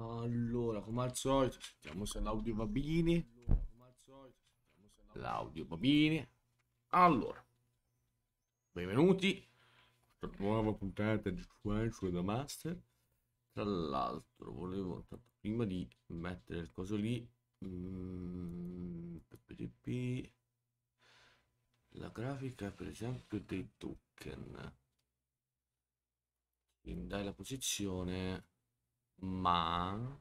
Allora, come al solito, vediamo se l'audio va bene. L'audio va bene. Allora, benvenuti a questa nuova puntata di Quench the Master. Tra l'altro, volevo, prima di mettere il coso lì, mm, la grafica per esempio dei token. Quindi dai la posizione ma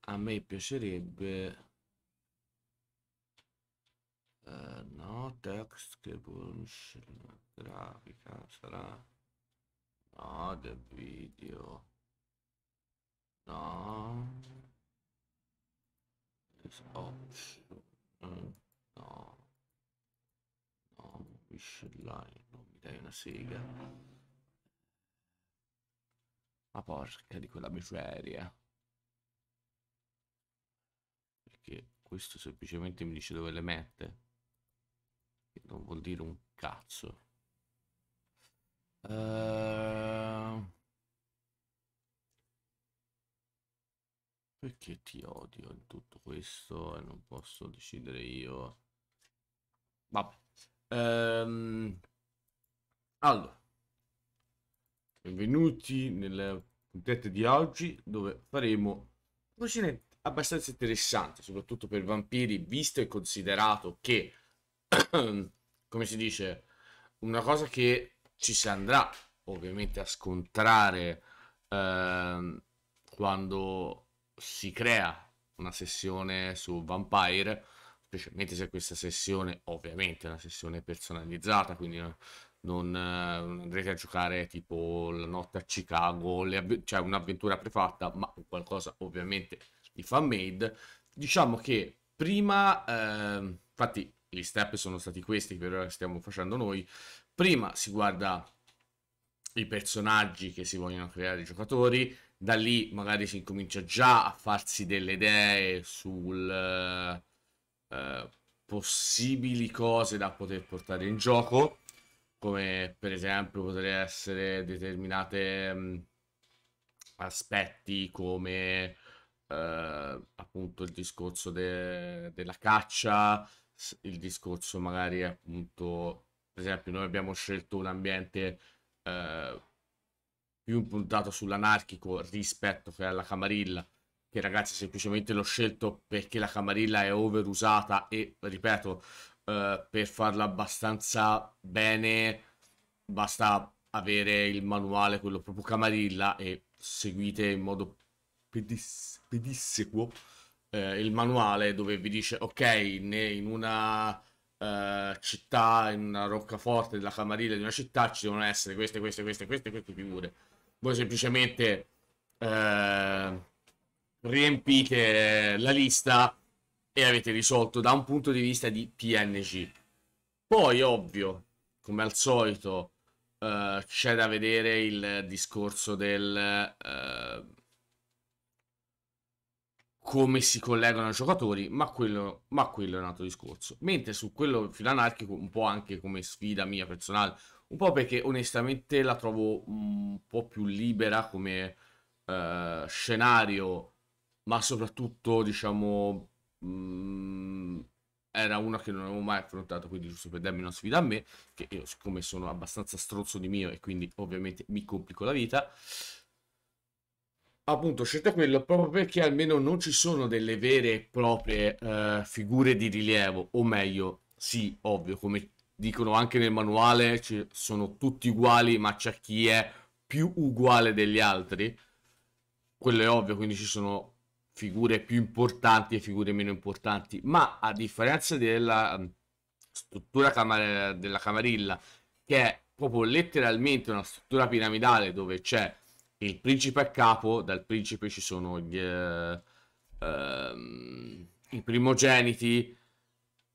a me piacerebbe eh, no text che pulisce la grafica sarà no del video no It's option eh, no no wish line non mi dai una sega ma porca di quella miseria. Perché questo semplicemente mi dice dove le mette. Che non vuol dire un cazzo. Uh... Perché ti odio in tutto questo e non posso decidere io? Vabbè. Um... Allora. Benvenuti nella puntata di oggi dove faremo cucine abbastanza interessante, soprattutto per vampiri, visto e considerato che, come si dice, una cosa che ci si andrà ovviamente a scontrare eh, quando si crea una sessione su Vampire, specialmente se questa sessione ovviamente è una sessione personalizzata, quindi eh, non andrete a giocare tipo la notte a Chicago, cioè un'avventura prefatta, ma qualcosa ovviamente di fan made. Diciamo che prima, eh, infatti gli step sono stati questi che per ora stiamo facendo noi, prima si guarda i personaggi che si vogliono creare i giocatori, da lì magari si incomincia già a farsi delle idee sul... Eh, possibili cose da poter portare in gioco come per esempio potrebbero essere determinate mh, aspetti come eh, appunto il discorso de della caccia, il discorso magari appunto, per esempio noi abbiamo scelto un ambiente eh, più puntato sull'anarchico rispetto che alla Camarilla, che ragazzi semplicemente l'ho scelto perché la Camarilla è overusata e ripeto eh, per farla abbastanza bene basta avere il manuale, quello proprio Camarilla e seguite in modo pedissequo eh, il manuale dove vi dice ok in una eh, città, in una roccaforte della Camarilla di una città ci devono essere queste, queste, queste, queste, queste figure. Voi semplicemente eh, riempite la lista e avete risolto da un punto di vista di PNG. Poi, ovvio, come al solito, uh, c'è da vedere il discorso del... Uh, come si collegano i giocatori, ma quello, ma quello, è un altro discorso. Mentre su quello filo anarchico, un po' anche come sfida mia personale, un po' perché onestamente la trovo un po' più libera come eh, scenario, ma soprattutto, diciamo, mh, mm, era una che non avevo mai affrontato, quindi giusto per darmi una sfida a me, che io siccome sono abbastanza strozzo di mio e quindi ovviamente mi complico la vita, appunto ho scelto quello proprio perché almeno non ci sono delle vere e proprie eh, figure di rilievo, o meglio, sì, ovvio, come dicono anche nel manuale, sono tutti uguali, ma c'è chi è più uguale degli altri, quello è ovvio, quindi ci sono figure più importanti e figure meno importanti, ma a differenza della mm, struttura camar della Camarilla, che è proprio letteralmente una struttura piramidale dove c'è il principe a capo, dal principe ci sono gli, eh, ehm, i primogeniti,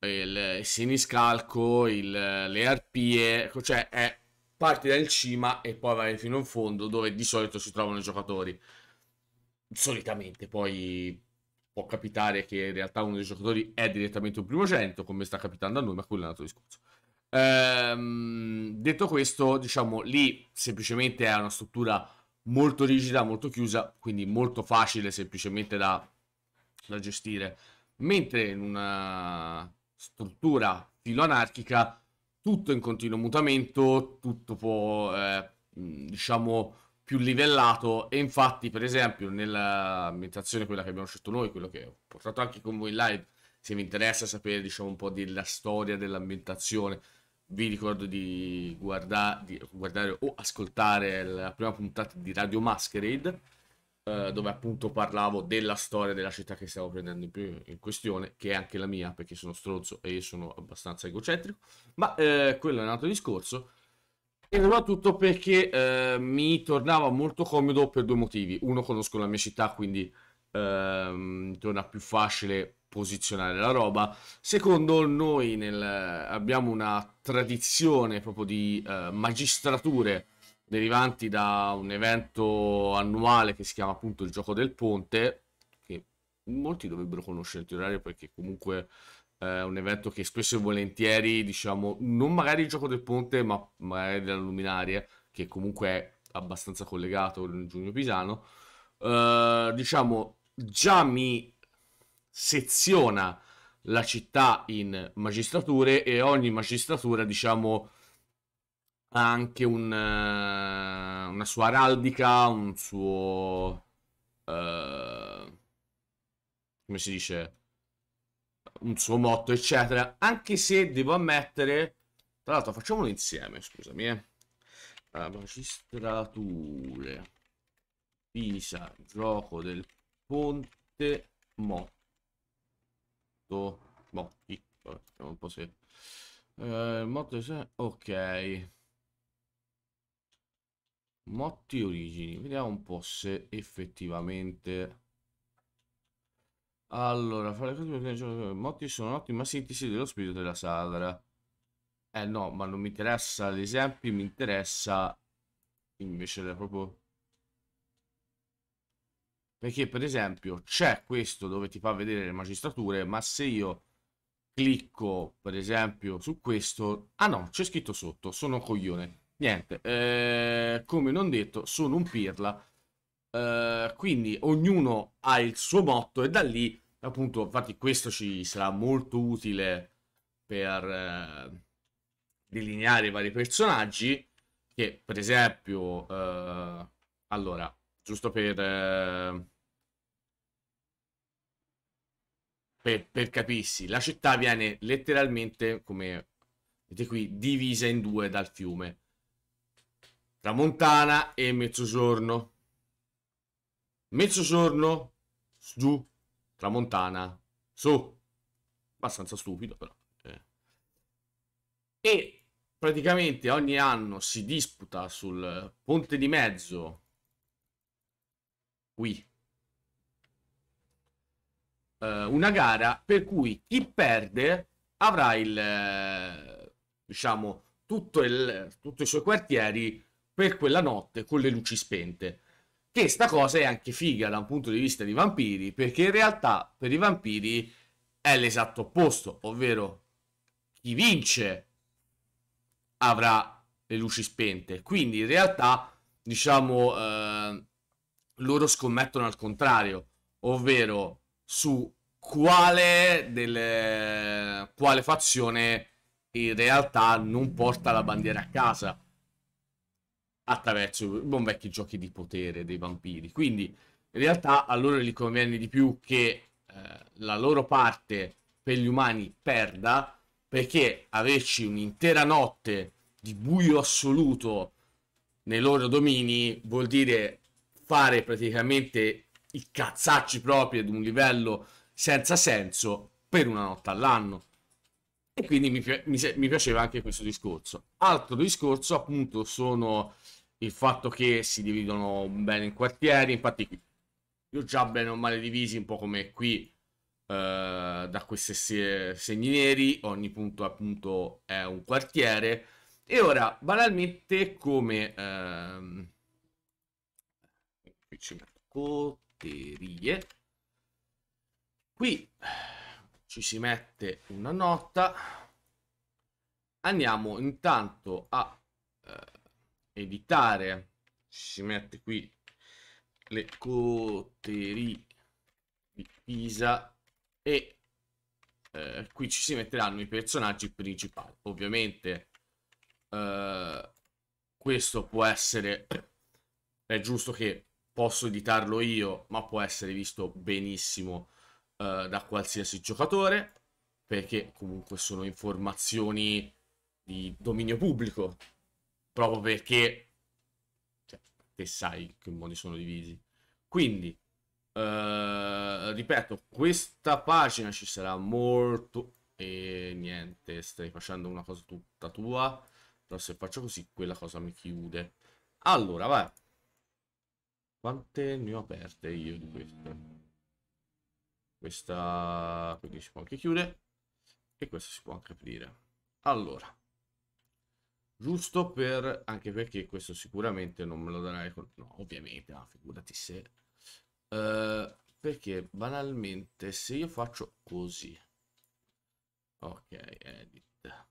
il, il siniscalco, il, le arpie, cioè è, parti dal cima e poi va fino in fondo dove di solito si trovano i giocatori solitamente poi può capitare che in realtà uno dei giocatori è direttamente un primo 100, come sta capitando a noi, ma quello è un altro discorso. Ehm, detto questo, diciamo, lì semplicemente è una struttura molto rigida, molto chiusa, quindi molto facile semplicemente da, da gestire. Mentre in una struttura filoanarchica tutto in continuo mutamento, tutto può, eh, diciamo, più livellato e infatti per esempio nell'ambientazione quella che abbiamo scelto noi, quello che ho portato anche con voi in live, se vi interessa sapere diciamo un po' della storia dell'ambientazione, vi ricordo di, guarda di, guardare o ascoltare la prima puntata di Radio Masquerade eh, dove appunto parlavo della storia della città che stiamo prendendo in, in, questione, che è anche la mia perché sono stronzo e sono abbastanza egocentrico, ma eh, quello è un altro discorso soprattutto perché eh, mi tornava molto comodo per due motivi. Uno, conosco la mia città, quindi ehm, torna più facile posizionare la roba. Secondo, noi nel, abbiamo una tradizione proprio di eh, magistrature derivanti da un evento annuale che si chiama appunto il gioco del ponte, che molti dovrebbero conoscere in teoria perché comunque eh, un evento che spesso e volentieri, diciamo, non magari il gioco del ponte, ma magari della luminaria, che comunque è abbastanza collegato con il Giugno Pisano, eh, diciamo, già mi seziona la città in magistrature e ogni magistratura, diciamo, ha anche un, eh, una sua araldica, un suo... Uh, come si dice? un suo motto, eccetera. Anche se devo ammettere, tra l'altro facciamolo insieme, scusami, eh. La magistrature, Pisa, gioco del ponte, motto, motti, vediamo un po' se... Eh, motto, se... ok... Motti origini, vediamo un po' se effettivamente allora, fra le cose che eh, Motti sono un'ottima sintesi dello spirito della sagra. Eh no, ma non mi interessa ad esempi, mi interessa invece proprio... Perché per esempio c'è questo dove ti fa vedere le magistrature, ma se io clicco per esempio su questo... Ah no, c'è scritto sotto, sono un coglione. Niente, eh, come non detto, sono un pirla. Uh, quindi ognuno ha il suo motto e da lì appunto, infatti questo ci sarà molto utile per eh, delineare i vari personaggi che per esempio eh, allora giusto per, eh, per, per capirsi la città viene letteralmente come vedete qui divisa in due dal fiume tra montana e mezzogiorno mezzogiorno giù tramontana, su, abbastanza stupido però. Eh. E praticamente ogni anno si disputa sul ponte di mezzo, qui, eh, una gara per cui chi perde avrà il, eh, diciamo, tutto il, tutto i suoi quartieri per quella notte con le luci spente. Che sta cosa è anche figa da un punto di vista di vampiri, perché in realtà per i vampiri è l'esatto opposto, ovvero chi vince avrà le luci spente. Quindi in realtà, diciamo, eh, loro scommettono al contrario, ovvero su quale, delle, quale fazione in realtà non porta la bandiera a casa attraverso i buon vecchi giochi di potere dei vampiri. Quindi in realtà a loro gli conviene di più che eh, la loro parte per gli umani perda, perché averci un'intera notte di buio assoluto nei loro domini vuol dire fare praticamente i cazzacci propri ad un livello senza senso per una notte all'anno. E quindi mi, mi, mi, piaceva anche questo discorso. Altro discorso, appunto, sono il fatto che si dividono bene in quartieri, infatti io già bene o male divisi un po' come qui eh, da questi segni neri, ogni punto appunto è un quartiere e ora banalmente come ehm, poterie qui ci si mette una nota andiamo intanto a eh, editare si mette qui le coterie di Pisa e eh, qui ci si metteranno i personaggi principali ovviamente eh, questo può essere è giusto che posso editarlo io ma può essere visto benissimo eh, da qualsiasi giocatore perché comunque sono informazioni di dominio pubblico proprio perché cioè, te sai che modi sono divisi. Quindi, eh, ripeto, questa pagina ci sarà molto... E niente, stai facendo una cosa tutta tua, però se faccio così quella cosa mi chiude. Allora, vai. Quante ne ho aperte io di queste? Questa... quindi si può anche chiudere e questa si può anche aprire. Allora. Giusto per... anche perché questo sicuramente non me lo darai... Con... No, ovviamente, ma figurati se... Uh, perché banalmente se io faccio così... Ok, edit.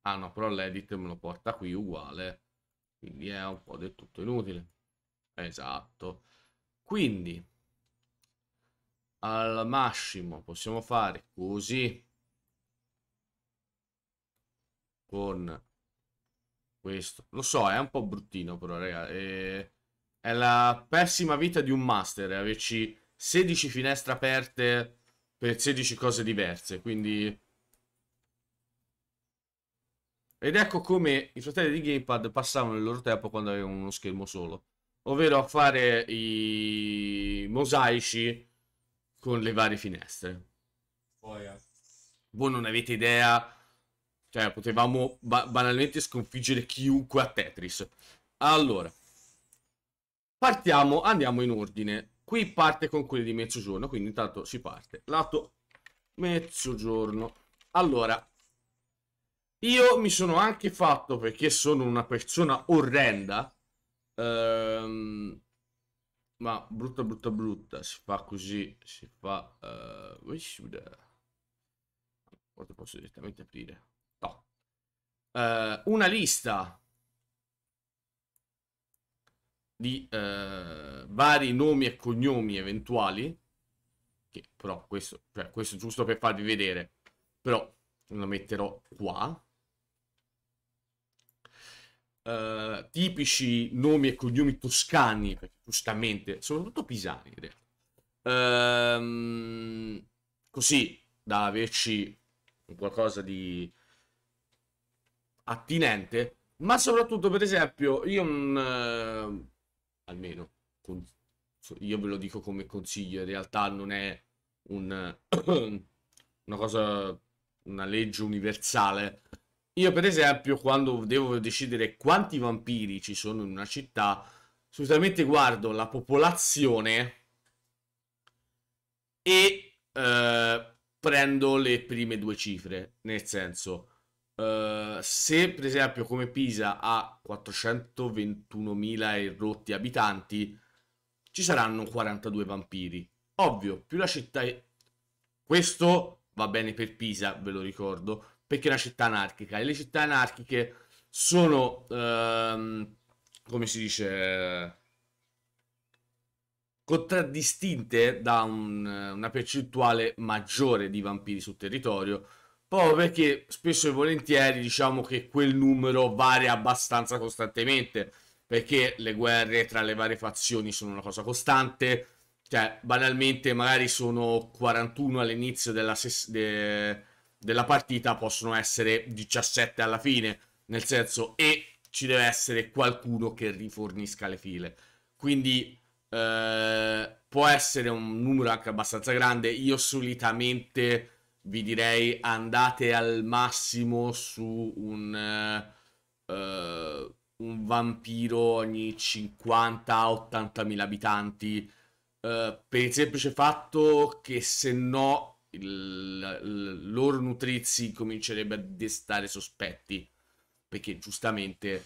Ah no, però l'edit me lo porta qui uguale. Quindi è un po' del tutto inutile. Esatto. Quindi, al massimo possiamo fare così. Con questo. Lo so, è un po' bruttino però, raga. È... è la pessima vita di un master, averci 16 finestre aperte per 16 cose diverse, quindi... Ed ecco come i fratelli di Gamepad passavano il loro tempo quando avevano uno schermo solo. Ovvero a fare i mosaici con le varie finestre. Poi, oh, yeah. Voi non avete idea cioè, potevamo ba banalmente sconfiggere chiunque a Tetris. Allora, partiamo, andiamo in ordine. Qui parte con quelli di mezzogiorno, quindi intanto si parte. Lato mezzogiorno. Allora, io mi sono anche fatto, perché sono una persona orrenda, ehm, ma brutta brutta brutta, si fa così, si fa... Uh, posso direttamente aprire eh, una lista di eh, vari nomi e cognomi eventuali, che però questo, cioè, questo giusto per farvi vedere, però lo metterò qua. Uh, tipici nomi e cognomi toscani, perché giustamente, soprattutto pisani in ehm, così da averci qualcosa di attinente, ma soprattutto, per esempio, io non... Mm, eh, almeno, io ve lo dico come consiglio, in realtà non è un, una cosa, una legge universale. Io, per esempio, quando devo decidere quanti vampiri ci sono in una città, solitamente guardo la popolazione e eh, prendo le prime due cifre, nel senso eh, se per esempio come Pisa ha 421.000 e rotti abitanti, ci saranno 42 vampiri. Ovvio, più la città è... Questo va bene per Pisa, ve lo ricordo, perché è una città anarchica e le città anarchiche sono... Uh, come si dice... contraddistinte da un, una percentuale maggiore di vampiri sul territorio proprio perché spesso e volentieri diciamo che quel numero varia abbastanza costantemente, perché le guerre tra le varie fazioni sono una cosa costante, cioè banalmente magari sono 41 all'inizio della, ses- de- della partita, possono essere 17 alla fine, nel senso e ci deve essere qualcuno che rifornisca le file. Quindi eh, può essere un numero anche abbastanza grande. Io solitamente vi direi andate al massimo su un, uh, un vampiro ogni 50-80 mila abitanti uh, per il semplice fatto che se no il, il loro nutrizi comincerebbe a destare sospetti perché giustamente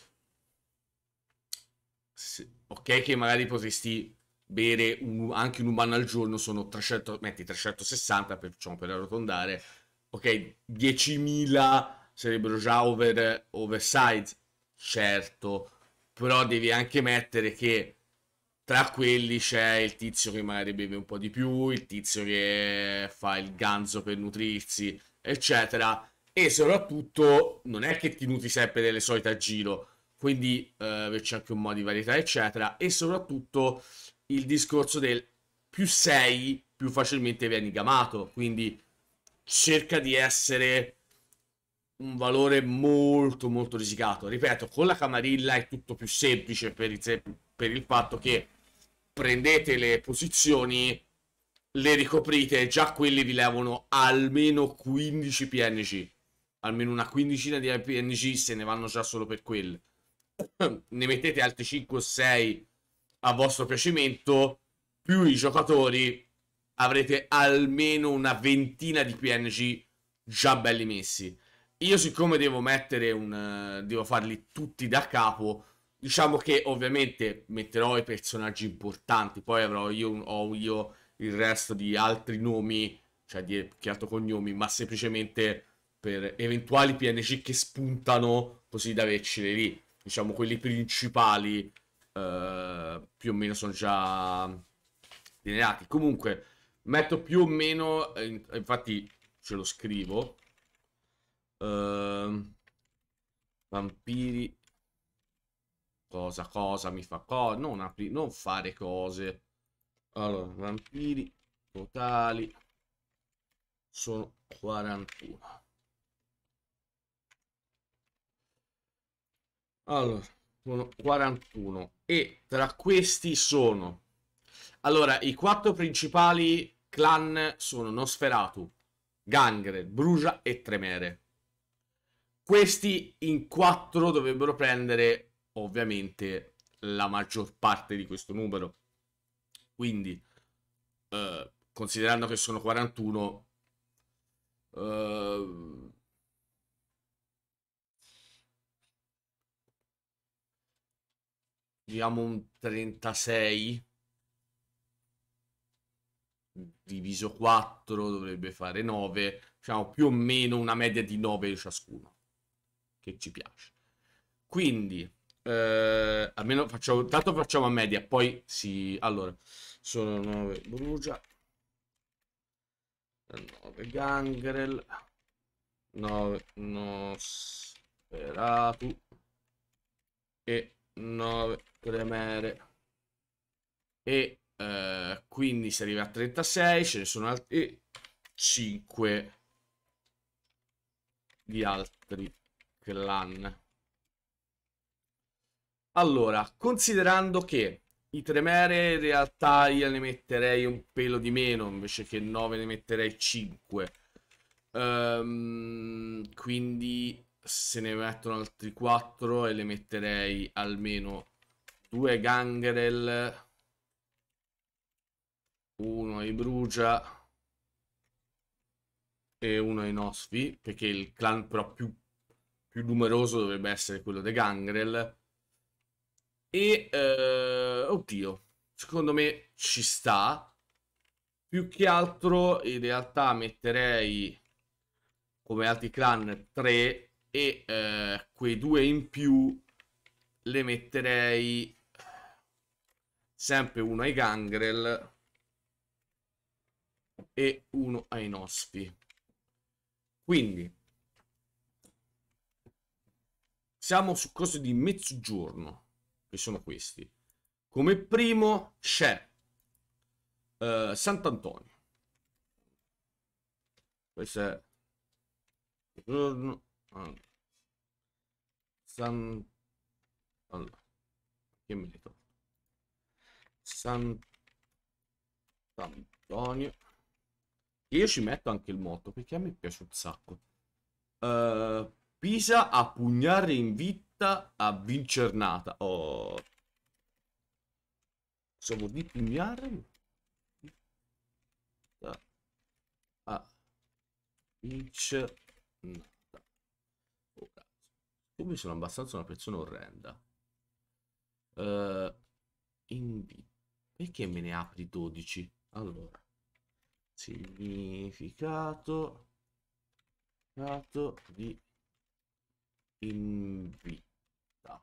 se, ok che magari potresti bere un, anche un umano al giorno sono 300, metti 360 per, diciamo, per arrotondare, ok, 10.000 sarebbero già over, oversize, certo, però devi anche mettere che tra quelli c'è il tizio che magari beve un po' di più, il tizio che fa il ganzo per nutrirsi, eccetera. E soprattutto non è che ti nutri sempre delle solite a giro, quindi eh, c'è anche un modo di varietà, eccetera. E soprattutto il discorso del più sei, più facilmente vieni gamato. Quindi cerca di essere un valore molto molto risicato. Ripeto, con la camarilla è tutto più semplice per il, per il fatto che prendete le posizioni, le ricoprite, già quelli vi levano almeno 15 PNG. Almeno una quindicina di PNG se ne vanno già solo per quelle. ne mettete altri 5 o 6 a vostro piacimento, più i giocatori avrete almeno una ventina di PNG già belli messi. Io siccome devo mettere un... Eh, devo farli tutti da capo, diciamo che ovviamente metterò i personaggi importanti, poi avrò io, ho io il resto di altri nomi, cioè di che altro cognomi, ma semplicemente per eventuali PNG che spuntano così da averceli lì. Diciamo quelli principali eh, più o meno sono già delineati. Comunque, metto più o meno, eh, infatti ce lo scrivo, eh, vampiri, cosa, cosa mi fa, co non, non fare cose. Allora, vampiri totali sono 41. Allora, sono 41. E tra questi sono... Allora, i quattro principali clan sono Nosferatu, Gangre, Brugia e Tremere. Questi in quattro dovrebbero prendere, ovviamente, la maggior parte di questo numero. Quindi, eh, considerando che sono 41, eh, Giriamo un 36 diviso 4 dovrebbe fare 9, diciamo più o meno una media di 9 ciascuno, che ci piace. Quindi, eh, almeno facciamo, tanto facciamo a media, poi si... Allora, sono 9 Brugia, 9 Gangrel, 9 Nosferatu e 9 3 mere e eh, 15 si arriva a 36 ce ne sono altri 5 di altri clan allora considerando che i 3 mere in realtà io ne metterei un pelo di meno invece che 9 ne metterei 5 um, ehm, quindi se ne mettono altri 4 e le metterei almeno 2 Gangrel, 1 ai Brugia e 1 ai Nosfi, perché il clan però più, più numeroso dovrebbe essere quello dei Gangrel. E, eh, oddio, secondo me ci sta. Più che altro in realtà metterei come altri clan 3 e eh, quei due in più le metterei sempre uno ai Gangrel e uno ai Nospi. Quindi siamo su cose di mezzogiorno, che sono questi. Come primo c'è eh, Sant'Antonio. Questo è allora. Ah. San... Allora. Che me li tolgo? Sant'Antonio. Io ci metto anche il motto perché a me piace un sacco. Uh, Pisa a pugnare in vita a vincernata. Oh. Sono di pugnare. A vincernata. Io sono abbastanza una persona orrenda. Uh, eh, in... Perché me ne apri 12? Allora. Significato di invita.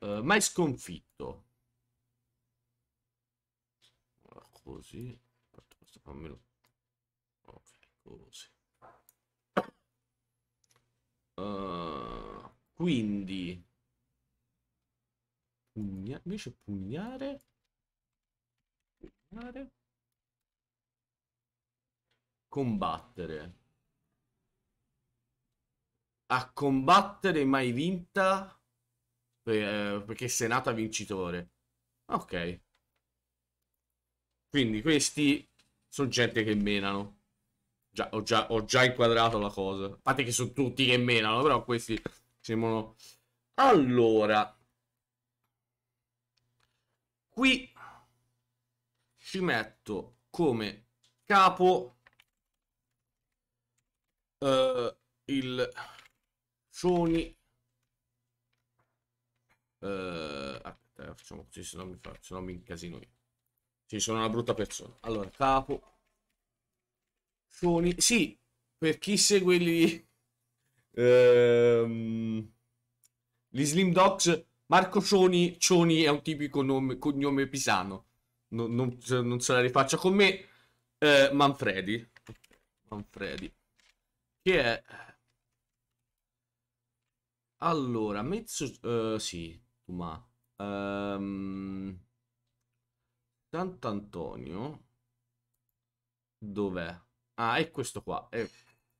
Uh, mai sconfitto. Così. Questo fammelo. Ok, così. Eh, quindi... Pugna... Invece pugnare... Pugnare... Combattere. A combattere mai vinta... Per, eh, perché sei nata vincitore. Ok. Quindi questi sono gente che menano. Già, ho, già, ho, già, inquadrato la cosa. A parte che sono tutti che menano, però questi sembrano... Allora... Qui ci metto come capo uh, il Sony... Uh, aspetta, facciamo così, se no mi, mi incasino io. Sì, sono una brutta persona. Allora, capo Sony. Sì, per chi segue lì. ehm, gli Slim Dogs, Marco Cioni, Cioni è un tipico nome, cognome pisano. Non, non, non se la rifaccia con me. Eh, Manfredi. Manfredi. Che è... Allora, mezzo... Uh, sì, ma... Um, ehm, Sant'Antonio... Dov'è? Ah, è questo qua. È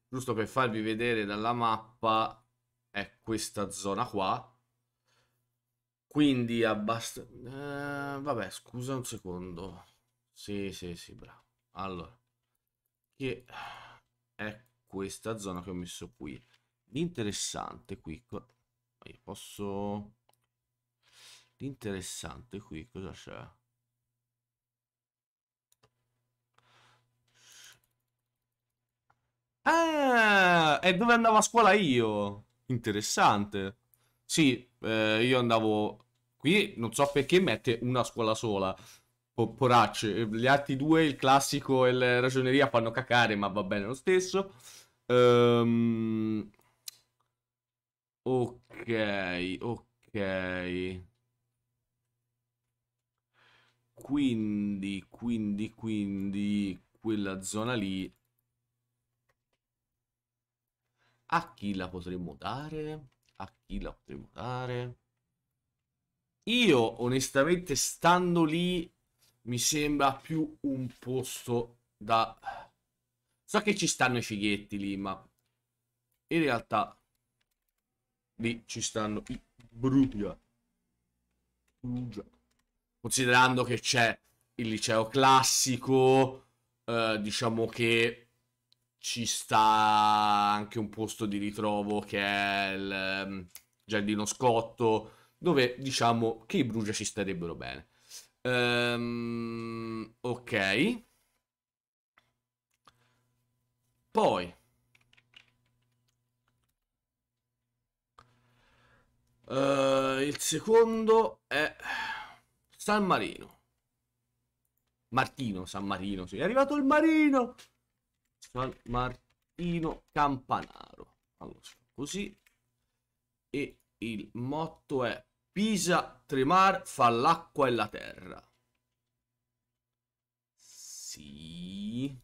giusto per farvi vedere dalla mappa, è questa zona qua. Quindi abbastanza... Eh, vabbè, scusa un secondo. Sì, sì, sì, bravo. Allora, che è questa zona che ho messo qui. L'interessante qui... Io posso... L'interessante qui, cosa c'è? Ah, è dove andavo a scuola io. Interessante. Sì, eh, io andavo... Qui non so perché mette una scuola sola. poracce. Gli altri due, il classico e la ragioneria, fanno cacare, ma va bene lo stesso. Um... Ok, ok. Quindi, quindi, quindi, quella zona lì A chi la potremmo dare? A chi la potremmo dare? Io, onestamente, stando lì, mi sembra più un posto da... So che ci stanno i fighetti lì, ma... In realtà... Lì ci stanno i brugia. Considerando che c'è il liceo classico, eh, diciamo che ci sta anche un posto di ritrovo che è il um, giardino scotto, dove diciamo che i Brugia ci starebbero bene. Um, ok. Poi. Uh, il secondo è San Marino. Martino, San Marino, sì. È arrivato il Marino! San Martino Campanaro. Allora, così. E il motto è Pisa tremar fa l'acqua e la terra. Sì.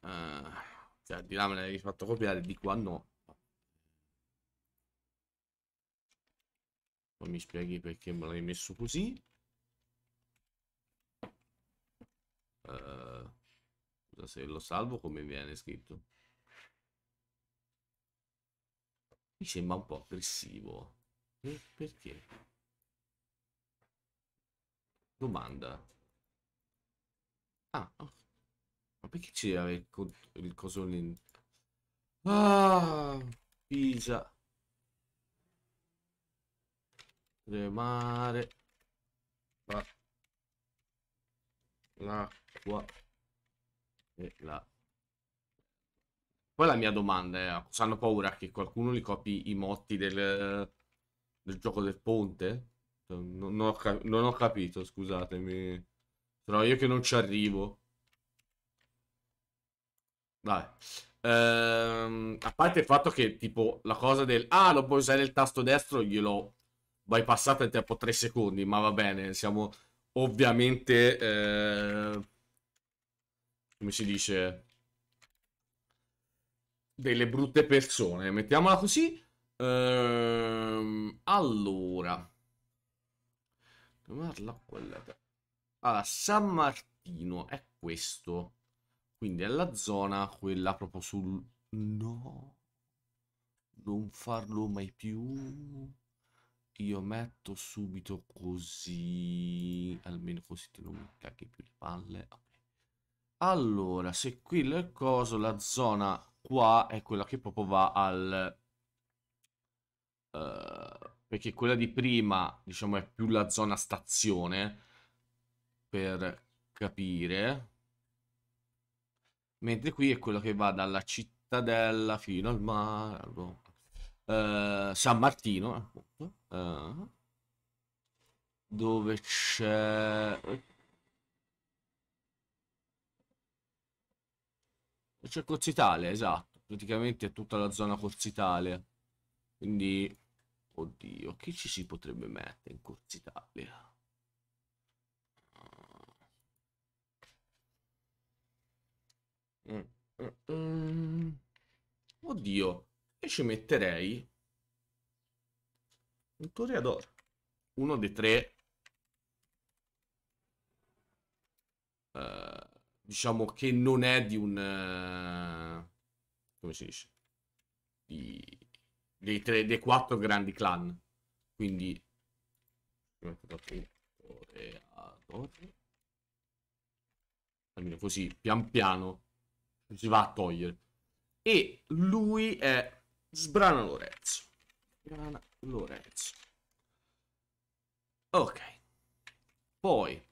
Uh, cioè, di là me l'hai fatto copiare, di qua no. Non mi spieghi perché me l'hai messo così. Uh, se lo salvo come viene scritto. Mi sembra un po' aggressivo. e eh, perché? Domanda. Ah, oh. ma perché c'era il, il coso in... Ah, Pisa. Remare. Va. La qua e là. Poi la mia domanda è, ecco, hanno paura? Che qualcuno li copi i motti del, del gioco del ponte? Cioè, non, ho non, ho capito, scusatemi. Però io che non ci arrivo. Vabbè. Ehm, a parte il fatto che, tipo, la cosa del... Ah, lo puoi usare il tasto destro, gliel'ho bypassato in tempo 3 secondi, ma va bene, siamo ovviamente... Eh come si dice, delle brutte persone. Mettiamola così. Ehm, allora, allora, San Martino è questo. Quindi è la zona quella proprio sul... No, non farlo mai più. Io metto subito così, almeno così ti non mi cacchi più le palle. Allora, se qui il coso, la zona qua è quella che proprio va al... Uh, perché quella di prima, diciamo, è più la zona stazione, per capire. Mentre qui è quella che va dalla cittadella fino al mare, uh, San Martino, appunto, uh, dove c'è E c'è Corzitale, esatto. Praticamente è tutta la zona Italia. Quindi, oddio, chi ci si potrebbe mettere in Corzitale? Italia? Mm, mm, mm. Oddio, io ci metterei un toreador. Uno dei tre. Uh, diciamo che non è di un... Eh, come si dice? Di, dei, tre, dei quattro grandi clan. Quindi... Almeno così, pian piano, si va a togliere. E lui è Sbrana Lorenzo. Sbrana Lorenzo. Ok. Poi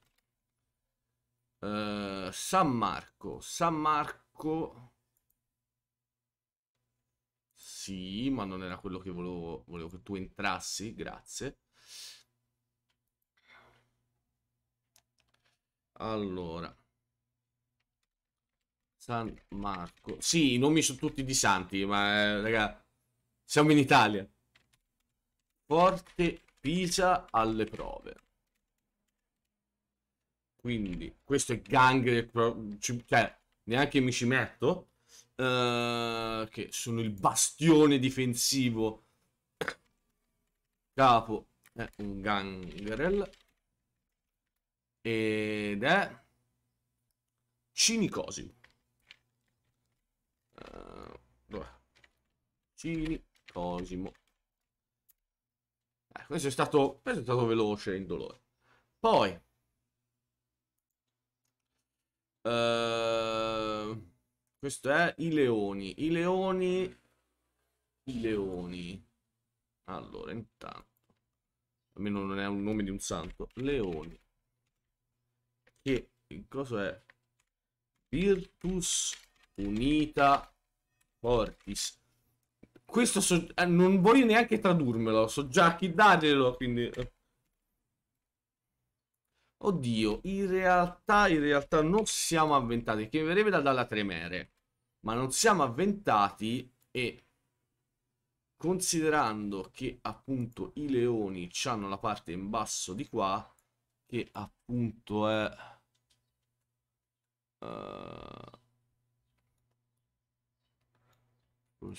eh, San Marco, San Marco... Sì, ma non era quello che volevo, volevo che tu entrassi, grazie. Allora... San Marco. Sì, i nomi sono tutti di santi, ma eh, raga, siamo in Italia. Forte Pisa alle prove. Quindi, questo è gang, cioè, neanche mi ci metto, uh, che sono il bastione difensivo. Capo è un gangrel. Ed è... Cinicosi. Uh, eh, cini cosimo Eh, questo è stato, questo è stato veloce e indolore. Poi, Ehm, questo è i leoni. I leoni... I leoni. Allora, intanto. Almeno non è un nome di un santo. Leoni. Che cosa è... Virtus Unita Fortis. Questo so, eh, non voglio neanche tradurmelo, so già chi darglielo, quindi... Eh. Oddio, in realtà, in realtà non siamo avventati, che verrebbe da, dalla tremere, ma non siamo avventati e considerando che appunto i leoni hanno la parte in basso di qua, che appunto è... Uh,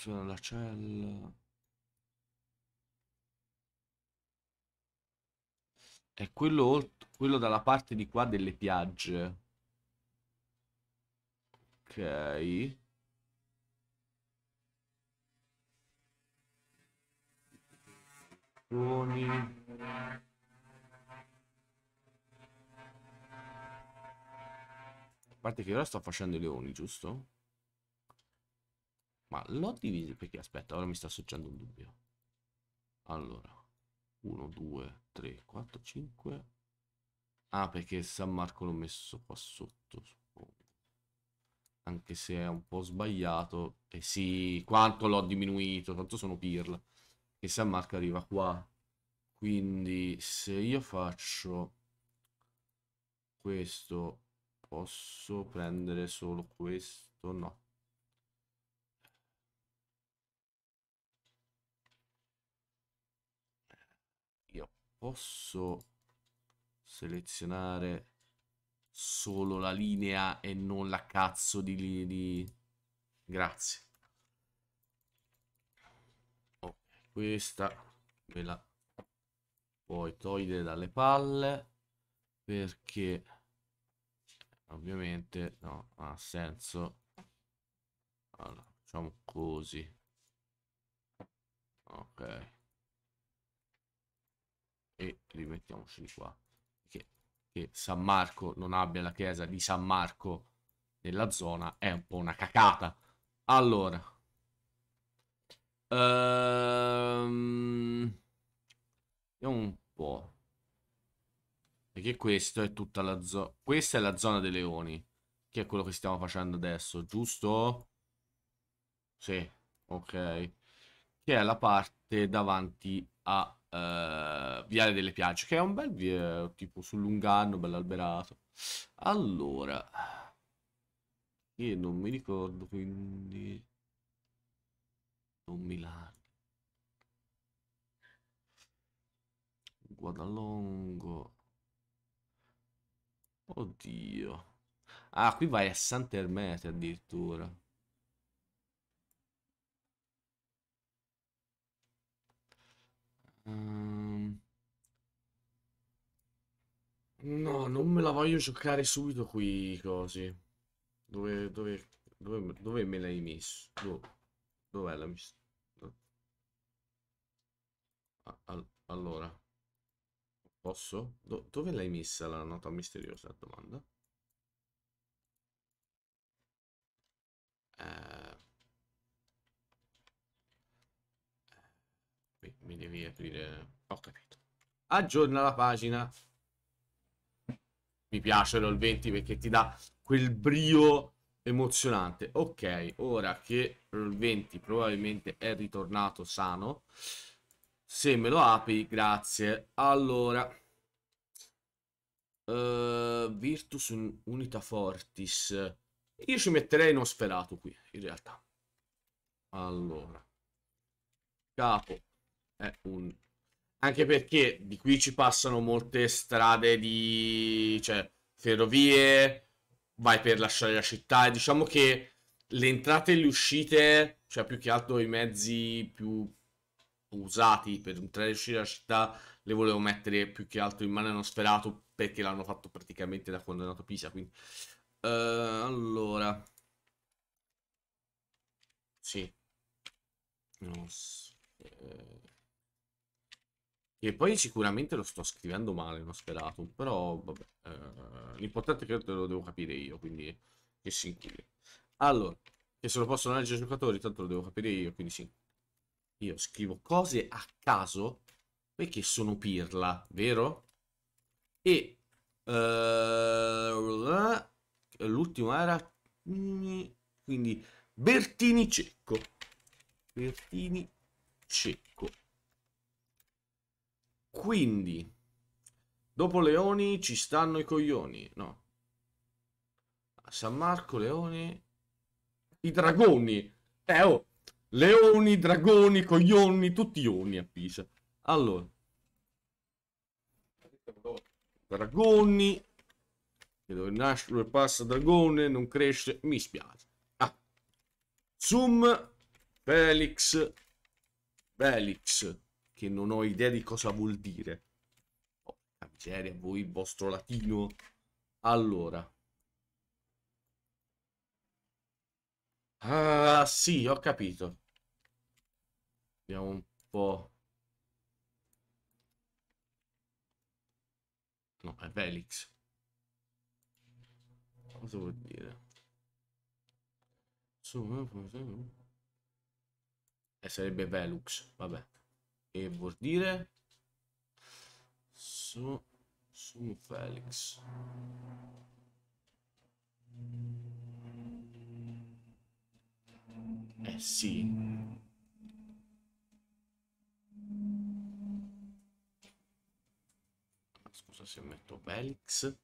la cella... È quello, quello dalla parte di qua delle piagge. Ok. Buoni. A parte che ora sto facendo i leoni, giusto? Ma l'ho diviso perché aspetta, ora mi sta sorgendo un dubbio. Allora, 1, 2, 3, 4, 5. Ah, perché San Marco l'ho messo qua sotto, Anche se è un po' sbagliato. E eh sì, quanto l'ho diminuito, tanto sono pirla. E San Marco arriva qua. Quindi se io faccio questo, posso prendere solo questo? No. posso selezionare solo la linea e non la cazzo di... di... Grazie. Oh, questa me la puoi togliere dalle palle perché ovviamente no, ha senso. Allora, facciamo così. Ok e rimettiamoci di qua che, che San Marco non abbia la chiesa di San Marco nella zona è un po' una cacata allora um, vediamo un po' perché questo è tutta la zona questa è la zona dei leoni che è quello che stiamo facendo adesso giusto? sì ok che è la parte davanti a eh, Viale delle Piagge, che è un bel via, tipo sul bello alberato. Allora, io non mi ricordo, quindi... Non mi Milano. Guadalongo. Oddio. Ah, qui vai a Sant'Ermete addirittura. Um... No, non me la voglio giocare subito qui, cosi. Dove, dove, dove, dove me l'hai messo? Dove? Boh, dov'è la miss? All allora. Posso? Do dove l'hai messa la nota misteriosa? Domanda. Eh... qui mi devi aprire ho capito aggiorna la pagina mi piace l'ol 20 perché ti dà quel brio emozionante ok ora che l'ol 20 probabilmente è ritornato sano se me lo apri grazie allora uh, Virtus Unita Fortis io ci metterei uno sferato qui in realtà allora capo è un... Anche perché di qui ci passano molte strade di... cioè, ferrovie, vai per lasciare la città, e diciamo che le entrate e le uscite, cioè più che altro i mezzi più usati per entrare e uscire dalla città, le volevo mettere più che altro in mano a non sferato perché l'hanno fatto praticamente da quando è nato Pisa, quindi... Uh, allora... Sì. Non so. Eh... Che poi sicuramente lo sto scrivendo male, non sperato, però vabbè, eh, l'importante è che lo devo capire io, quindi che si inculi. Allora, che se lo possono leggere i giocatori, tanto lo devo capire io, quindi sì. Io scrivo cose a caso, perché sono pirla, vero? E uh, l'ultimo era quindi Bertini Cecco. Bertini Cecco. Quindi, dopo leoni ci stanno i coglioni, no? A San Marco, leoni... I dragoni! Eh, oh! Leoni, dragoni, coglioni, tutti ioni a Pisa. Allora. Dragoni. Che dove nasce, dove passa dragone, non cresce. Mi spiace. Ah. Zoom. Felix. Felix che non ho idea di cosa vuol dire. Porca oh, miseria, voi il vostro latino. Allora. Ah, sì, ho capito. Vediamo un po'. No, è Velix. Cosa vuol dire? Su, eh, eh, eh. eh sarebbe Velux, vabbè. Che vuol dire? Su, su Felix. Eh sì. Scusa se metto Felix.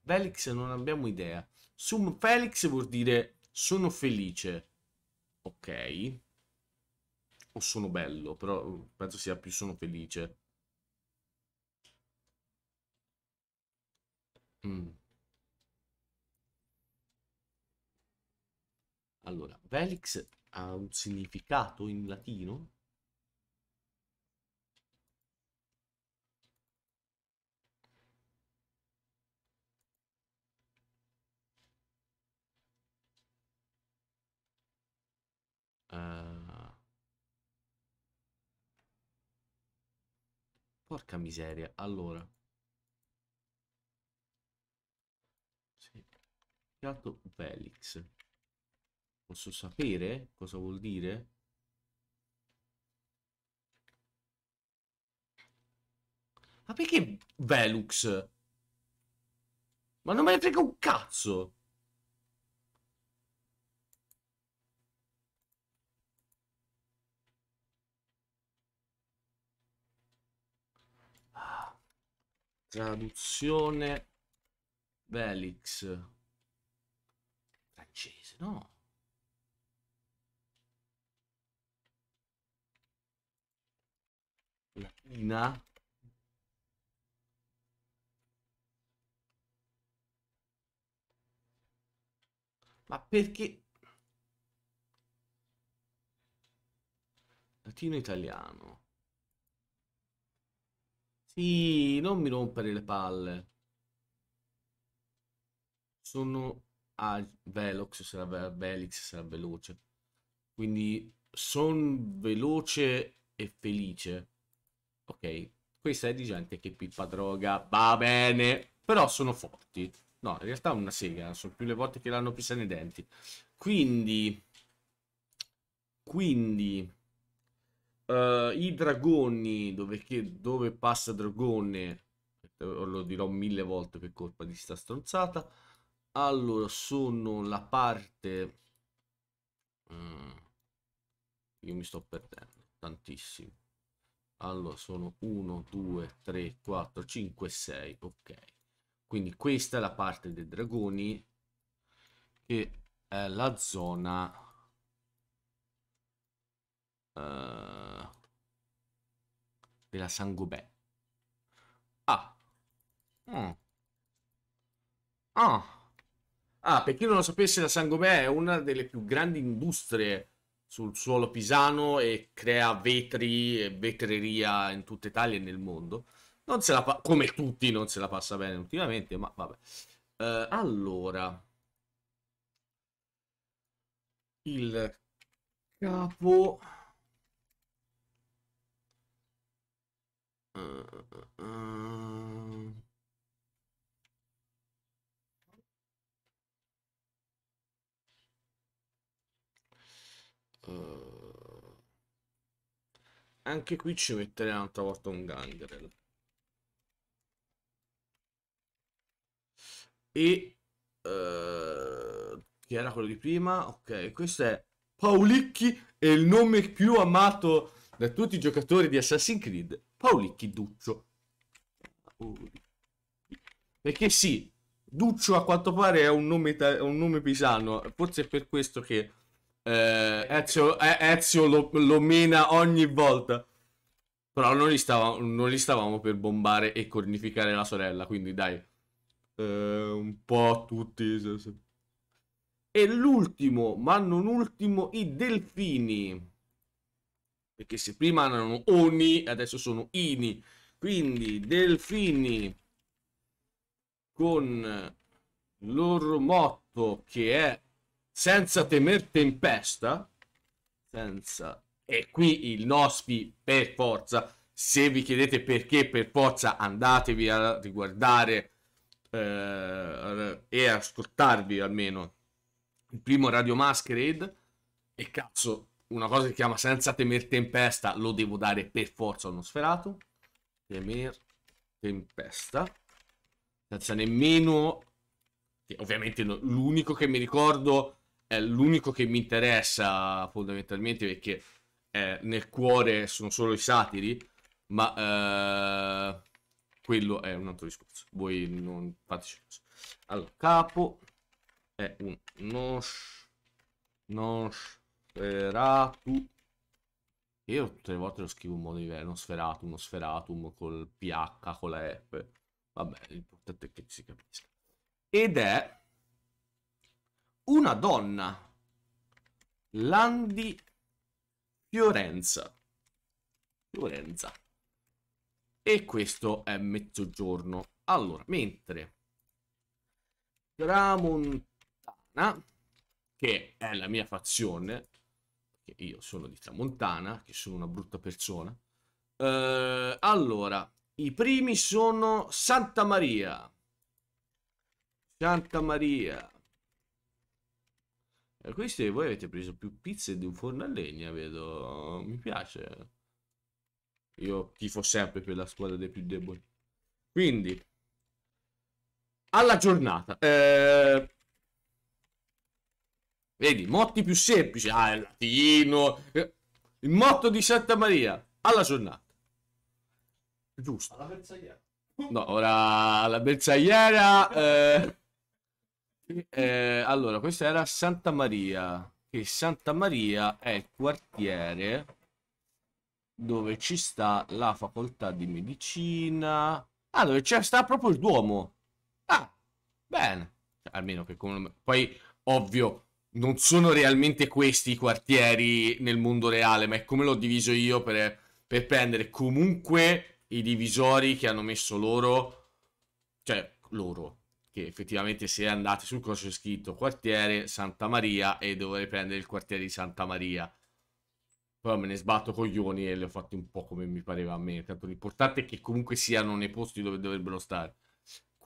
Felix non abbiamo idea. Sum Felix vuol dire sono felice. Ok. O sono bello, però penso sia più sono felice. Mm. Allora, Velix ha un significato in latino? Eh, porca miseria, allora. Sì. Gatto Velix. Posso sapere cosa vuol dire? Ma perché Velux? Ma non me ne frega un cazzo! Traduzione Velix. Francese, no? Latina. Ma perché? Latino italiano. Sì, non mi rompere le palle. Sono... Ah, Velox sarà... Velix sarà veloce. Quindi sono veloce e felice. Ok, questa è di gente che pippa droga, va bene, però sono forti. No, in realtà è una sega, sono più le volte che l'hanno pisa nei denti. Quindi, quindi, Uh, I dragoni, dove, che, dove passa dragone, eh, lo dirò mille volte per colpa di sta stronzata. Allora, sono la parte... Mm. Io mi sto perdendo, tantissimo. Allora, sono 1, 2, 3, 4, 5, 6, ok. Quindi questa è la parte dei dragoni, che è la zona Uh, della Sangobè. Ah. Mm. Ah. Ah, per chi non lo sapesse, la Sangobè è una delle più grandi industrie sul suolo pisano e crea vetri e vetreria in tutta Italia e nel mondo. Non se la pa- come tutti non se la passa bene ultimamente, ma vabbè. Uh, allora, il capo anche qui ci metterei un'altra volta un gangrel. E chi era quello di prima? Ok, questo è Paulicchi, E il nome più amato da tutti i giocatori di Assassin's Creed Paolicchi Duccio. Perché sì, Duccio a quanto pare è un nome, un nome pisano, forse è per questo che eh, Ezio, eh, Ezio lo, lo, mena ogni volta. Però non li, stava, non li, stavamo per bombare e cornificare la sorella, quindi dai. Eh, un po' tutti. E l'ultimo, ma non ultimo, i delfini. Perché se prima erano oni, adesso sono ini. Quindi delfini con loro motto che è senza temer tempesta. Senza... E qui il Nospi per forza. Se vi chiedete perché per forza andatevi a riguardare eh, e ascoltarvi almeno il primo Radio Masquerade. E cazzo, una cosa che chiama senza temer tempesta lo devo dare per forza a uno sferato. Temer tempesta. Senza nemmeno... Che ovviamente no, l'unico che mi ricordo è l'unico che mi interessa fondamentalmente perché eh, nel cuore sono solo i satiri, ma eh, quello è un altro discorso. Voi non fateci caso. Allora, capo è un nosh, nosh Sferatum. Io tutte le volte lo scrivo in modo diverso, uno sferatum, uno sferatum col PH, con la F. Vabbè, l'importante è che si capisca. Ed è una donna, Landi Fiorenza. Fiorenza. E questo è mezzogiorno. Allora, mentre Tramontana, che è la mia fazione, che io sono di Tramontana, che sono una brutta persona. Eh, allora, i primi sono Santa Maria. Santa Maria. E eh, questi voi avete preso più pizze di un forno a legna, vedo. Mi piace. Io tifo sempre per la squadra dei più deboli. Quindi, alla giornata. Eh, Vedi, motti più semplici. Ah, il latino. Eh, il motto di Santa Maria. Alla giornata. Giusto. Alla bersagliera. No, ora la bersagliera... Eh... Eh, allora, questa era Santa Maria. Che Santa Maria è il quartiere dove ci sta la facoltà di medicina. Ah, dove c'è sta proprio il Duomo. Ah, bene. Cioè, almeno che come... Poi, ovvio, non sono realmente questi i quartieri nel mondo reale, ma è come l'ho diviso io per, per prendere comunque i divisori che hanno messo loro, cioè loro, che effettivamente se andate sul corso c'è scritto quartiere Santa Maria e dovrei prendere il quartiere di Santa Maria. Però me ne sbatto coglioni e le ho fatte un po' come mi pareva a me. Tanto l'importante è che comunque siano nei posti dove dovrebbero stare.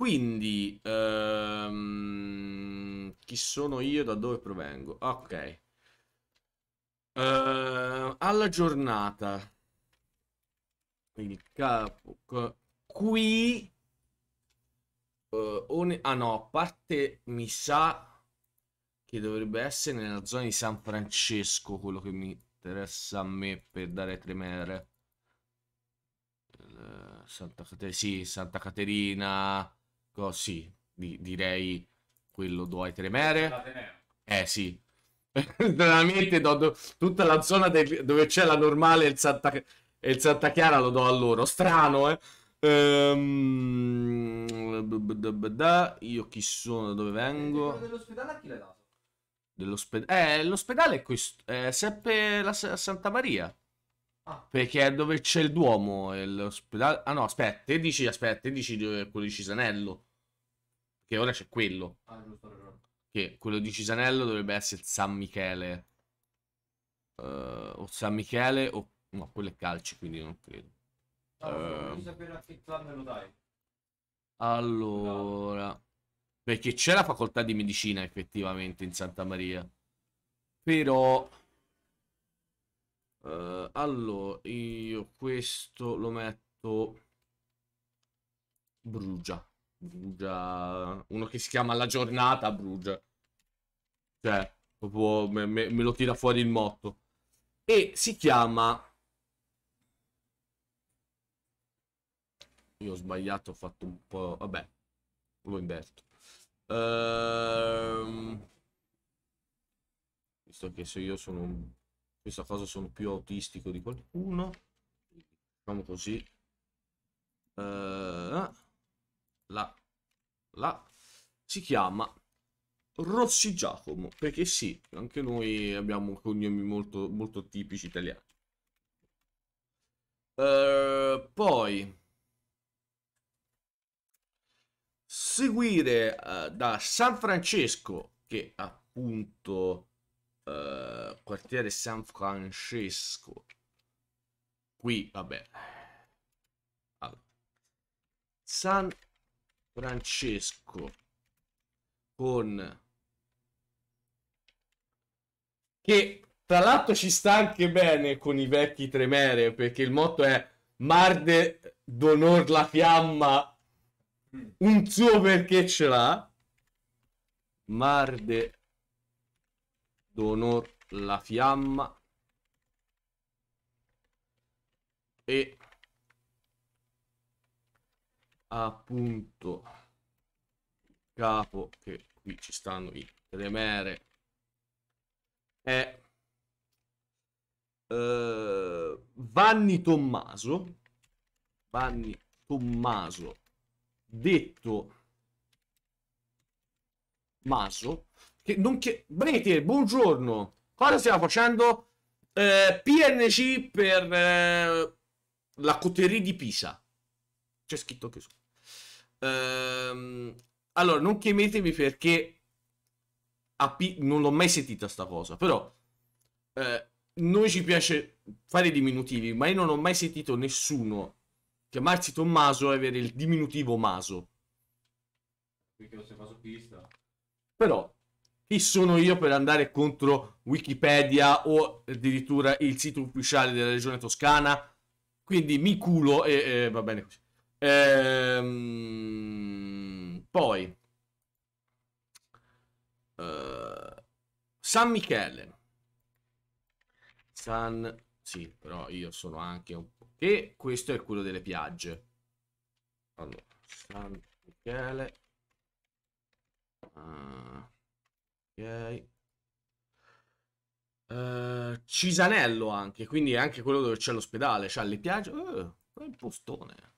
Quindi, um, chi sono io, da dove provengo? Ok. Uh, alla giornata. Quindi capo... Qui... Uh, eh, on... ah no, a parte mi sa che dovrebbe essere nella zona di San Francesco quello che mi interessa a me per dare tremere. Uh, Santa Caterina, sì, Santa Caterina, sì, di direi quello Dwight Remere. Eh sì. Veramente do, do, tutta la zona del, dove c'è la normale e il, Santa, e il Santa Chiara lo do a loro. Strano, eh. Ehm... Io chi sono? da Dove eh, vengo? Dell'ospedale a chi l'hai dato? Dell'ospedale? Eh, l'ospedale è questo. È sempre la S Santa Maria. Perché è dove c'è il Duomo, l'ospedale... Ah no, aspetta, te dici, aspetta, te dici quello di Cisanello. Che ora c'è quello. Ah, che quello di Cisanello dovrebbe essere San Michele. Uh, o San Michele o... No, quello è calcio, quindi non credo. Eh, allora, uh... dai. Allora... Perché c'è la facoltà di medicina effettivamente in Santa Maria. Però... Uh, eh, allora, io questo lo metto Brugia. Brugia. Uno che si chiama La giornata Brugia. Cioè, proprio me, me, me lo tira fuori il motto. E si chiama... Io ho sbagliato, ho fatto un po'... Vabbè, lo inverto. Ehm... Visto che se io sono un questa cosa sono più autistico di qualcuno facciamo così uh, la la si chiama Rossi Giacomo perché sì anche noi abbiamo cognomi molto, molto tipici italiani uh, poi seguire uh, da San Francesco che appunto eh, quartiere San Francesco. Qui, vabbè. Allora. San Francesco con... Che tra l'altro ci sta anche bene con i vecchi tremere perché il motto è Marde d'onor la fiamma mm. un suo perché ce l'ha Marde Donor la fiamma. E appunto capo che qui ci stanno i tremere è eh, Vanni Tommaso Vanni Tommaso detto Maso che non che... Brete, buongiorno. Cosa stiamo facendo? Eh, PNC per eh, la Coterie di Pisa. C'è scritto anche su. Ehm, allora, non chiamatemi perché a P- non l'ho mai sentita sta cosa, però eh, noi ci piace fare i diminutivi, ma io non ho mai sentito nessuno chiamarsi Tommaso e avere il diminutivo Maso. Perché non sei masopista. Però chi sono io per andare contro Wikipedia o addirittura il sito ufficiale della regione toscana? Quindi mi culo e, e va bene così. Ehm, poi, uh, San Michele. San... Sì, però io sono anche un po'... E questo è quello delle piagge. Allora, San Michele... Uh... Uh, Cisanello anche, quindi è anche quello dove c'è l'ospedale, c'ha le piagge. Uh, un postone.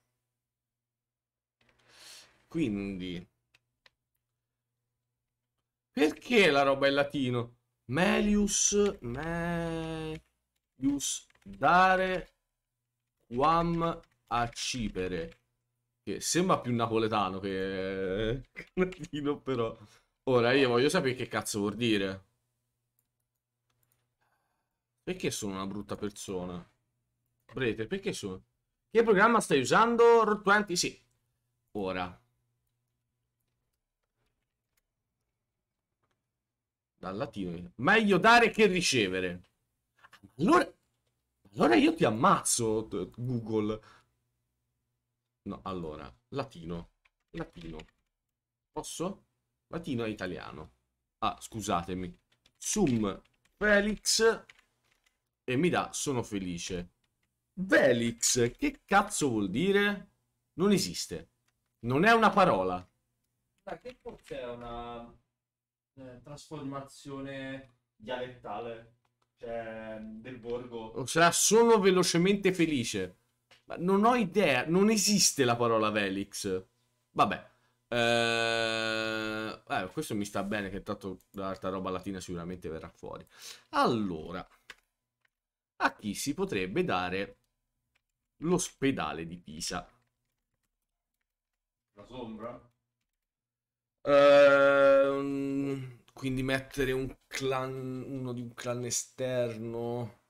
Quindi... Perché la roba è in latino? Melius... Melius dare quam cipere Che sembra più napoletano che... latino però... Ora io voglio sapere che cazzo vuol dire. Perché sono una brutta persona? Prete, perché sono? Che programma stai usando? Rot20? Sì. Ora. Dal latino. Meglio dare che ricevere. Allora... Allora io ti ammazzo, Google. No, allora. Latino. Latino. Posso? Latino e italiano. Ah, scusatemi. Sum Felix e mi dà sono felice. Velix, che cazzo vuol dire? Non esiste. Non è una parola. Ma che forse è una eh, trasformazione dialettale cioè, del borgo? O sarà sono velocemente felice. Ma non ho idea, non esiste la parola Velix. Vabbè. Eh, eh, questo mi sta bene, che tanto l'altra roba latina sicuramente verrà fuori. Allora, a chi si potrebbe dare l'ospedale di Pisa? La sombra? Eh, quindi mettere un clan, uno di un clan esterno.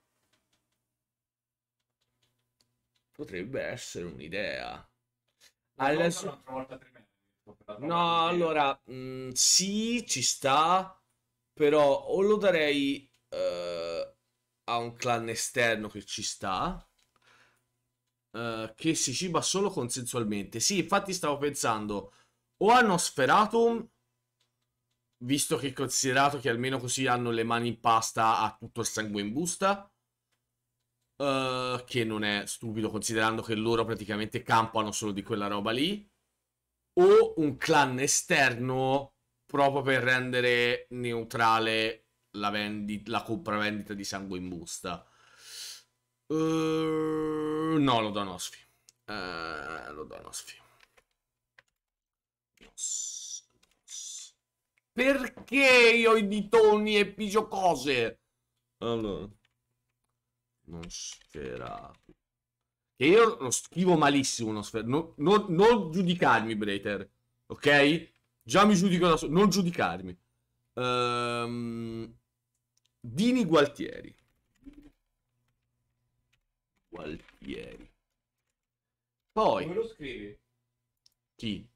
Potrebbe essere un'idea. Adesso... Un'altra volta tre No, allora, mh, mm, sì, ci sta, però o lo darei eh, a un clan esterno che ci sta, eh, che si ciba solo consensualmente. Sì, infatti stavo pensando o a Nosferatum, visto che è considerato che almeno così hanno le mani in pasta a tutto il sangue in busta, eh, che non è stupido considerando che loro praticamente campano solo di quella roba lì o un clan esterno proprio per rendere neutrale la, vendi- la compravendita di sangue in busta. Uh, no, lo do a Nosfi. Uh, lo do a Nosfi. Perché io ho i ditoni e pigio cose? Allora. Non sperato. E io lo scrivo malissimo uno sfer- non, non, non, giudicarmi, Breiter, ok? Già mi giudico da solo, non giudicarmi. Um, ehm, Dini Gualtieri. Gualtieri. Poi... Come lo scrivi? Chi?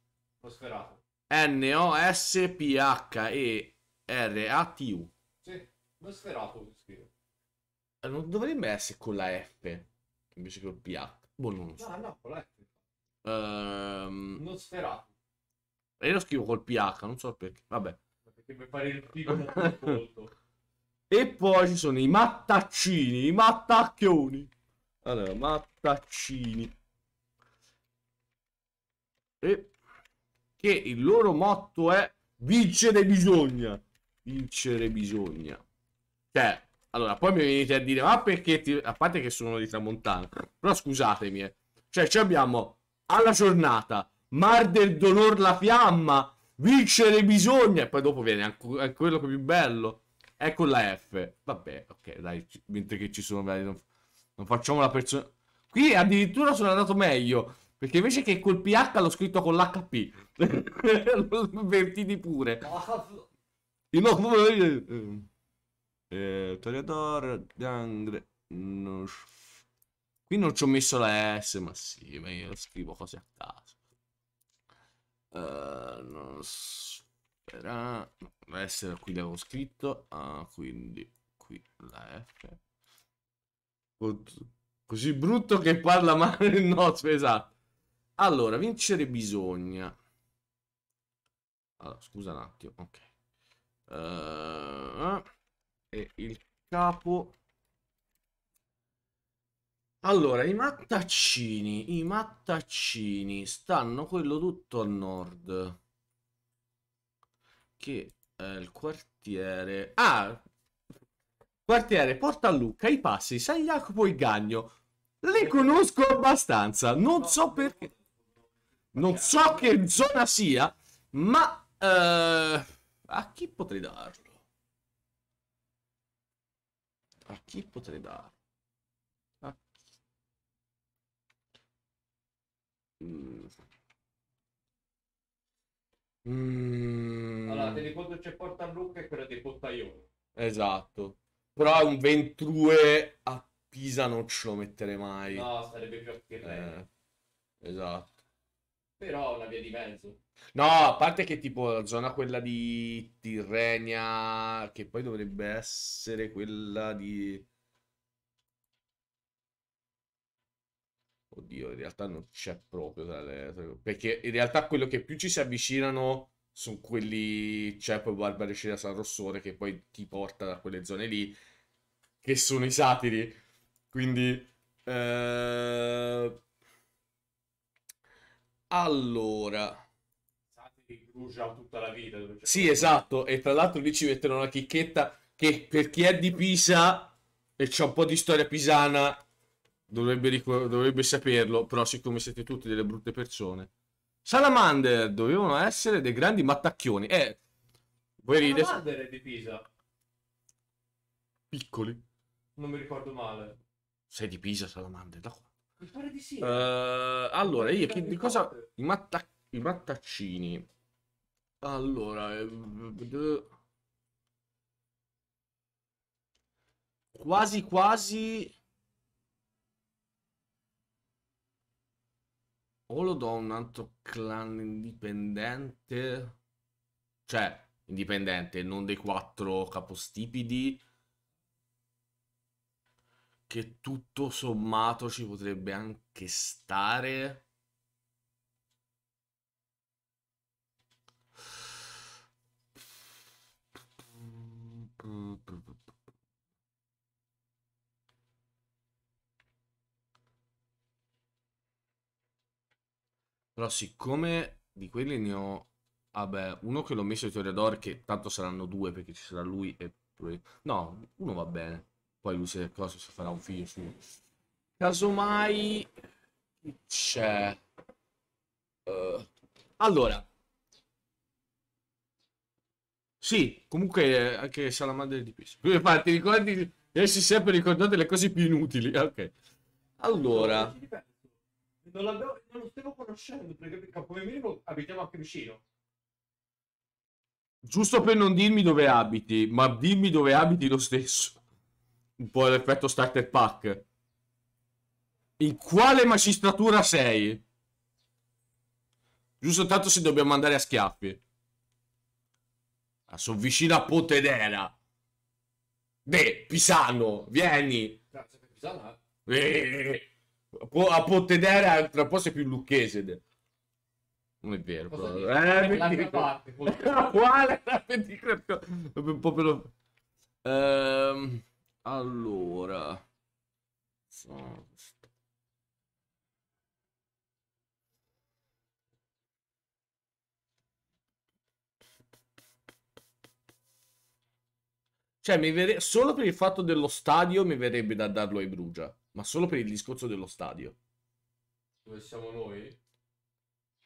Ho sferato. N-O-S-P-H-E-R-A-T-U. Sì, lo sferato lo scrivo. Eh, non dovrebbe essere con la F invece che col PH. Boh, non lo so. No, no, qual è? Ehm... E io lo scrivo col PH, non so perché. Vabbè. Perché per fare il tipo E poi ci sono i mattaccini, i mattacchioni. Allora, mattaccini. E che il loro motto è vincere bisogna. Vincere bisogna. Cioè, allora, poi mi venite a dire, ma perché... Ti... A parte che sono di Tramontana. Però scusatemi, eh. Cioè, ci abbiamo alla giornata, Mar del Dolor la fiamma, vincere bisogna. E poi dopo viene anche quello più bello. Ecco la F. Vabbè, ok, dai, mentre che ci sono... Non, non facciamo la persona... Qui addirittura sono andato meglio. Perché invece che col PH l'ho scritto con l'HP. Lo avvertiti pure. eh, Toriador Gangre No. Qui non ci ho messo la S, ma sì, ma io scrivo cose a caso. Uh, eh, non spera... No, la S qui l'avevo scritto, ah, quindi qui la F. Così brutto che parla male il nostro esatto. Allora, vincere bisogna. Allora, scusa un attimo, ok. Uh e il capo. Allora, i mattaccini, i mattaccini stanno quello tutto a nord. Che è il quartiere... Ah! Quartiere Porta Lucca, i passi, San Jacopo e Gagno. Li conosco abbastanza, non so perché... Non so che zona sia, ma... Eh, a chi potrei darlo? A chi potrei dare? A... Mm. Mm. Allora, mm. Telepondo c'è Porta Lucca e quella di Pottaiolo. Esatto. Però è un Ventrue a Pisa non ce lo metterei mai. No, sarebbe più a Pirelli. Eh, esatto. Però una via di mezzo. No, a parte che tipo la zona quella di Tirrenia, che poi dovrebbe essere quella di... Oddio, in realtà non c'è proprio tra le... Perché in realtà quello che più ci si avvicinano sono quelli... C'è poi Barbara Scena San Rossore che poi ti porta da quelle zone lì, che sono i satiri. Quindi... Eh allora... Tutta la vita, sì, esatto. E tra l'altro lì ci mettono una chicchetta che per chi è di Pisa e c'è un po' di storia pisana dovrebbe, dovrebbe saperlo, però siccome siete tutti delle brutte persone. Salamander dovevano essere dei grandi mattacchioni. Eh, voi ridete? Salamander è di Pisa. Piccoli. Non mi ricordo male. Sei di Pisa, Salamander, da qua. Mi pare di sì. Uh, allora, io che, di cosa... I, matta... I, mattaccini. Allora... Eh, quasi quasi... O lo do a un altro clan indipendente? Cioè, indipendente, non dei quattro capostipidi che tutto sommato ci potrebbe anche stare. Però siccome di quelli ne ho... Vabbè, ah uno che l'ho messo in Toreador, che tanto saranno due perché ci sarà lui e... No, uno va bene poi lui se cosa si farà un figlio su. Casomai c'è. Uh, allora. Sì, comunque anche Salamander di Peace. Infatti, ricordi, essi sempre ricordate le cose più inutili. Ok. Allora. Non, non lo stavo conoscendo perché come minimo abitiamo a vicino. Giusto per non dirmi dove abiti, ma dimmi dove abiti lo stesso un po' l'effetto starter pack. In quale magistratura sei? Giusto tanto se dobbiamo andare a schiaffi. Ah, sono vicino a Pontedera. De, Pisano, vieni. Grazie per Pisano, eh. eh a Pontedera tra un po' sei più lucchese. De. Non è vero, Cosa però. Eh, mi dico... parte. Quale? Un po' Ehm... Allora. Cioè, mi vere... solo per il fatto dello stadio mi verrebbe da darlo ai Brugia. Ma solo per il discorso dello stadio. Dove siamo noi?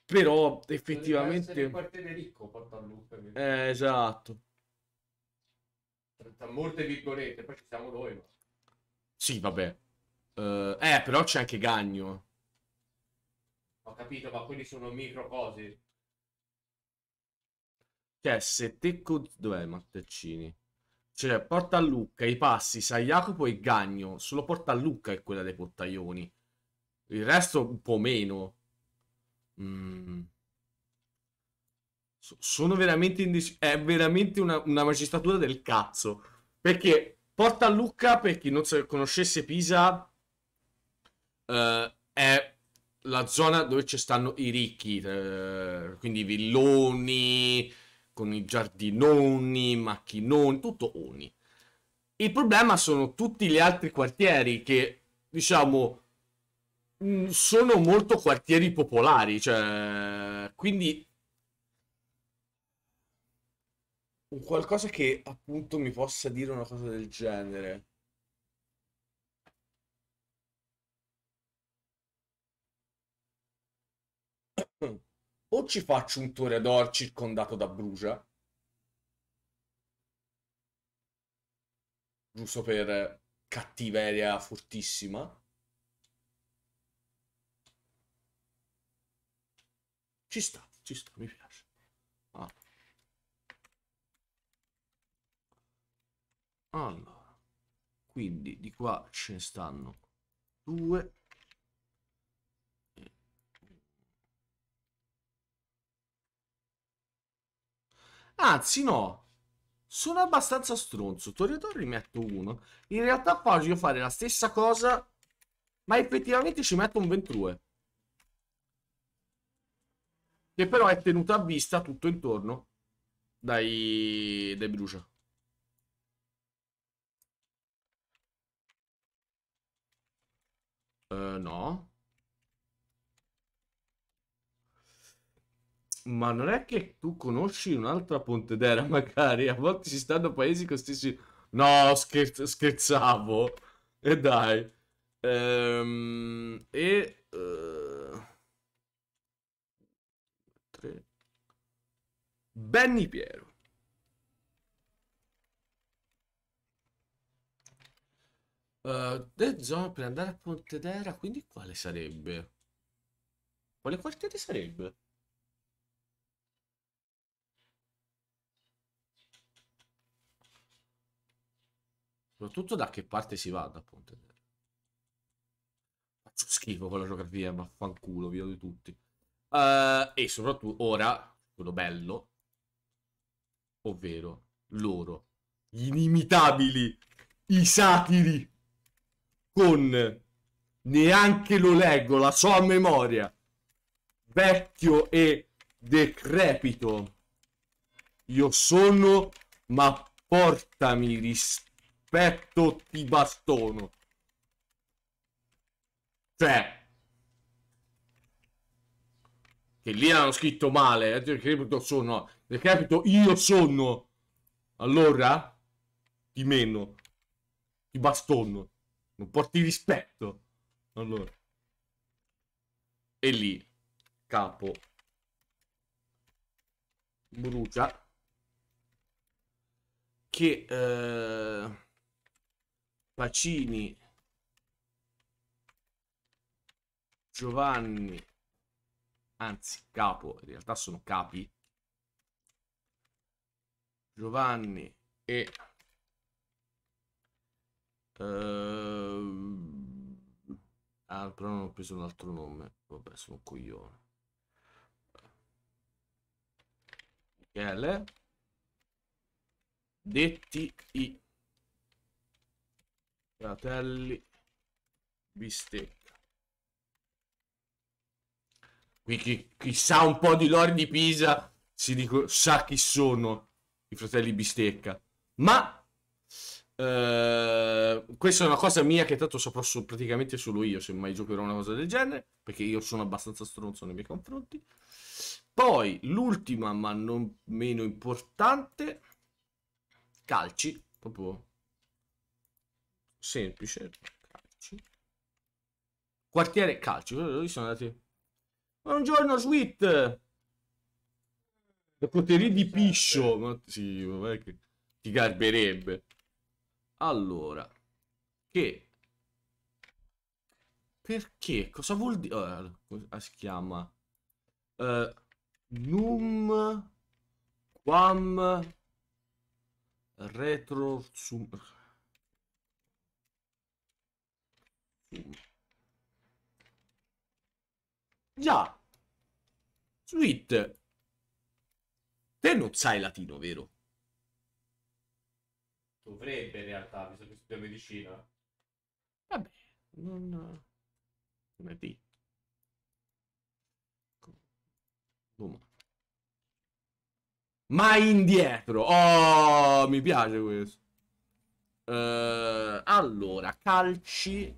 Però, effettivamente... il quartiere ricco, porta al Eh, esatto tra molte virgolette, poi ci siamo noi. Ma... Sì, vabbè. Uh, eh, però c'è anche Gagno. Ho capito, ma quelli sono micro cose. Cioè, se Tecco... Dov'è Matteccini? Cioè, porta a Lucca, i passi, San Jacopo e Gagno. Solo porta a Lucca è quella dei portaioni. Il resto un po' meno. Mm sono veramente indec- è veramente una, una, magistratura del cazzo perché Porta Lucca per chi non conoscesse Pisa eh, è la zona dove ci stanno i ricchi eh, quindi villoni con i giardinoni macchinoni tutto oni il problema sono tutti gli altri quartieri che diciamo mm, sono molto quartieri popolari cioè quindi un qualcosa che appunto mi possa dire una cosa del genere. O ci faccio un toreador circondato da brucia, giusto per cattiveria fortissima. Ci sta, ci sta, mi piace. Allora, quindi di qua ce ne stanno due. Anzi no, sono abbastanza stronzo. Toreador rimetto uno. In realtà voglio fare la stessa cosa, ma effettivamente ci metto un ventrue. Che però è tenuto a vista tutto intorno dai, dai brucia. Uh, no. Ma non è che tu conosci un'altra Pontedera, magari? A volte ci stanno paesi con stessi... No, scherz scherzavo. E dai. Ehm, e... Uh... Benny Piero. Uh, eh, The Zone per andare a Pontedera, quindi quale sarebbe? Quale quartiere sarebbe? Soprattutto da che parte si va da Pontedera? Faccio schifo con la geografia, ma fanculo, vi odio tutti. Uh, e soprattutto ora, quello bello, ovvero loro, gli inimitabili, i satiri con neanche lo leggo, la so a memoria. Vecchio e decrepito. Io sono, ma portami rispetto, ti bastono. Cioè, che lì hanno scritto male, eh, decrepito sono, decrepito io sono. Allora, di meno, ti bastono. Un po' rispetto. Allora. E lì. Capo. Brucia. Che... Eh, Pacini. Giovanni. Anzi, capo. In realtà sono capi. Giovanni e Uh, ah, però non ho preso un altro nome. Vabbè, sono un coglione. Michele. Detti i fratelli bistecca. Qui chi, chi, sa un po' di lore di Pisa si dico, sa chi sono i fratelli bistecca. Ma Uh, questa è una cosa mia che tanto saprò su, praticamente solo io se mai giocherò una cosa del genere, perché io sono abbastanza stronzo nei miei confronti. Poi l'ultima, ma non meno importante, calci, proprio semplice, calci. Quartiere calci, dove sono andati? Buongiorno, Sweet! Le poterie di piscio, ma sì, vabbè che ti garberebbe. Allora, che... Perché? Cosa vuol dire? Eh, uh, ah, si chiama? Uh, num quam retro sum... Già! Sweet! Te non sai latino, vero? dovrebbe in realtà, visto che studia medicina. Vabbè, non... Come di. Boom. Ma indietro! Oh, mi piace questo. Uh, allora, calci,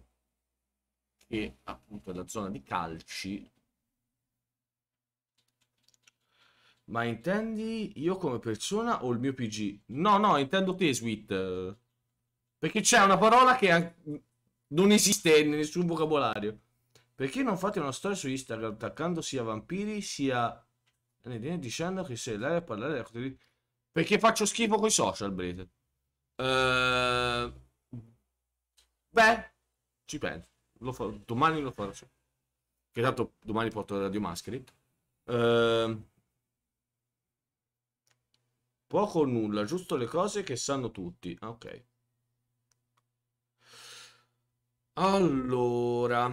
che appunto è la zona di calci, Ma intendi io come persona o il mio PG? No, no, intendo te, Sweet. Perché c'è una parola che non esiste in nessun vocabolario. Perché non fate una storia su Instagram attaccando sia vampiri sia... Dicendo che sei lei a parlare... Perché faccio schifo con i social, Brete. Uh... Ehm, beh, ci penso. Lo farò. Domani lo farò. Che tanto domani porto la Radio Mascheri. Uh... Poco o nulla, giusto le cose che sanno tutti. ok. Allora.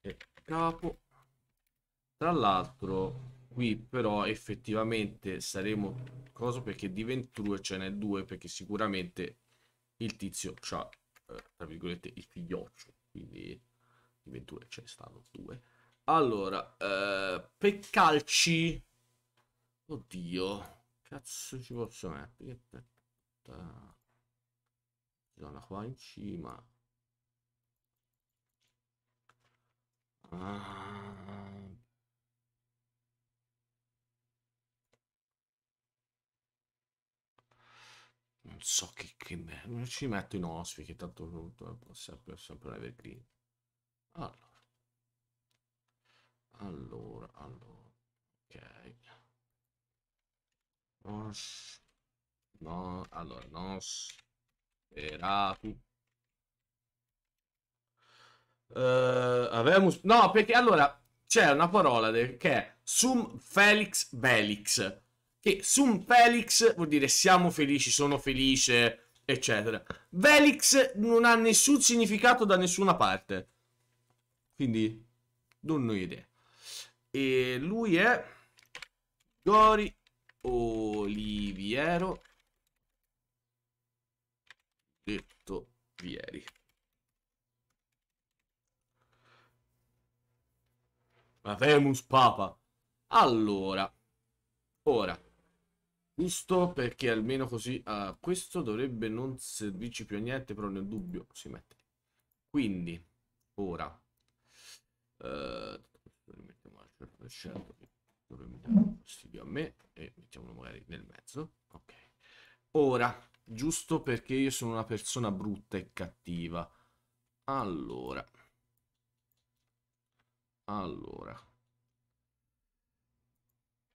E eh, capo. Tra l'altro, qui però effettivamente saremo coso perché di Ventrue ce n'è due perché sicuramente il tizio ha, eh, tra virgolette, il figlioccio. Quindi di Ventrue ce ne stanno due. Allora, eh, Peccalci. Oddio. Cazzo ci posso mettere? Che Zona qua in cima. Ah. Non so che, che me... Non ci metto in che tanto è sempre, sempre l'evergreen. Allora allora, allora, ok. Nos, no, allora, nos, eratu. Uh, eh, avemus, no, perché allora c'è una parola che è sum felix velix che sum felix vuol dire siamo felici, sono felice, eccetera. Velix non ha nessun significato da nessuna parte. Quindi, non ho idea. E lui è Gori Oliviero detto Vieri. Avemus Papa. Allora, ora, giusto perché almeno così a uh, questo dovrebbe non servirci più a niente, però nel dubbio si mette. Quindi, ora, uh, scelto quello mi dà fastidio a me e mettiamolo magari nel mezzo ok ora giusto perché io sono una persona brutta e cattiva allora allora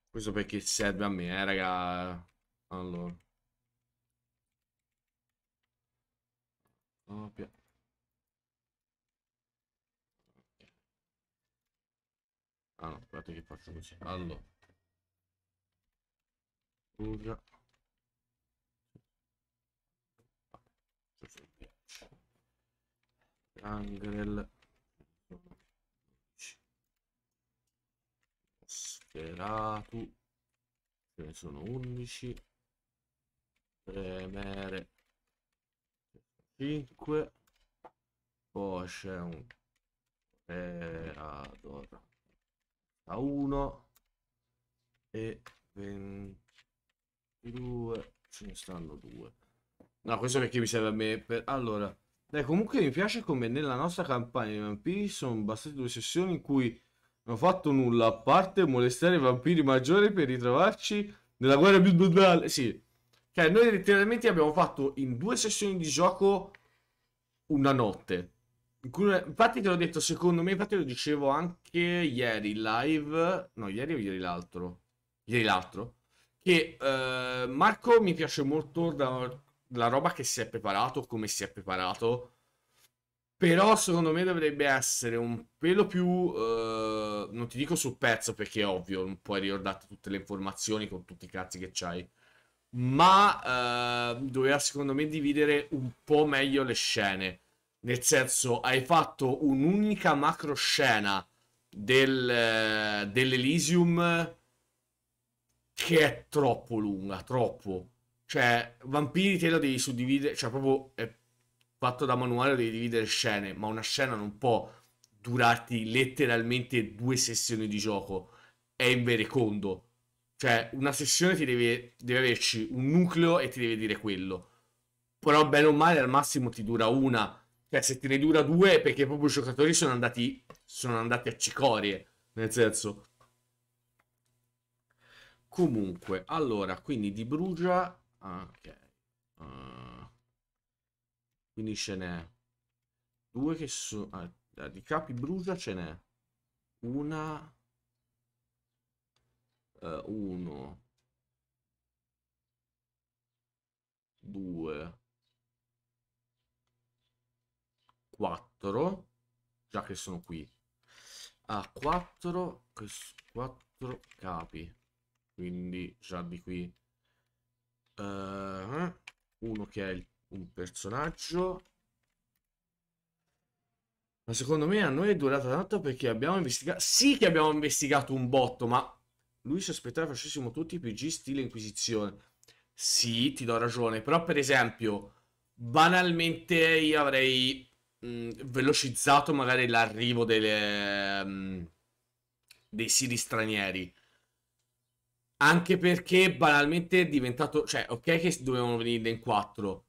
questo perché serve a me eh raga allora copia Ah no, aspetta che faccio così. Allora. Usa. Gangrel. Sferatu. Ce ne sono 11. Premere. 5. Poi c'è un Erador a 1 e 22 ce ne stanno due no questo perché mi serve a me per allora dai comunque mi piace come nella nostra campagna di vampiri sono bastate due sessioni in cui non ho fatto nulla a parte molestare i vampiri maggiori per ritrovarci nella guerra più brutale sì cioè noi letteralmente abbiamo fatto in due sessioni di gioco una notte Infatti te l'ho detto, secondo me, infatti lo dicevo anche ieri in live, no ieri o ieri l'altro? Ieri l'altro? Che eh, Marco mi piace molto da, la roba che si è preparato, come si è preparato, però secondo me dovrebbe essere un pelo più, eh, non ti dico sul pezzo perché è ovvio, non puoi ricordarti tutte le informazioni con tutti i cazzi che c'hai, ma eh, doveva secondo me dividere un po' meglio le scene nel senso, hai fatto un'unica macro scena del, eh, dell'Elysium che è troppo lunga, troppo. Cioè, vampiri te lo devi suddividere, cioè proprio è fatto da manuale, devi dividere scene, ma una scena non può durarti letteralmente due sessioni di gioco. È in verecondo. Cioè, una sessione ti deve, deve averci un nucleo e ti deve dire quello. Però bene o male al massimo ti dura una, cioè, se te ne dura due, perché proprio i giocatori sono andati, sono andati a cicorie. Nel senso. Comunque, allora, quindi di Brugia... Ok. Uh, quindi ce n'è due che sono... Ah, di Capi Brugia ce n'è una... Uh, uno... Due... 4, già che sono qui, a 4, 4 capi, quindi già di qui Uh, uno che è il, un personaggio ma secondo me a noi è durata tanto perché abbiamo investigato sì che abbiamo investigato un botto ma lui si aspettava che facessimo tutti i PG stile Inquisizione sì ti do ragione però per esempio banalmente io avrei mh, mm, velocizzato magari l'arrivo delle, mh, mm, dei siri stranieri. Anche perché banalmente è diventato... Cioè, ok che dovevano venire in quattro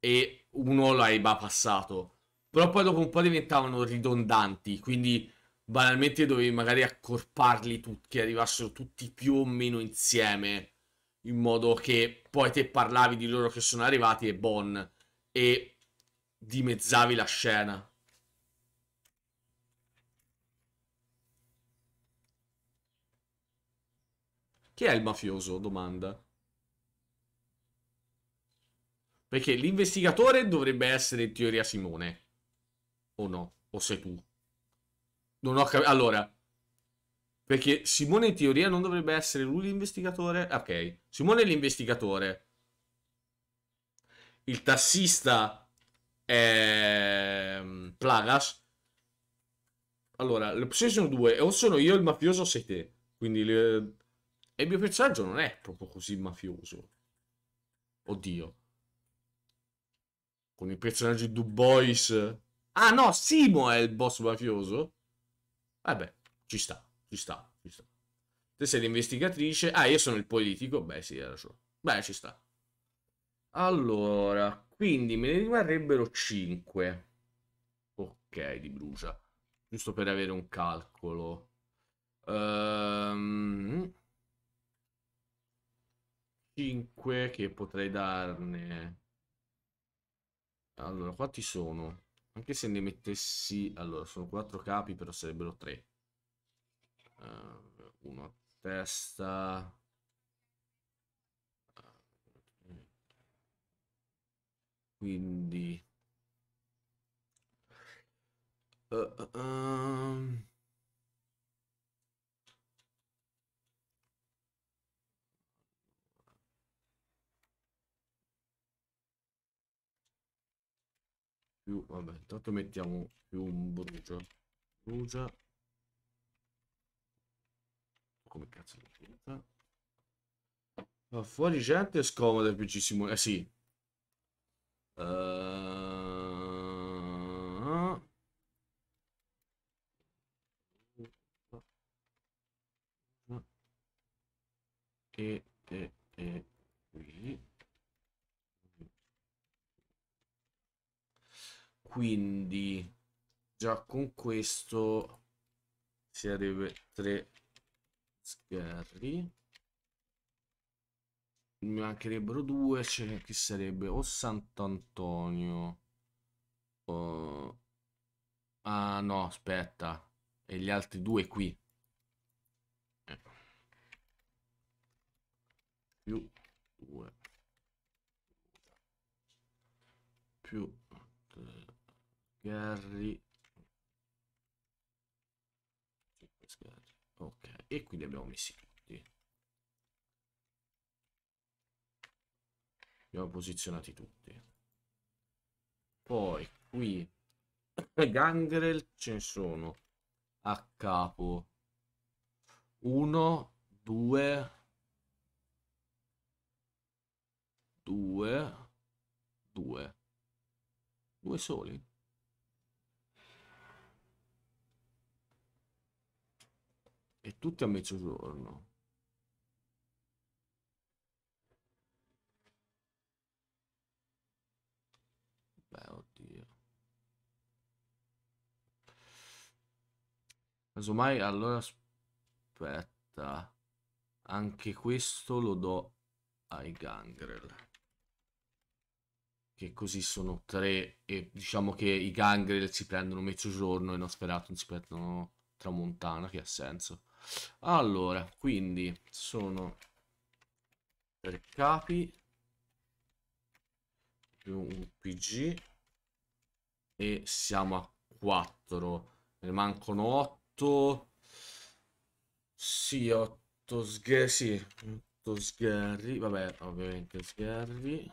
e uno l'hai bypassato. Però poi dopo un po' diventavano ridondanti, quindi banalmente dovevi magari accorparli tutti, che arrivassero tutti più o meno insieme, in modo che poi te parlavi di loro che sono arrivati e bon. E dimezzavi la scena. Chi è il mafioso? Domanda. Perché l'investigatore dovrebbe essere in teoria Simone. O no? O sei tu? Non ho capito. Allora. Perché Simone in teoria non dovrebbe essere lui l'investigatore? Ah, ok. Simone è l'investigatore. Il tassista eh, Plagas. Allora, le opzioni sono due, o sono io il mafioso o sei te. Quindi le... e il mio personaggio non è proprio così mafioso. Oddio. Con il personaggio di Du Bois. Ah no, Simo è il boss mafioso. Vabbè, ci sta, ci sta, ci sta. Te sei l'investigatrice. Ah, io sono il politico. Beh, sì, era solo. Beh, ci sta. Allora, quindi me ne rimarrebbero 5. Ok, di brucia. Giusto per avere un calcolo. Um, ehm, 5 che potrei darne. Allora, quanti sono? Anche se ne mettessi... Allora, sono 4 capi, però sarebbero 3. Uh, ehm, uno a testa... quindi uh, um... più vabbè intanto mettiamo più un brucia brucia come cazzo lo ah, fuori gente scomoda il pc simone eh sì Uh... E, e, e, qui. Quindi già con questo si sarebbe tre scherri. Mi mancherebbero due. C'è chi sarebbe? O Sant'Antonio. O... Ah no, aspetta. E gli altri due qui. Ecco. Più due. Più Gary. Ok, e qui li abbiamo messi Li posizionati tutti. Poi qui gangrel ce ne sono a capo 1, 2, 2, 2. Due soli? E tutti a mezzogiorno. Casomai, allora aspetta. Anche questo lo do ai gangrel. Che così sono tre e diciamo che i gangrel si prendono mezzogiorno e non sperato non si prendono tramontana, che ha senso. Allora, quindi sono tre capi più un PG e siamo a 4. Ne mancano 8 8 sì 8 sgherri sì, 8 sgherri vabbè ovviamente sgherri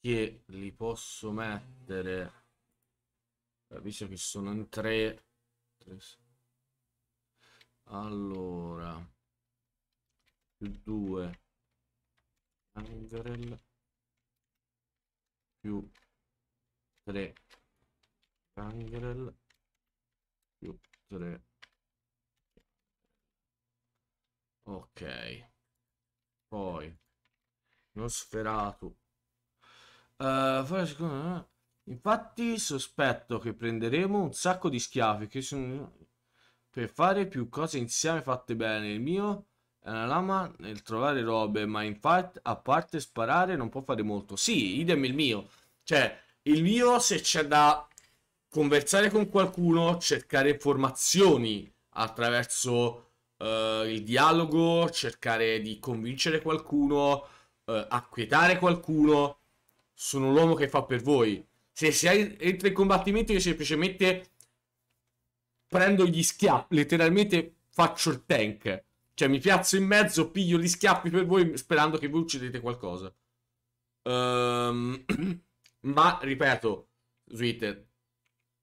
che li posso mettere eh, visto che sono in 3 allora più 2 Angrel più 3 Angrel più 3 ok poi non sferato uh, infatti sospetto che prenderemo un sacco di schiavi che sono per fare più cose insieme fatte bene il mio è una lama nel trovare robe ma infatti a parte sparare non può fare molto sì idem il mio cioè il mio se c'è da conversare con qualcuno, cercare informazioni attraverso uh, il dialogo, cercare di convincere qualcuno, uh, acquietare qualcuno. Sono l'uomo che fa per voi. Se si entra in combattimento, io semplicemente prendo gli schiaffi, letteralmente faccio il tank. Cioè mi piazzo in mezzo, piglio gli schiaffi per voi sperando che voi uccidete qualcosa. Um, ma ripeto, Twitter,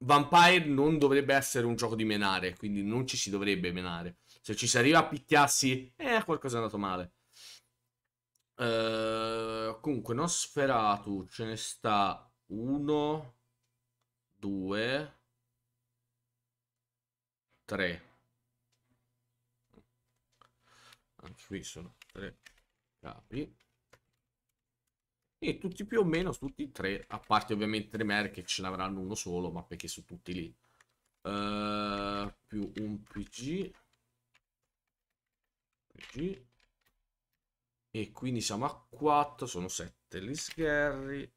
Vampire non dovrebbe essere un gioco di menare, quindi non ci si dovrebbe menare. Se ci si arriva a picchiarsi, eh, qualcosa è andato male. Uh, comunque, Nosferatu ce ne sta uno, due, tre. Anche qui sono tre capi. E tutti più o meno, tutti tre, a parte ovviamente Remer che ce l'avranno uno solo, ma perché sono tutti lì. Uh, più un PG. PG. E quindi siamo a 4, sono 7 gli sgherri.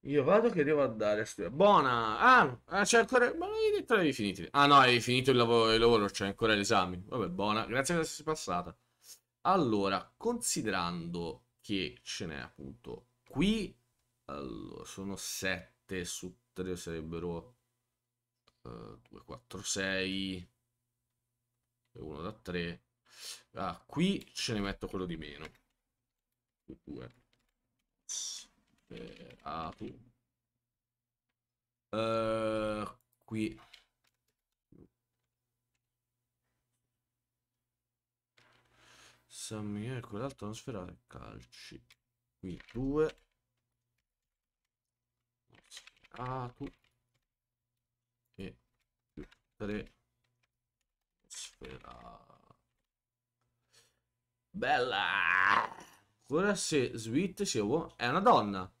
Io vado che devo andare a studiare. Buona! Ah, eh, c'è ancora... Ma hai detto l'avevi finito. Ah no, hai finito il lavoro, il lavoro c'è ancora l'esame. Vabbè, buona. Grazie per essere passata. Allora, considerando che ce n'è appunto qui, allora, sono 7 su 3 sarebbero uh, 2, 4, 6 e 1 da 3. Ah, qui ce ne metto quello di meno. 2. Uh, eh, eh, qui San Michele e quell'altro non sferrate calci qui due sferato ah, e più tre sferato bella ora se Sweet sia uomo è una donna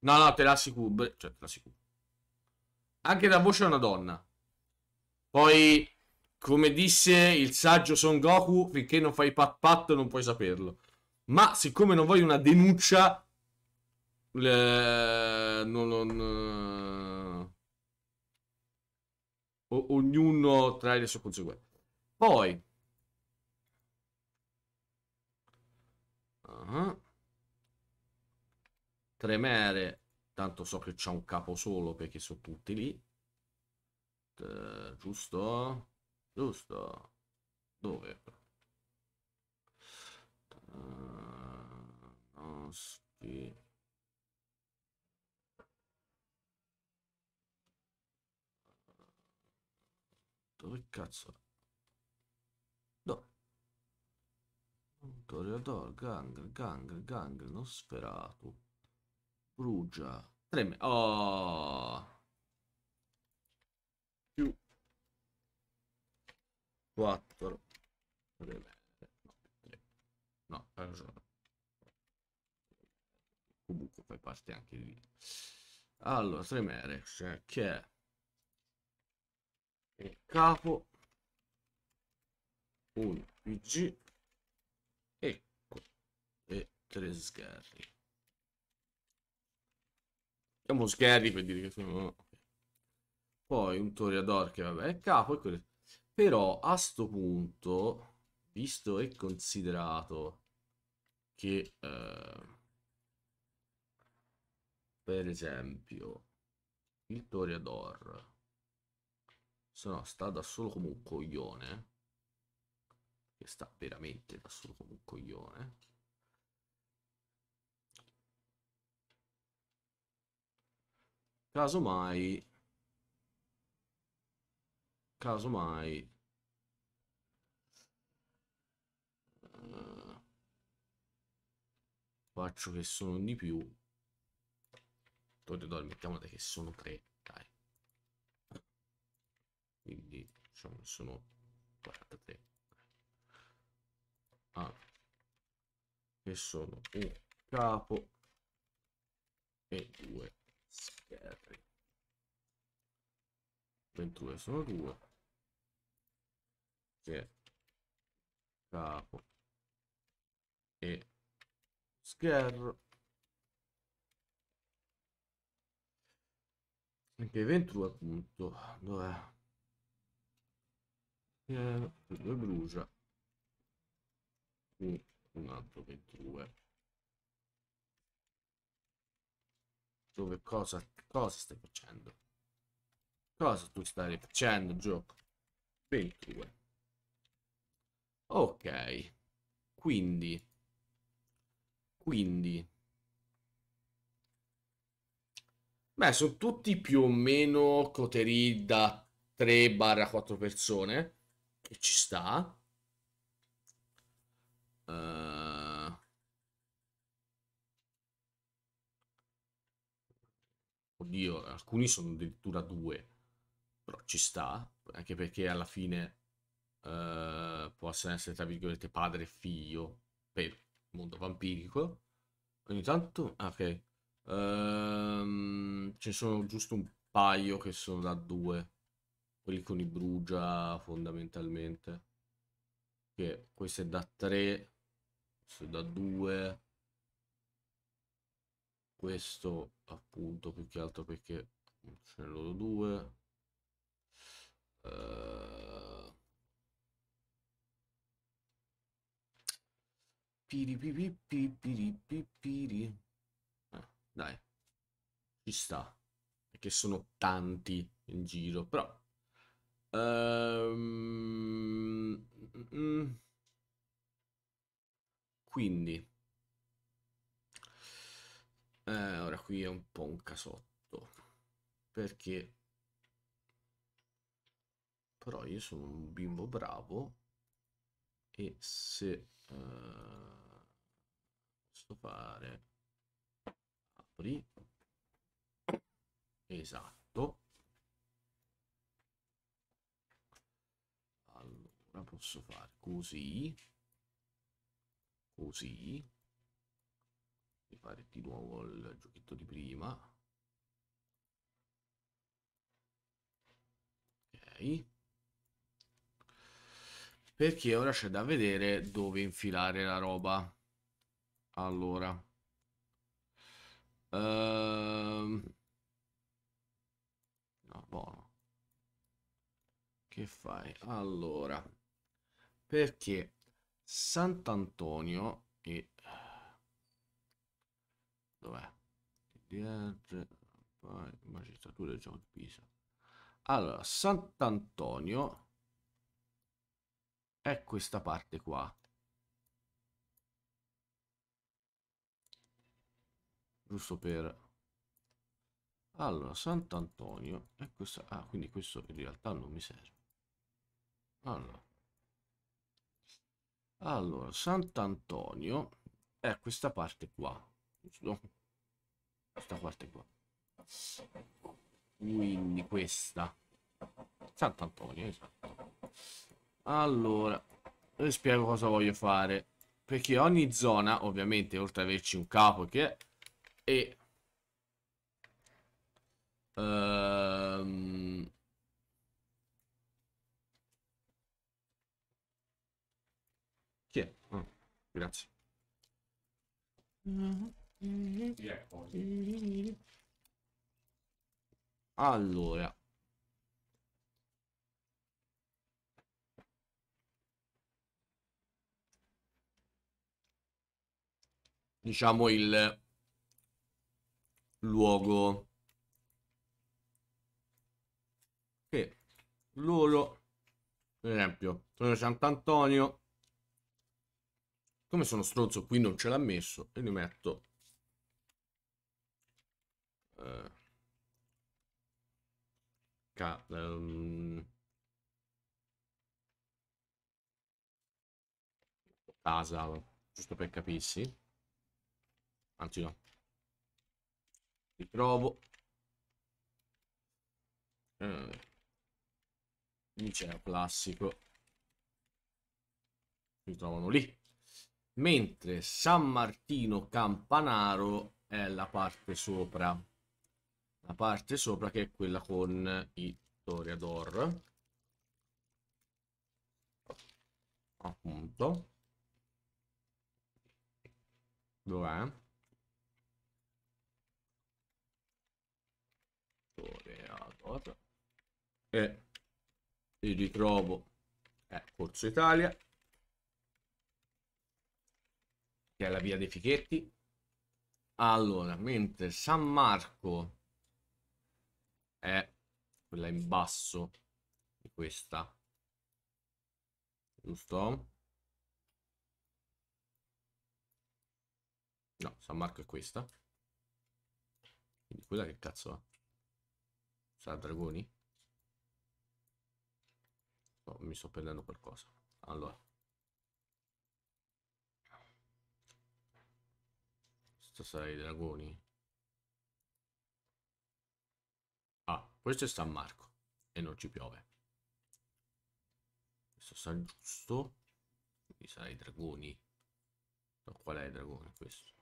no no te la sicuro cioè te la sicuro anche da voce è una donna poi come disse il saggio Son Goku, finché non fai pat pat non puoi saperlo. Ma siccome non voglio una denuncia, le... non, non... Eh, o ognuno trae le sue conseguenze. Poi... Uh ah, -huh. Tremere, tanto so che c'è un capo solo perché sono tutti lì. Eh, giusto? Giusto. Dove? Ospi. Dove cazzo? No. Toreador, Gang, Gang, Gang, non Nosferatu. Brugia. Treme. Oh! 4 no hai ragione comunque fai parte anche di allora tremere cioè che è il capo un pg ecco e tre sgherri siamo sgherri per dire che sono poi un toreador che vabbè è capo e quello però a sto punto, visto e considerato che, eh, per esempio, il Toreador sono sta da solo come un coglione, che sta veramente da solo come un coglione, casomai casomai uh, faccio che sono di più toglio dal mettiamo che sono tre dai quindi diciamo sono 43 ah, che sono un capo e due scherri 22 sono due capo e scherro anche 22 appunto dov'è due eh, brucia qui un altro 22 dove cosa cosa stai facendo cosa tu stai facendo gioco 22 Ok, quindi, quindi, beh, sono tutti più o meno coterie da 3-4 barra persone, che ci sta. Uh... Oddio, alcuni sono addirittura due, però ci sta, anche perché alla fine eh, possono essere tra virgolette padre e figlio per il mondo vampirico. Ogni tanto, ah, ok, ehm, ce sono giusto un paio che sono da due, quelli con i brugia fondamentalmente. Che questo è da tre questo è da due questo appunto più che altro perché ce ne loro due. Uh... Piripipipiripipiri. Eh, dai, ci sta. che sono tanti in giro, però... Um... Quindi... Eh, ora qui è un po' un casotto. Perché... Però io sono un bimbo bravo e se Uh, eh, posso fare apri esatto allora posso fare così così e fare di nuovo il giochetto di prima ok perché ora c'è da vedere dove infilare la roba. Allora. Ehm... No, buono. Che fai? Allora. Perché Sant'Antonio e... Eh, dov'è? TDR, poi Magistratura di Pisa. Allora, Sant'Antonio è questa parte qua. Giusto per... Allora, Sant'Antonio è questa... Ah, quindi questo in realtà non mi serve. Allora, allora Sant'Antonio è questa parte qua. Giusto? Questa parte qua. Quindi questa. Sant'Antonio, esatto. Allora, vi spiego cosa voglio fare. Perché ogni zona, ovviamente, oltre ad averci un capo che è... E... Ehm... Chi è? Oh, grazie. Mm-hmm. Allora, diciamo il luogo che loro per esempio sono Sant'Antonio come sono stronzo qui non ce l'ha messo e li metto eh, ca, um, casa giusto per capirsi anzi no riprovo eh. liceo classico si trovano lì mentre San Martino Campanaro è la parte sopra la parte sopra che è quella con i Toreador appunto dov'è? Toreador e li ritrovo eh, Corso Italia che è la via dei Fichetti allora mentre San Marco è quella in basso di questa giusto? no San Marco è questa quindi quella che cazzo è Sarà dragoni? No, mi sto perdendo qualcosa. Allora. Questo sarà i dragoni. Ah, questo è San Marco. E non ci piove. Questo sarà giusto. Quindi sarà i dragoni. No, qual è il dragone questo?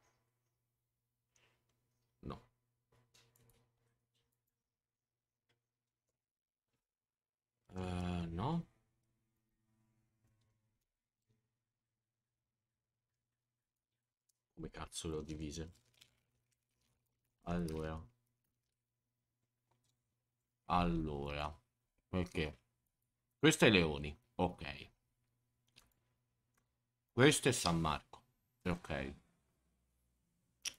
Uh, no. Come cazzo le ho divise? Allora. Allora. Perché? Questo è Leoni. Ok. Questo è San Marco. Ok.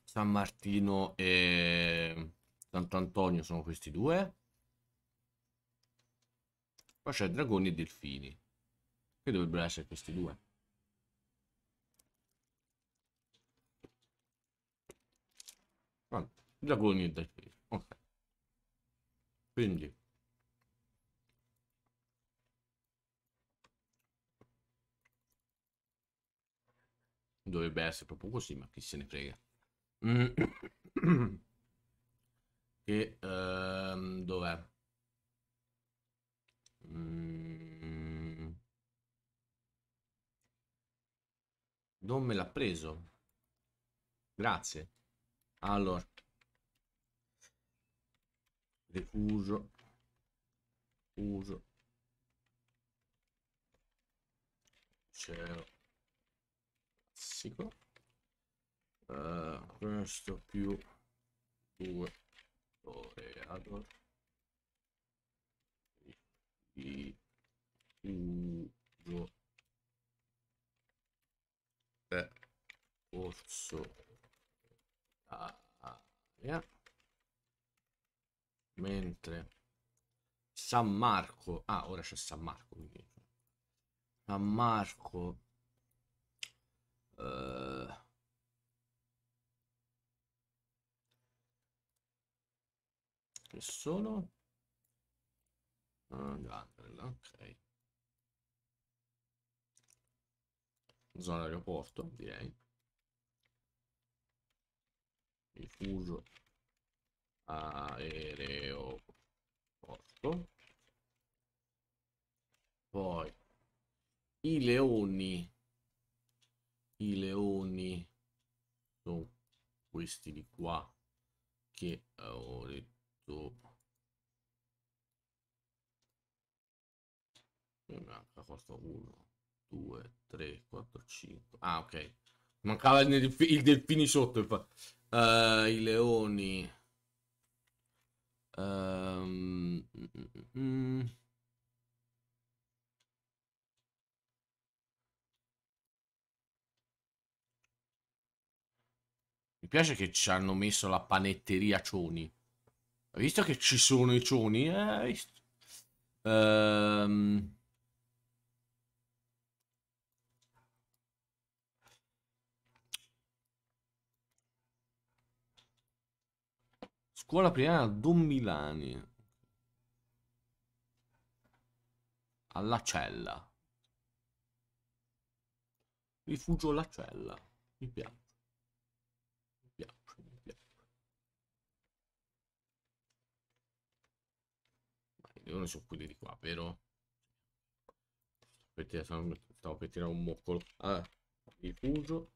San Martino e Sant'Antonio sono questi due. Poi c'è dragoni e delfini. Che dovrebbero essere questi due. Allora, ah, dragoni e delfini. Ok. Quindi... Dovrebbe essere proprio così, ma chi se ne frega. Mm. che... Um, dov'è? Mm. Non me l'ha preso. Grazie. Allora. Refuso. Uso. Cielo. Classico. Uh, questo più due. Toreador. Boh, di 1, 2, corso Italia, mentre San Marco, ah ora c'è San Marco, quindi. San Marco, eh, che sono? ok zona aeroporto direi diffuso aeroporto poi i leoni i leoni sono questi di qua che ho detto manca qualcuno 2 3 4 5 ah ok mancava il, delf il delfini sotto infatti uh, eh, i leoni um, mm, Mi piace che ci hanno messo la panetteria Cioni. Hai visto che ci sono i Cioni? Eh, hai visto? Ehm... Scuola primaria Don Milani. Alla cella. Rifugio la cella. Mi piace. Mi piace, mi piace. Ma i leoni quelli di qua, vero? stavo per tirare un moccolo. Ah, rifugio.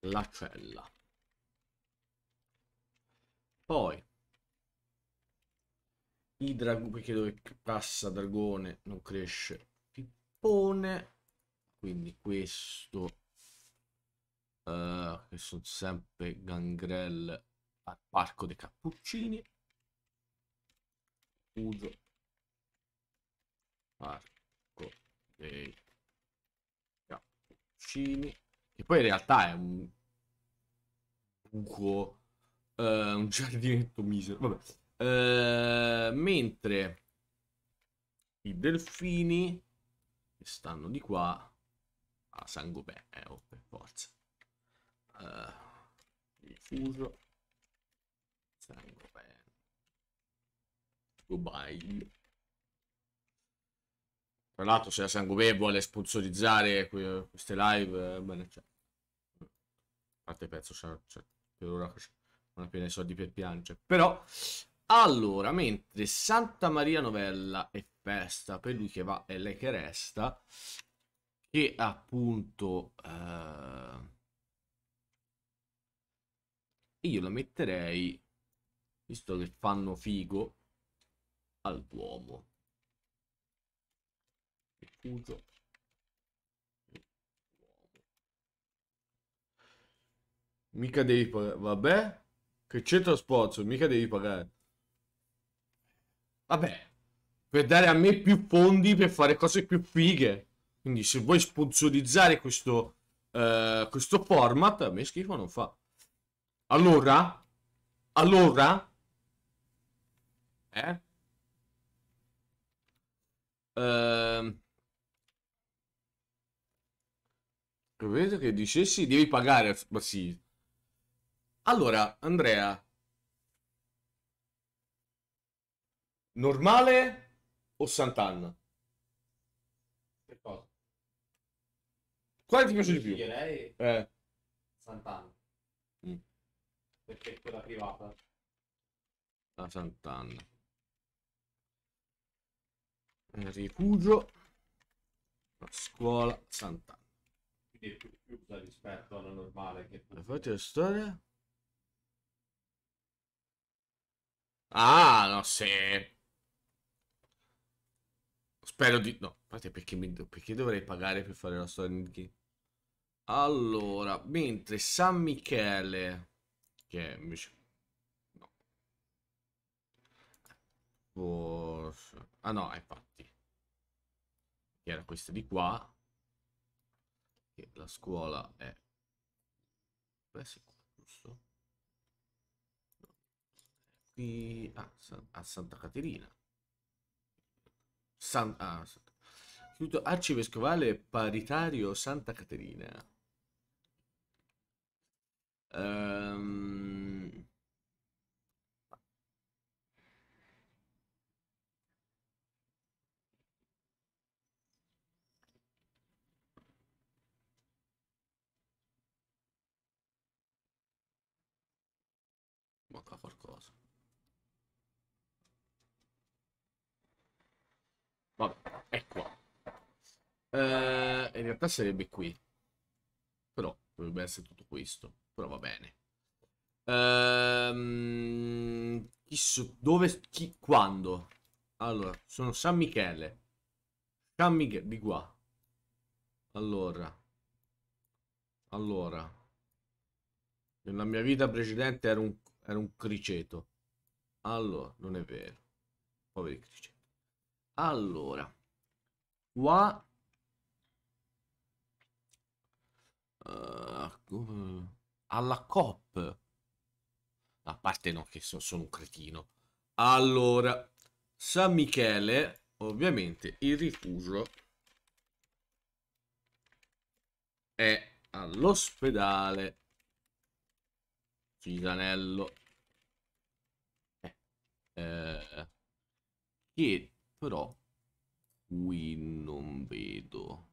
La cella. Poi i dragoni, perché dove passa dragone non cresce pippone, quindi questo uh, che sono sempre gangrel al parco dei cappuccini. Uso parco dei cappuccini, che poi in realtà è un buco Uh, un giardinetto misero. Vabbè. Uh, mentre i delfini stanno di qua a ah, Sangopè, eh, oh, per forza. Uh, eh, diffuso. Sangopè. goodbye Tra l'altro se la Sangopè vuole sponsorizzare que queste live, eh, bene, c'è. Cioè. A parte pezzo, c'è, per ora c'è non appena i soldi per piangere. Però, allora, mentre Santa Maria Novella è festa per lui che va e lei che resta, che appunto... Eh, io la metterei, visto che fanno figo, al Duomo. Uso. Mica devi... Vabbè, che c'entra sponsor? Mica devi pagare. Vabbè, per dare a me più fondi per fare cose più fighe. Quindi se vuoi sponsorizzare questo, uh, questo format, a me schifo non fa. Allora, allora, eh? Uh, Credo che dicessi devi pagare, ma sì, allora, Andrea, normale o Sant'Anna? Che cosa? Quale ti piace di più? Direi eh. Sant'Anna. Mm. Perché è quella privata. La Sant'Anna. Rifugio. La scuola Sant'Anna. Quindi è più chiusa rispetto alla normale. Che... La storia? Ah, no, se... Spero di... No, infatti perché, mi... perché dovrei pagare per fare la storia in game? Allora, mentre San Michele... Che è invece... No. Forse... Ah no, infatti. Che era questa di qua. Che la scuola è... Beh, sì, giusto di... Ah, a Santa Caterina. San... Ah, Santa... Istituto Arcivescovale Paritario Santa Caterina. Um, è qua. Eh, in realtà sarebbe qui. Però dovrebbe essere tutto questo. Però va bene. Ehm, chi so, dove, chi, quando? Allora, sono San Michele. San Michele, di qua. Allora. Allora. Nella mia vita precedente ero un, ero un criceto. Allora, non è vero. Poveri criceti. Allora. Qua... Uh, eh, alla COP. A parte no, che so, sono un cretino. Allora, San Michele, ovviamente, il rifugio è all'ospedale Cisanello. Eh, eh, che però qui non vedo.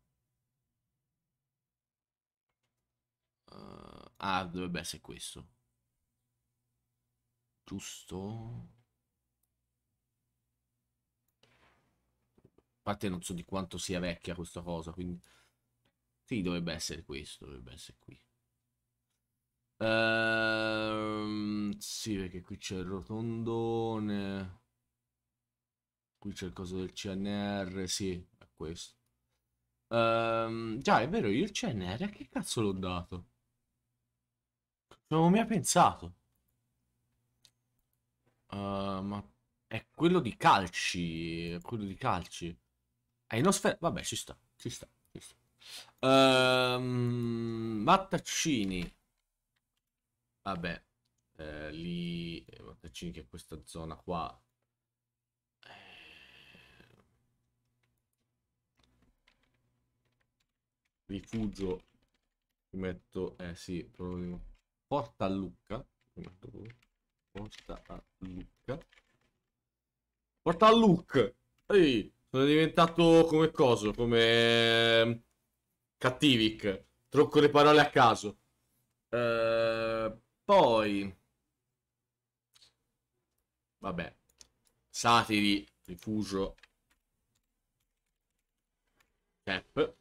Uh, ah, dovrebbe essere questo. Giusto? A parte non so di quanto sia vecchia questa cosa, quindi... Sì, dovrebbe essere questo, dovrebbe essere qui. Uh, sì, perché qui c'è il rotondone... Qui c'è il coso del CNR, sì, è questo. Um, già, è vero, io il CNR, a che cazzo l'ho dato? Non avevo mai pensato. Uh, ma è quello di calci, è quello di calci. È in osfera, vabbè, ci sta, ci sta, ci sta. Um, Mattaccini. Vabbè, eh, lì, eh, Mattaccini che è questa zona qua rifugio ci metto eh sì proprio porta a Lucca porta a Lucca porta a Lucca ehi sono diventato come coso come ehm, cattivic trocco le parole a caso eh, poi vabbè satiri rifugio cap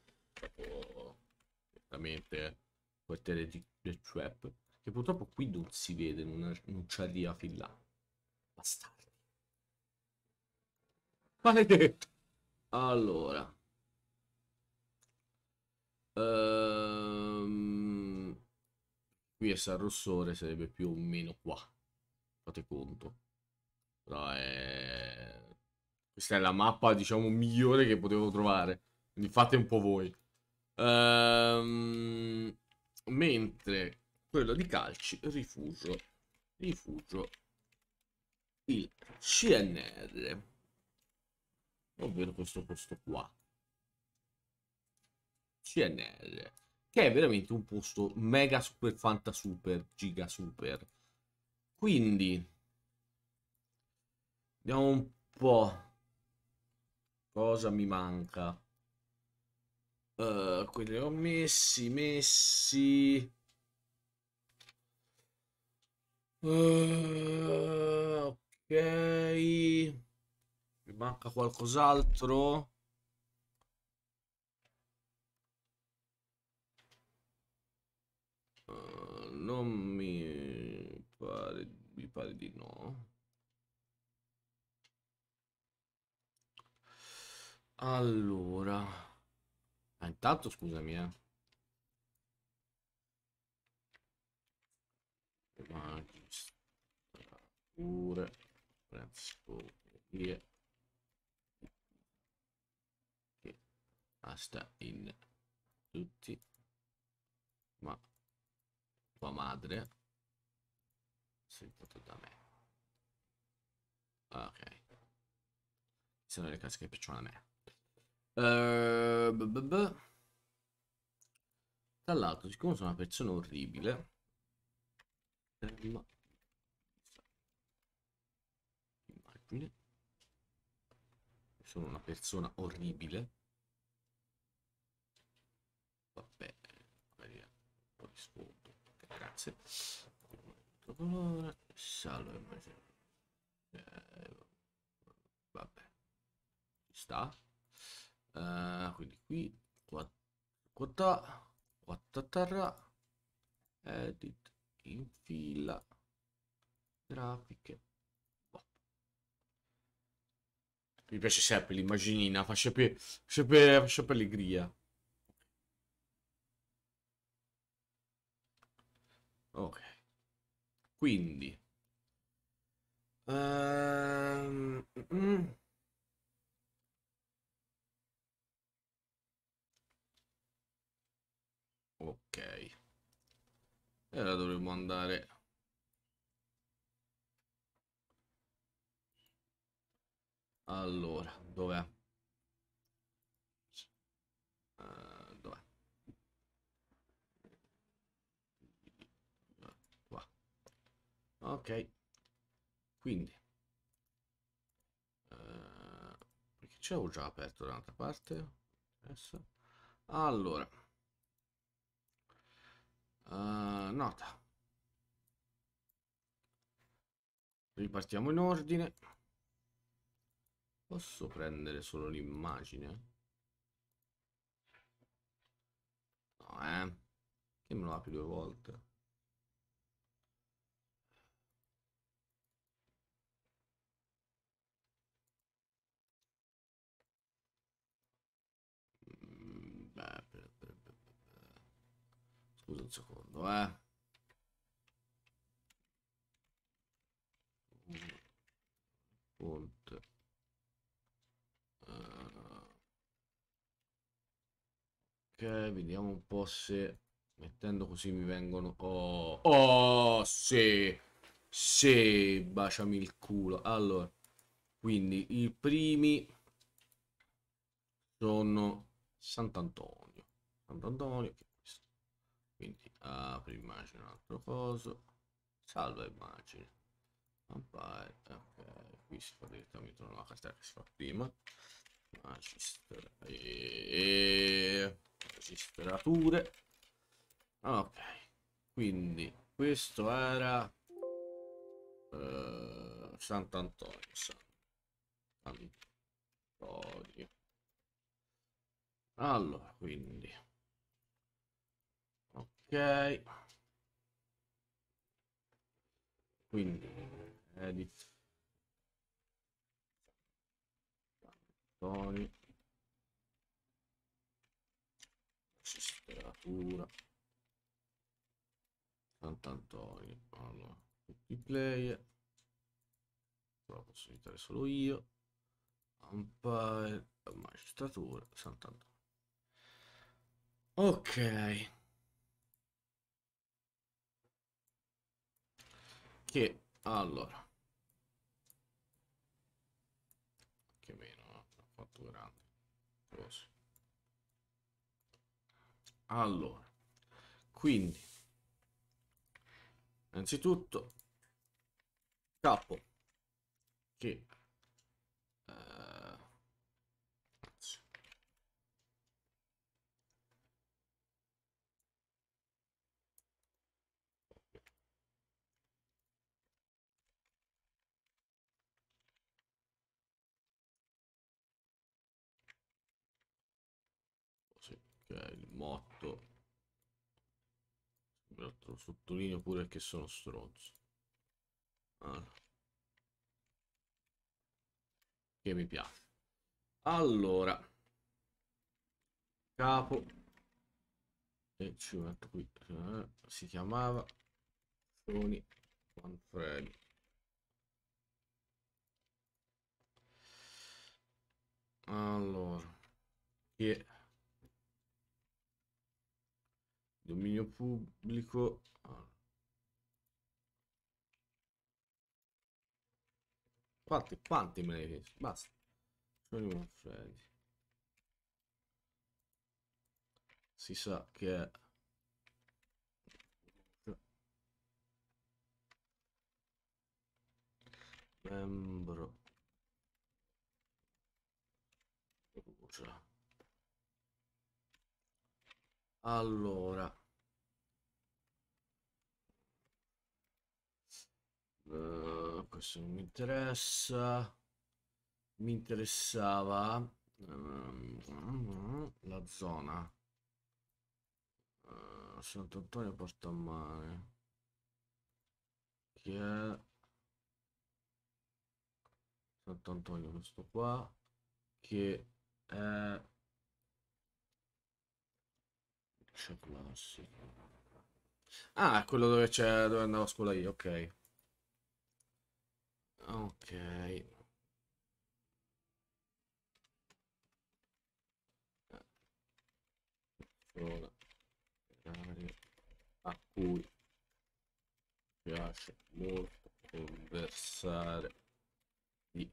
veramente quartiere eh, di, trap che purtroppo qui non si vede non, non ci arriva fin là bastardi maledetto allora ehm... qui è San Rossore sarebbe più o meno qua fate conto però è questa è la mappa diciamo migliore che potevo trovare quindi fate un po' voi Ehm, mentre quello di calci rifugio. Rifugio il CNR. Ovvero questo posto qua. CNR. Che è veramente un posto mega super fanta super giga super. Quindi... Vediamo un po' cosa mi manca. Uh, quelli ho messi, messi. Uh, ok. Mi manca qualcos'altro. Eh, non mi pare, mi pare di no. Allora. Ah, intanto scusami, eh. Magistrature, franzorie, che basta in tutti, ma tua madre sei fatto da me. Ok. Sono le casche che piacciono a me. Uh, b -b -b Tra l'altro, siccome sono una persona orribile, ferma. Immagine. Sono una persona orribile. Vabbè, magari un po' di sfondo. Grazie. Salve, colore. Salo Eh, vabbè. Ci sta uh, quindi qui quota quota terra edit infila grafiche oh. mi piace sempre l'immaginina fa sempre, sempre, sempre allegria ok quindi um, mm. mm. Ok. E allora dovremmo andare... Allora, dov'è? Uh, dov'è? Qua. Ok. Quindi. Uh, perché ce l'avevo già aperto da un'altra parte? Adesso. Allora. Uh, nota. Ripartiamo in ordine. Posso prendere solo l'immagine? No, eh. Che me lo apri due volte? Mm, Scusa un secondo secondo eh. Ponte. Uh. Ok, vediamo un po' se mettendo così mi vengono... Oh, oh, sì! Sì, baciami il culo. Allora, quindi i primi sono Sant'Antonio. Sant'Antonio, che quindi apri immagine un altro coso salva immagine compare ok qui si fa direttamente una cartella che si fa prima Magister e... magistrature ok quindi questo era uh, Sant'Antonio Sant'Antonio allora quindi ok quindi edit toni speratura Sant'Antonio allora tutti player però posso editare solo io Umpire magistratura Sant'Antonio ok che allora che meno fatto grande così allora quindi innanzitutto capo che eh, ok il motto peraltro sottolineo pure che sono stronzo allora. Ah, che mi piace allora capo e eh, ci metto qui eh, si chiamava Sony Manfredi allora che dominio pubblico ah. quanti, quanti me ne hai chiesto? basta si sa che è membro allora Uh, questo non mi interessa. Mi interessava uh, la zona. Uh, Sant'Antonio porta a mare. Che è Sant'Antonio questo qua che è classico. Ah, quello dove c'è dove andavo a scuola io, ok. Ok. Sola. A cui piace molto conversare di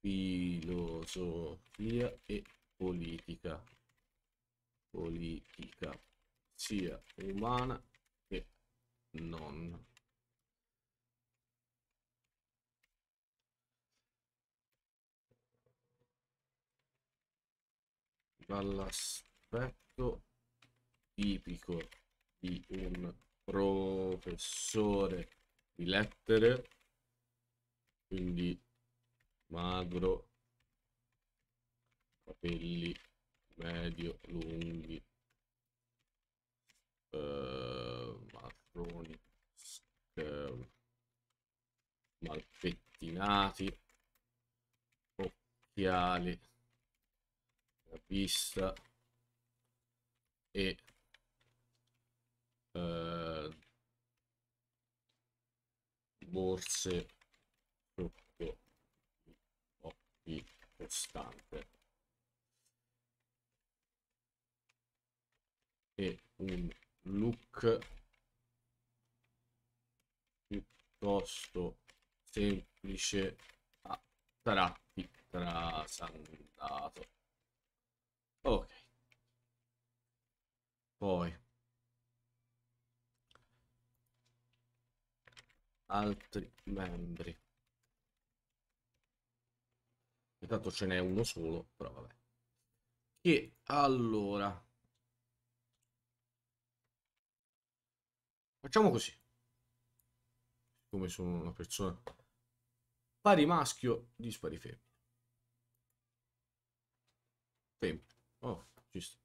filosofia e politica politica sia umana che non dall'aspetto tipico di un professore di lettere, quindi magro, capelli medio lunghi, eh, marroni, eh, malpettinati, occhiali vista e eh, borse sotto occhi costante e un look piuttosto semplice a tratti trasandato Ok. Poi. Altri membri. Intanto ce n'è uno solo, però vabbè. Che allora... Facciamo così. Come sono una persona pari maschio, dispari femmina. Tempo. Oh, giusto.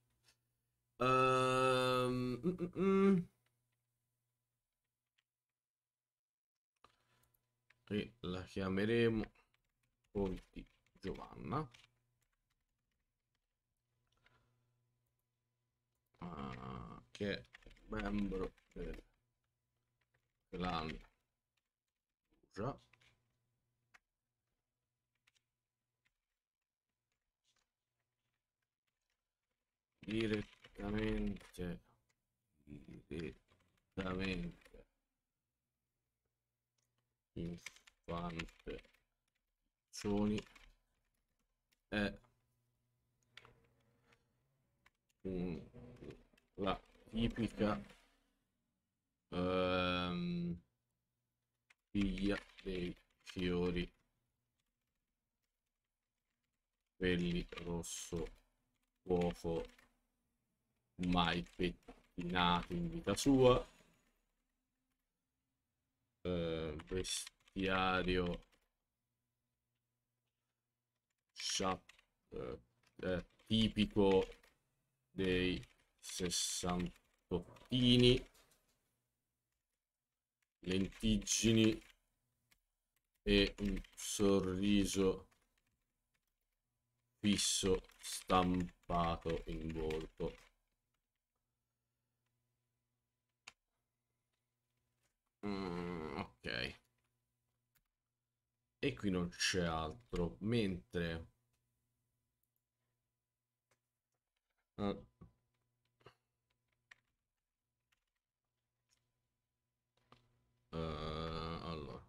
Um, ehm, E mm, mm, mm. la chiameremo Conti Giovanna. Ah, che membro del clan Già. direttamente direttamente infante Sony è un, la tipica um, figlia dei fiori quelli rosso fuoco mai pettinato in vita sua. Eh, bestiario eh, eh, tipico dei sessantottini lentiggini e un sorriso fisso stampato in volto Mm, ok. E qui non c'è altro. Mentre... Uh. Uh, allora.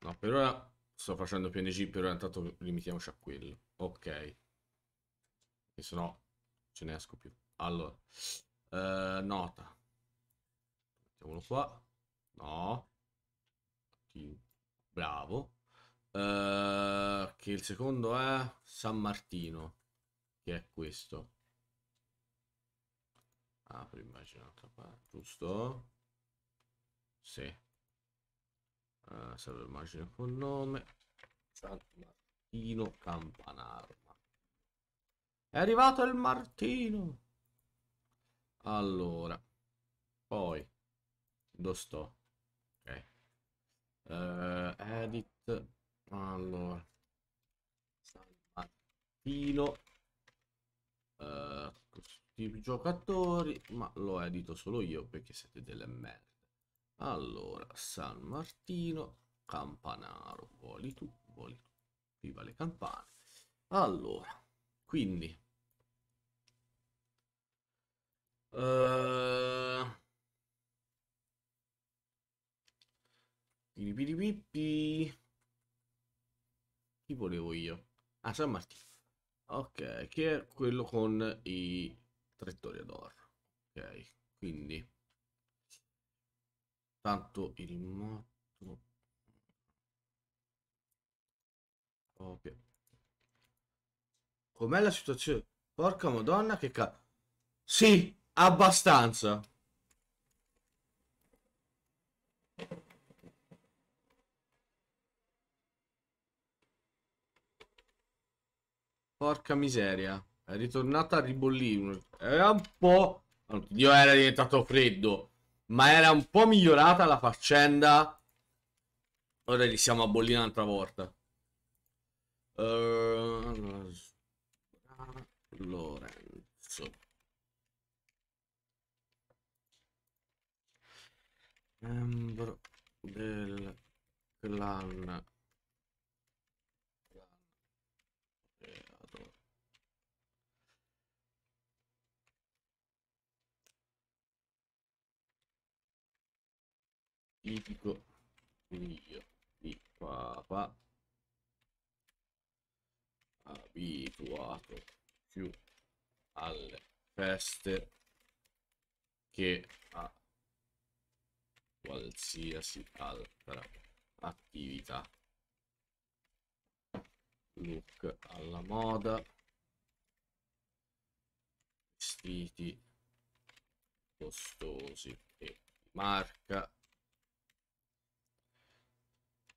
No, per ora sto facendo PNG, per ora intanto limitiamoci a quello. Ok. E se no ce ne esco più. Allora. Eh, nota. Mettiamolo qua. No. Bravo. Eh, che il secondo è San Martino, che è questo. Apri ah, immagino qua, giusto? Sì. Eh, serve immagine con nome. San Martino Campanarma. È arrivato il Martino! Allora, poi, dove sto? Ok. Uh, edit, allora, salvatino, uh, eh, i giocatori, ma lo edito solo io perché siete delle merde. Allora, San Martino, Campanaro, vuoli tu, vuoli tu, viva le campane. Allora, quindi Uh... Ehm, Piripiripippi. Chi volevo io? Ah, San Martino. Ok, che è quello con i tre d'oro. Ok, quindi... Tanto il motto... Ok. Com'è la situazione? Porca madonna che ca... Sì! Abbastanza. Porca miseria. È ritornata a ribollire. Era un po'... Dio era diventato freddo. Ma era un po' migliorata la faccenda. Ora li siamo a bollire un'altra volta. Uh... Allora. Membro del clan tipico figlio di papa abituato più alle feste che a qualsiasi altra attività. Look alla moda, vestiti costosi e marca.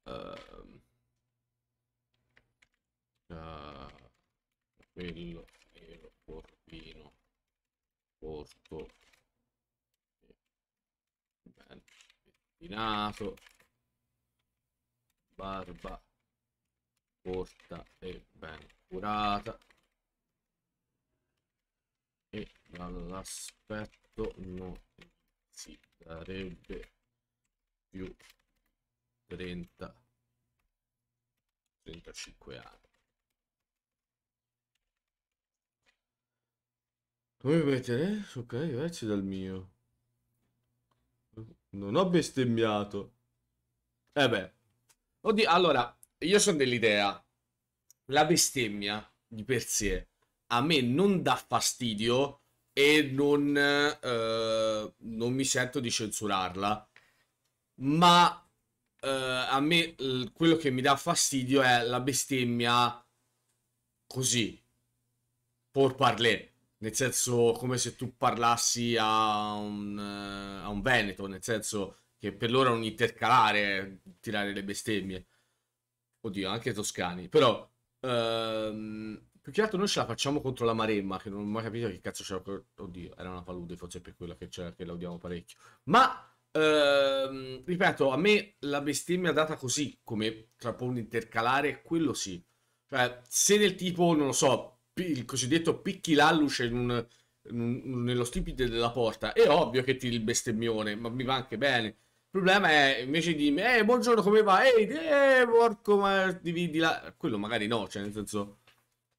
Uh, uh, quello nero corvino corto Naso, barba corta e ben curata e dall'aspetto non si darebbe più 30 35 anni come vedete ok diversi dal mio non ho bestemmiato. Eh beh. Oddio, allora, io sono dell'idea. La bestemmia di per sé a me non dà fastidio e non, eh, non mi sento di censurarla. Ma eh, a me quello che mi dà fastidio è la bestemmia così. Por parler nel senso come se tu parlassi a un, eh, a un veneto, nel senso che per loro è un intercalare tirare le bestemmie. Oddio, anche toscani, però ehm, più che altro noi ce la facciamo contro la Maremma, che non ho mai capito che cazzo c'era. Oddio, era una palude, forse per quella che, c'era, che la odiamo parecchio. Ma ehm, ripeto, a me la bestemmia data così come tra un intercalare, quello sì. Cioè, se del tipo, non lo so, il cosiddetto picchi l'alluce in un, nello stipite della porta. È ovvio che tiri il bestemmione, ma mi va anche bene. Il problema è invece di me, eh, buongiorno, come va? Ehi, eh, porco, ma dividi la. Quello magari no, cioè, nel senso.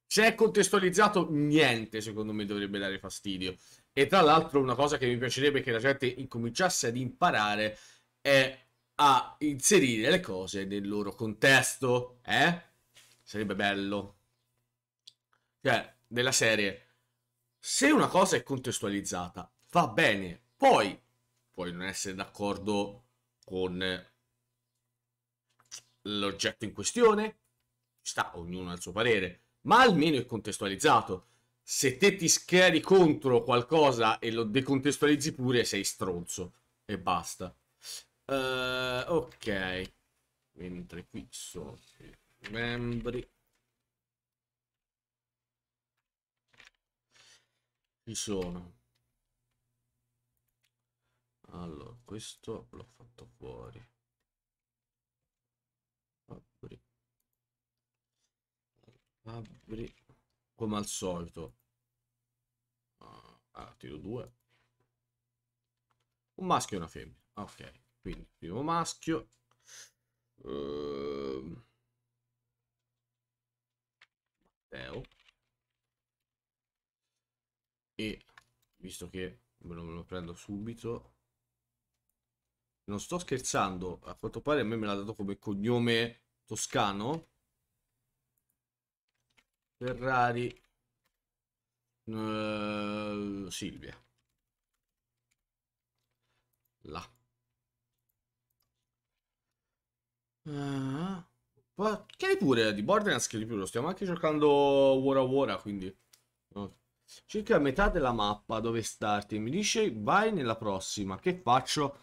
Se è contestualizzato, niente secondo me dovrebbe dare fastidio. E tra l'altro, una cosa che mi piacerebbe che la gente incominciasse ad imparare è a inserire le cose nel loro contesto, eh? Sarebbe bello. Cioè, della serie, se una cosa è contestualizzata, va bene. Poi, puoi non essere d'accordo con l'oggetto in questione, sta ognuno al suo parere, ma almeno è contestualizzato. Se te ti schieri contro qualcosa e lo decontestualizzi pure, sei stronzo e basta. Uh, ok, mentre qui sono i membri. ci sono allora questo l'ho fatto fuori Fabri Fabri come al solito ah, ah tiro due un maschio e una femmina ok quindi primo maschio uh, Matteo e visto che me lo, me lo prendo subito non sto scherzando a quanto pare a me me l'ha dato come cognome toscano Ferrari uh, Silvia là uh, che pure di Borderlands che di più lo stiamo anche giocando ora ora quindi no circa a metà della mappa dove starti mi dice vai nella prossima che faccio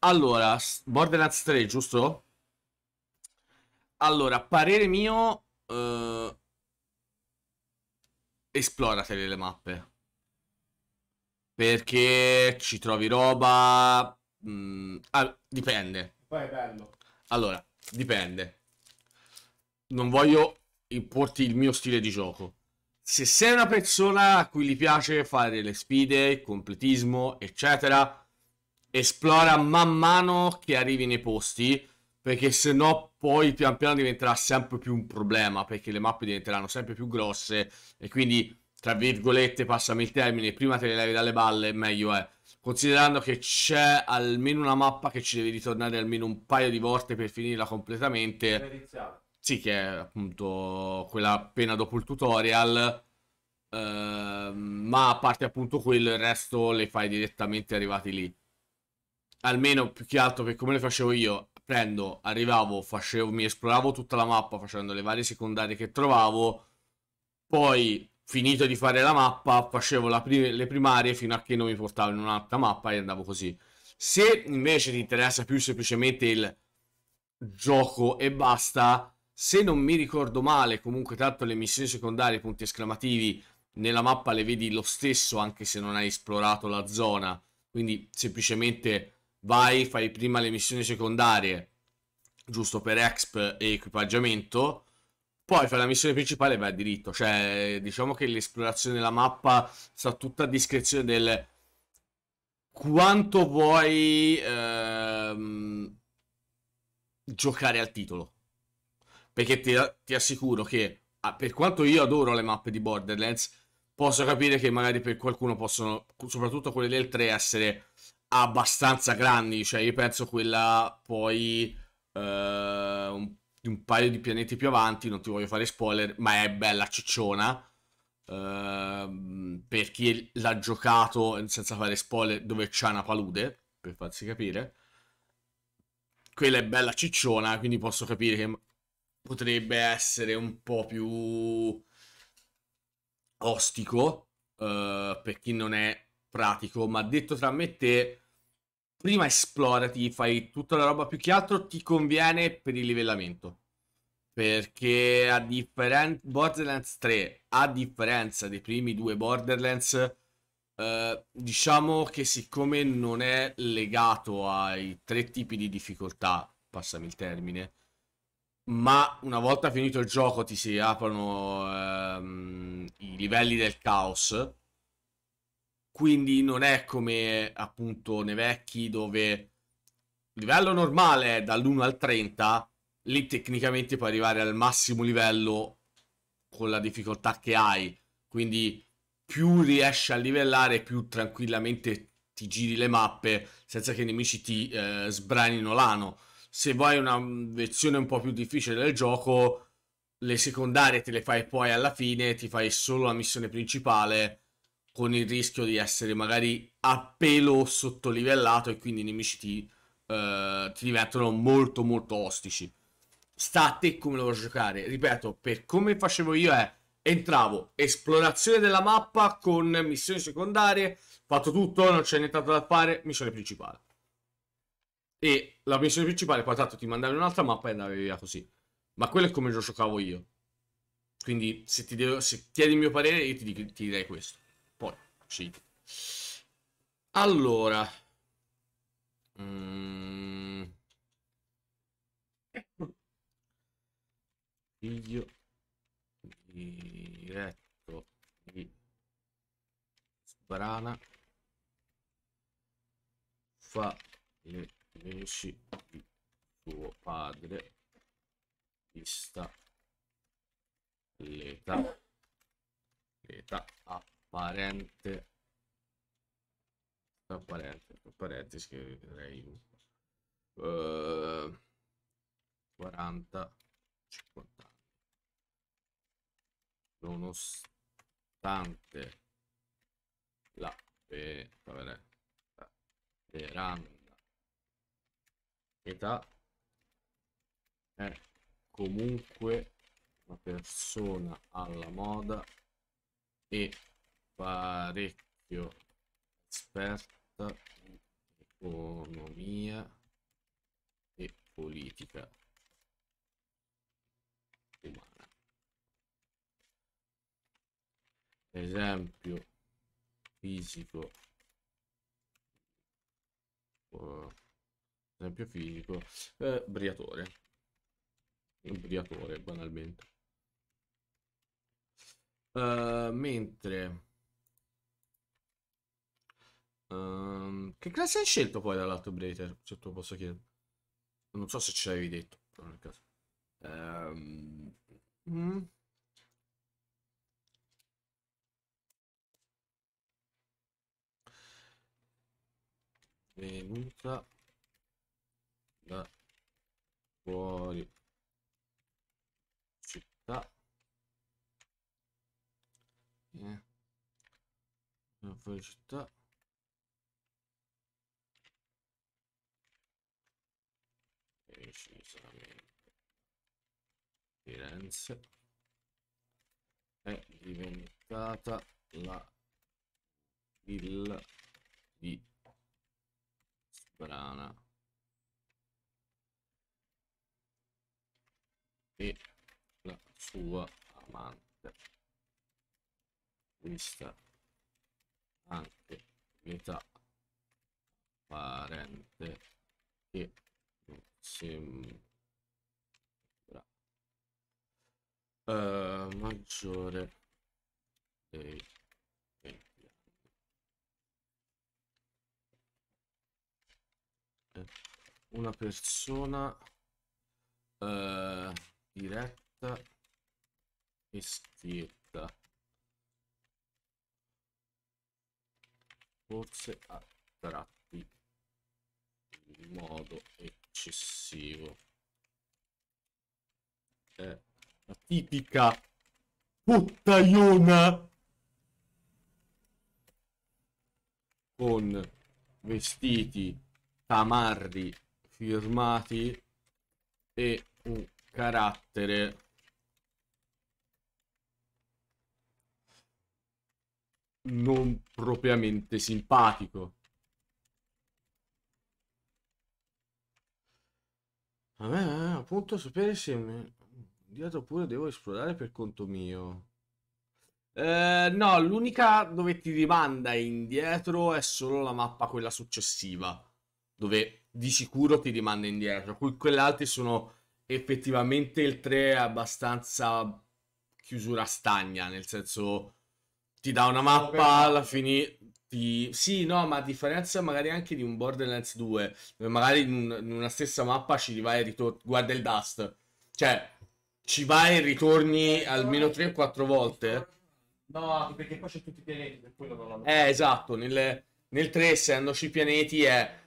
allora Borderlands 3 giusto? allora parere mio eh... esplorate le mappe perché ci trovi roba mh, mm, ah, dipende poi è bello allora dipende non voglio importi il mio stile di gioco se sei una persona a cui gli piace fare le sfide, il completismo, eccetera, esplora man mano che arrivi nei posti, perché se no poi pian piano diventerà sempre più un problema, perché le mappe diventeranno sempre più grosse e quindi, tra virgolette, passami il termine, prima te le levi dalle balle, meglio è. Considerando che c'è almeno una mappa che ci devi ritornare almeno un paio di volte per finirla completamente. Sì, che è appunto quella appena dopo il tutorial, eh, ma a parte appunto quello, il resto le fai direttamente arrivati lì. Almeno più che altro che come le facevo io, prendo, arrivavo, facevo, mi esploravo tutta la mappa facendo le varie secondarie che trovavo, poi finito di fare la mappa facevo prim le primarie fino a che non mi portavo in un'altra mappa e andavo così. Se invece ti interessa più semplicemente il gioco e basta, se non mi ricordo male, comunque tanto le missioni secondarie, punti esclamativi, nella mappa le vedi lo stesso anche se non hai esplorato la zona. Quindi semplicemente vai, fai prima le missioni secondarie, giusto per exp e equipaggiamento, poi fai la missione principale e vai a diritto. Cioè, diciamo che l'esplorazione della mappa sta tutta a discrezione del quanto vuoi ehm, giocare al titolo. Perché ti, ti assicuro che, per quanto io adoro le mappe di Borderlands, posso capire che magari per qualcuno possono, soprattutto quelle del 3, essere abbastanza grandi. Cioè, io penso quella poi eh, un, un, paio di pianeti più avanti, non ti voglio fare spoiler, ma è bella cicciona. Eh, per chi l'ha giocato senza fare spoiler, dove c'è una palude, per farsi capire. Quella è bella cicciona, quindi posso capire che potrebbe essere un po' più ostico uh, per chi non è pratico, ma detto tra me e te, prima esplorati, fai tutta la roba più che altro ti conviene per il livellamento. Perché a differenza Borderlands 3, a differenza dei primi due Borderlands, eh, diciamo che siccome non è legato ai tre tipi di difficoltà, passami il termine, ma una volta finito il gioco ti si aprono ehm, i livelli del caos. Quindi non è come appunto nei vecchi dove il livello normale è dall'1 al 30, lì tecnicamente puoi arrivare al massimo livello con la difficoltà che hai. Quindi più riesci a livellare, più tranquillamente ti giri le mappe senza che i nemici ti eh, sbranino l'ano se vuoi una versione un po' più difficile del gioco, le secondarie te le fai poi alla fine, ti fai solo la missione principale con il rischio di essere magari a pelo sottolivellato e quindi i nemici ti, eh, ti diventano molto molto ostici. Sta a te come lo vuoi giocare. Ripeto, per come facevo io è entravo, esplorazione della mappa con missioni secondarie, fatto tutto, non c'è nient'altro da fare, missione principale. E la missione principale, poi tanto ti mandare un'altra mappa e andare via così. Ma quello è come lo giocavo io. Quindi se ti, devo, se chiedi il mio parere io ti, ti direi questo. Poi, sì. Allora. Mm. Figlio diretto di Sbrana fa le nemici di suo padre, vista l'età, l'età apparente, apparente, parentesi che direi uh, 40, 50 anni, nonostante la vera età è comunque una persona alla moda e parecchio esperta in economia e politica umana. Esempio fisico. Uh, esempio fisico, eh, briatore. Briatore, banalmente. Uh, mentre... Um, che classe hai scelto poi dall'Altobrator, se tu posso chiedere? Non so se ce l'avevi detto, però nel caso. Um, mm. Venuta fuori città eh. fuori città precisamente eh, Firenze è diventata la villa di Sprana e la sua amante. Vista anche metà parente che non sembra uh, maggiore dei 20 anni. Eh, una persona uh, diretta e schietta forse a tratti in modo eccessivo è la tipica puttaiona con vestiti tamarri firmati e un carattere non propriamente simpatico. A me, eh, appunto, sapere se mi... Mm, dietro pure devo esplorare per conto mio. Eh, no, l'unica dove ti rimanda indietro è solo la mappa quella successiva, dove di sicuro ti rimanda indietro. quelle altre sono effettivamente il 3 è abbastanza chiusura stagna, nel senso ti dà una mappa, alla fine ti... Sì, no, ma a differenza magari anche di un Borderlands 2, dove magari in, un, in una stessa mappa ci vai e ritorni, guarda il Dust, cioè ci vai e ritorni eh, almeno 3-4 volte. No, perché poi c'è tutti i pianeti, per quello non l'ho Eh, esatto, nel, nel 3 essendoci pianeti è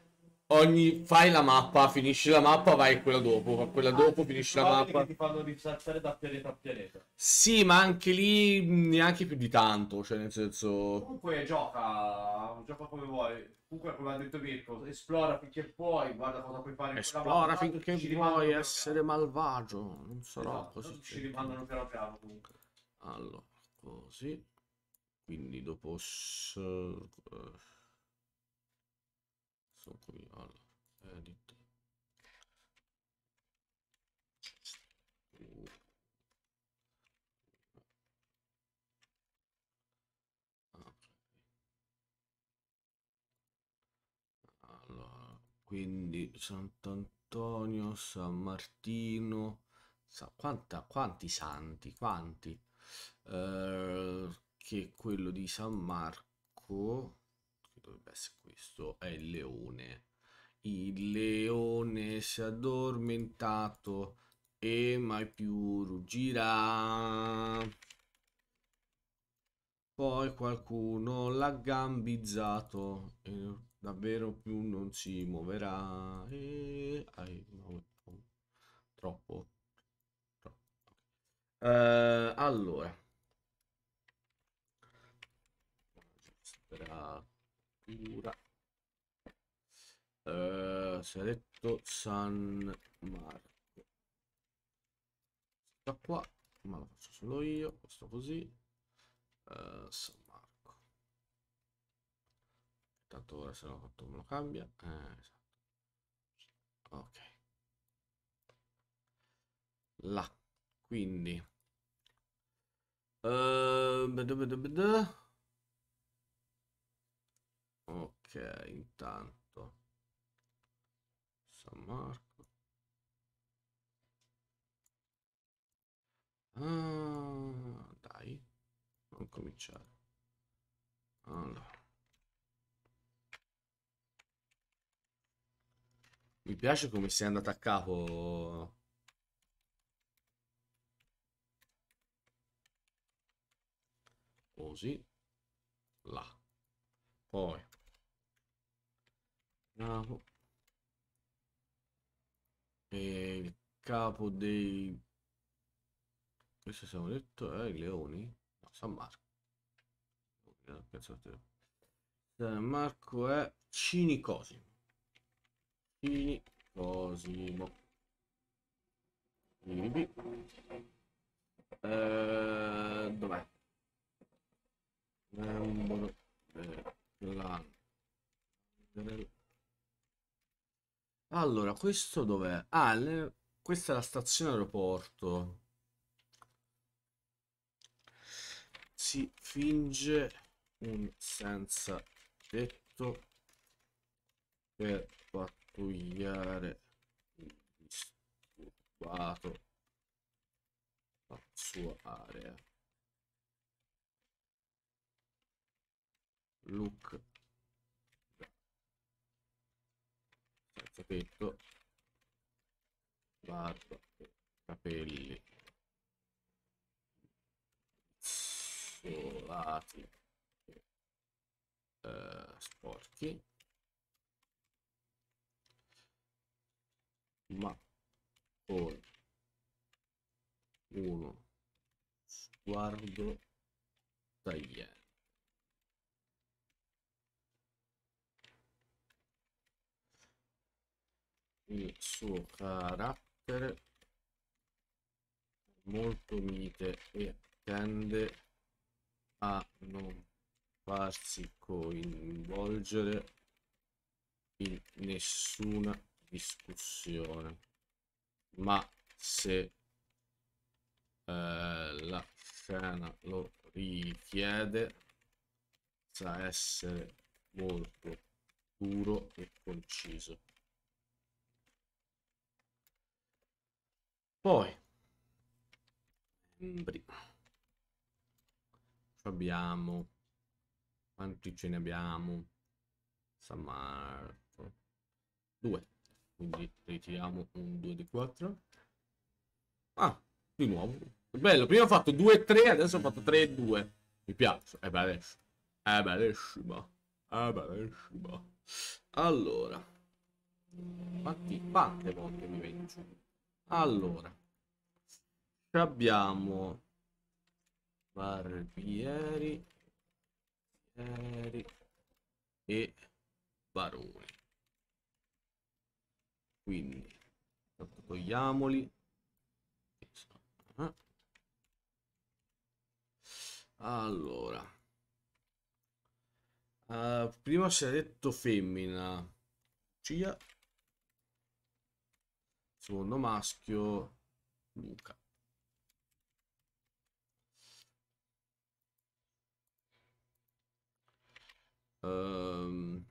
ogni fai la mappa, finisci la mappa, vai quella dopo, quella ah, dopo, finisci la mappa. ti fanno risaltare da pianeta a pianeta. Sì, ma anche lì mm, neanche più di tanto, cioè nel senso Comunque gioca, gioca come vuoi. Comunque come ha detto Mirko, esplora finché puoi, guarda cosa puoi fare Esplora mappa, finché puoi essere malvagio, non sarò esatto, così. Ci rimandano piano piano comunque. Allora, così. Quindi dopo eh, questo qui al edit allora quindi Sant'Antonio San Martino sa, quanta, quanti santi quanti eh, che è quello di San Marco dovrebbe essere questo, è il leone. Il leone si è addormentato e mai più ruggirà. Poi qualcuno l'ha gambizzato e davvero più non si muoverà. E... Ai, no, troppo. troppo. Eh, allora. Sarà figura uh, eh, si è detto San Marco da qua ma lo faccio solo io questo così uh, San Marco tanto ora se no fatto me lo cambia eh, esatto. ok là quindi uh, ok intanto San Marco ah, dai non cominciare allora mi piace come sei andata a capo così là poi Capo. E il capo dei... Questo siamo detto, eh, i leoni? No, San Marco. Eh, San Marco è Cinicosimo. Cinicosimo. Quindi... Eh, dov'è? Membro eh, del clan del allora, questo dov'è? Ah, le- questa è la stazione aeroporto. Si finge un senza tetto per pattugliare un disturbato la sua area. Look capetto barba capelli solati eh, sporchi ma con uno sguardo tagliente il suo carattere molto mite e tende a non farsi coinvolgere in nessuna discussione ma se eh, la scena lo richiede sa essere molto duro e conciso Poi membri. Abbiamo quanti ce ne abbiamo? San 2. Quindi ritiriamo un 2 di 4. Ah, di nuovo. Bello, prima ho fatto 2-3, e adesso ho fatto 3-2. e Mi piace. E eh beh adesso. E eh adesso. Eh Allora. Quanti, quante volte mi vengono? Allora, abbiamo barbieri, barbieri e baroni. Quindi togliamoli. Allora, uh, prima si è detto femmina. Cia secondo maschio Luca. Um,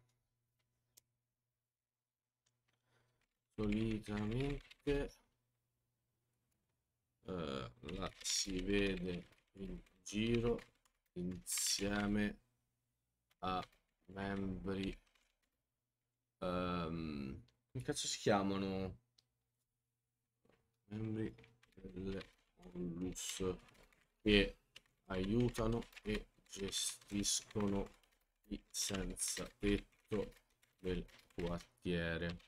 solitamente uh, la si vede in giro insieme a membri um, che cazzo si chiamano membri delle onlus che aiutano e gestiscono i senza tetto del quartiere.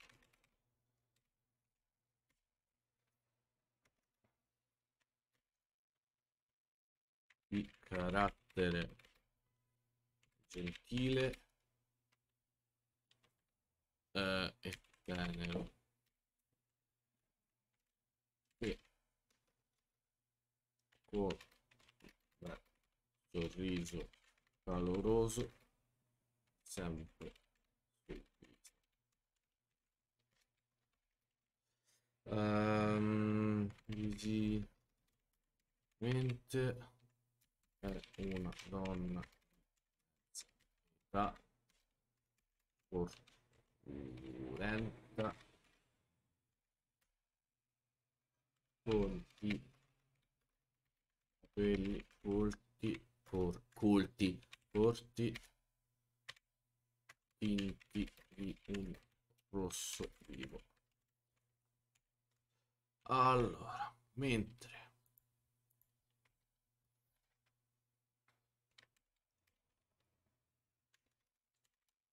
Di carattere gentile eh, e tenero. con un sorriso caloroso sempre sul viso. Um, mente è una donna da corpulenta con i quelli colti, cor, colti, corti, tinti di un rosso vivo. Allora, mentre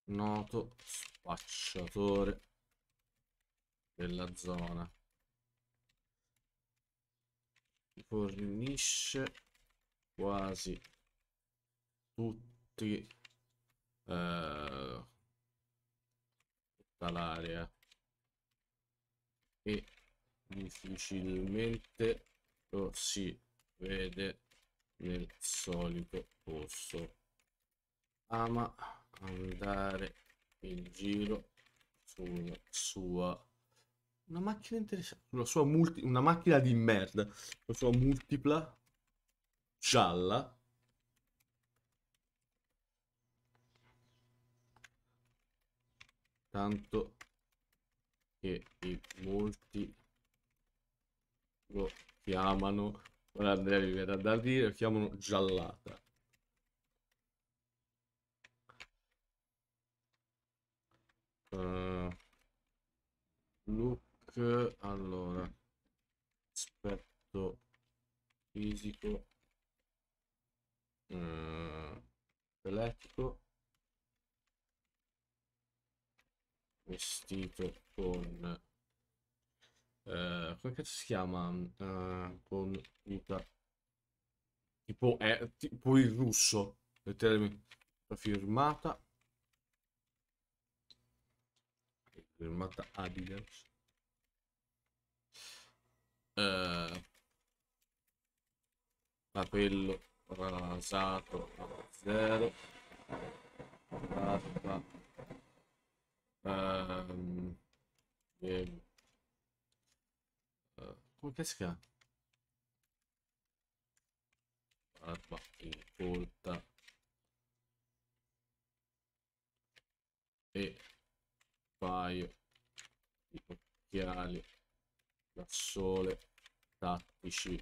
noto spacciatore della zona fornisce quasi tutti eh, tutta l'area e difficilmente lo si vede nel solito posto ama andare in giro sulla sua una macchina interessante. Una, sua multi... una macchina di merda. La sua multipla. Gialla. Tanto che in molti lo chiamano. Ora Andrea mi verrà da dire, lo chiamano giallata. Uh, allora aspetto fisico eh, elettrico vestito con eh, come cazzo si chiama eh, con vita tipo, è, tipo il russo letteralmente firmata firmata Adidas eh, capello rasato 0 barba ehm, ehm eh, che si chiama? barba incolta e paio di occhiali Sole, tattici,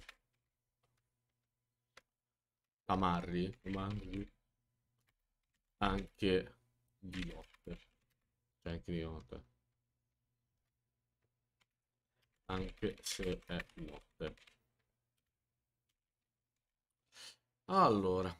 tamarri, tamarri, anche di notte, cioè anche di notte, anche se è notte. Allora,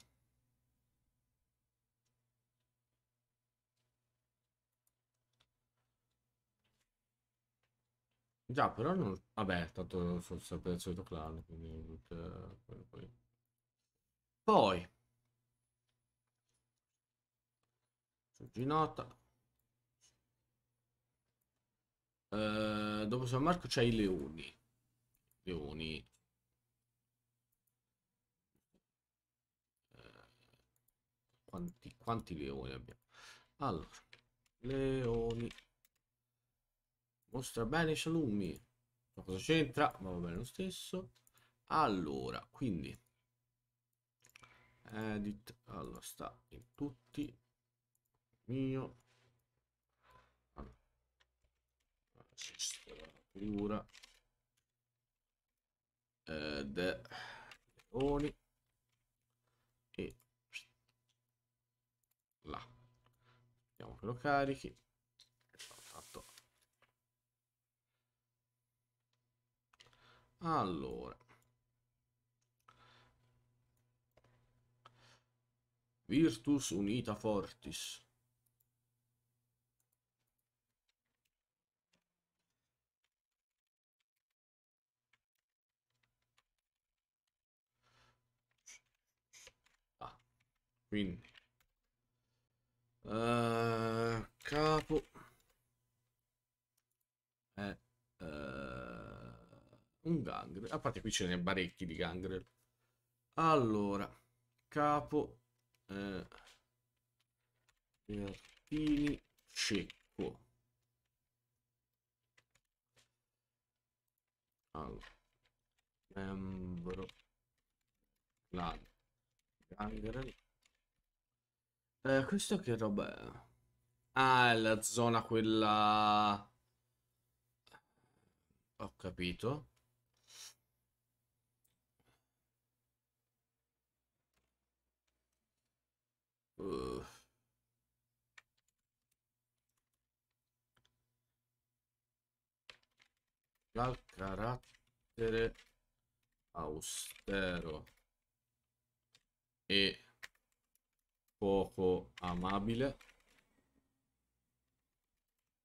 Già, però non... Vabbè, tanto sono sempre il solito clan, quindi... Poi... Su Ginotta. Eh, dopo San Marco c'è i leoni. Leoni. Eh, quanti, quanti leoni abbiamo? Allora, leoni. Mostra bene i salumi. Ma cosa c'entra? Ma va bene lo stesso. Allora, quindi... Edit, allora sta in tutti. Mio. Allora. Figura. Ed... Eh, Leoni. E... Là. Vediamo che lo carichi. Allora. Virtus Unita Fortis. Ah, quindi uh, capo è uh, eh, eh. Un gangrel. A parte qui ce ne parecchi di gangrel. Allora, capo... Eh, Bertini cieco. Allora, membro clan gangrel. Eh, questo che roba è? Ah, è la zona quella... Eh, ho capito. Uh. Dal carattere austero e poco amabile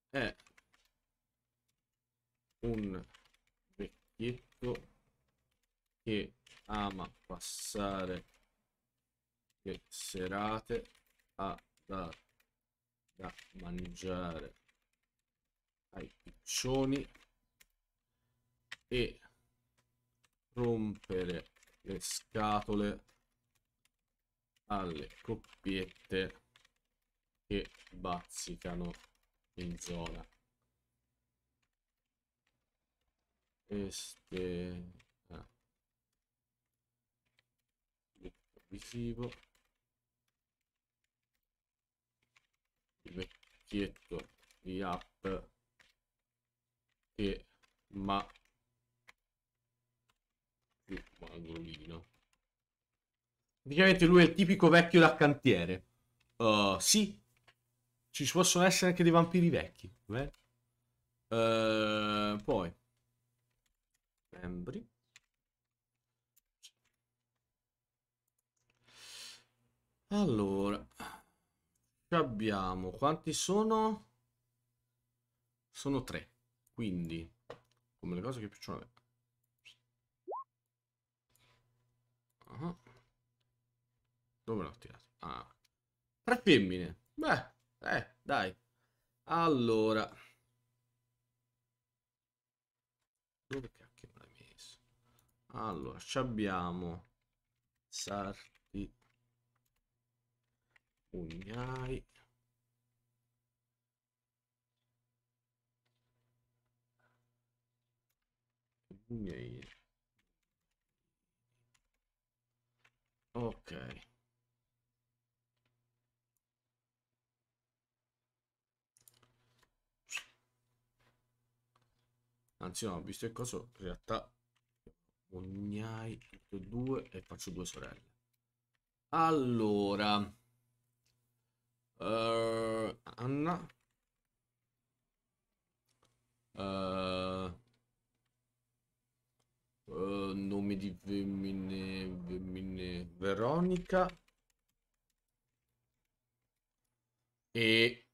è un vecchietto che ama passare che serate a dare da mangiare ai piccioni e rompere le scatole alle coppiette che bazzicano in zona este ah. visivo pacchetto di app che ma più angolino praticamente lui è il tipico vecchio da cantiere uh, sì ci possono essere anche dei vampiri vecchi eh? uh, poi membri allora abbiamo quanti sono? Sono tre. Quindi, come le cose che piacciono a me. Ah. Dove l'ho tirato? Ah. Tre femmine. Beh, eh, dai. Allora. Dove cacchio me l'hai messo? Allora, ci abbiamo Sart Pugnali. Pugnali. Ok. Anzi no, visto il coso, in realtà pugnai due e faccio due sorelle. Allora... Uh, Anna. Uh, eh, uh, eh, nome di femmine, femmine Veronica. E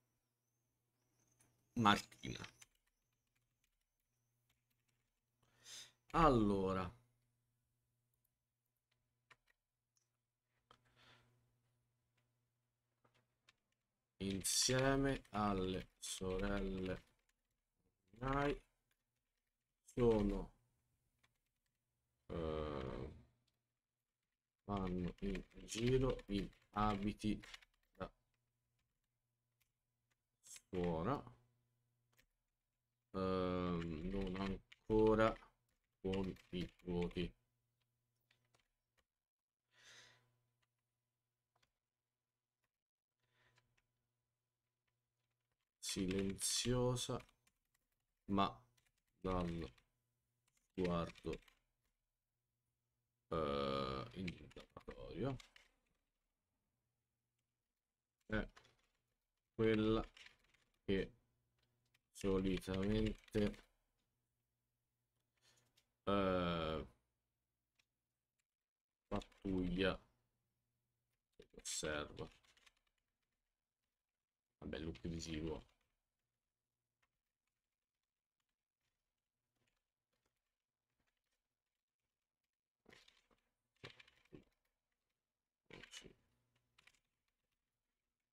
Martina. Allora. insieme alle sorelle Rai sono eh, vanno in giro in abiti da suora eh, non ancora con i voti silenziosa ma dal sguardo eh, indagatorio è quella che solitamente eh, pattuglia osserva vabbè look visivo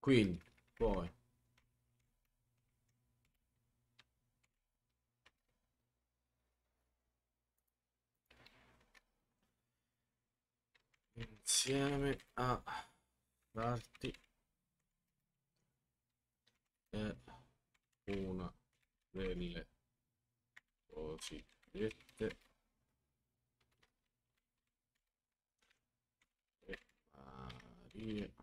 Quindi, poi... Insieme a farti è una delle cosiddette varie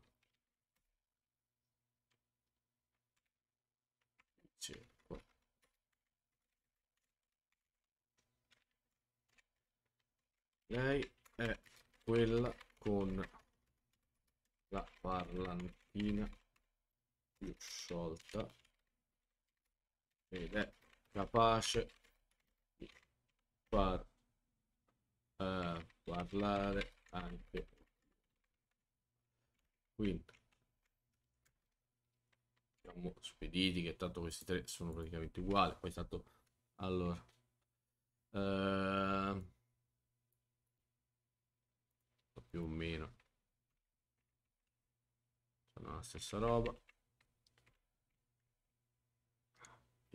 lei è quella con la parlantina più sciolta ed è capace di far uh, parlare anche quindi siamo spediti che tanto questi tre sono praticamente uguali poi tanto allora uh, più o meno sono la stessa roba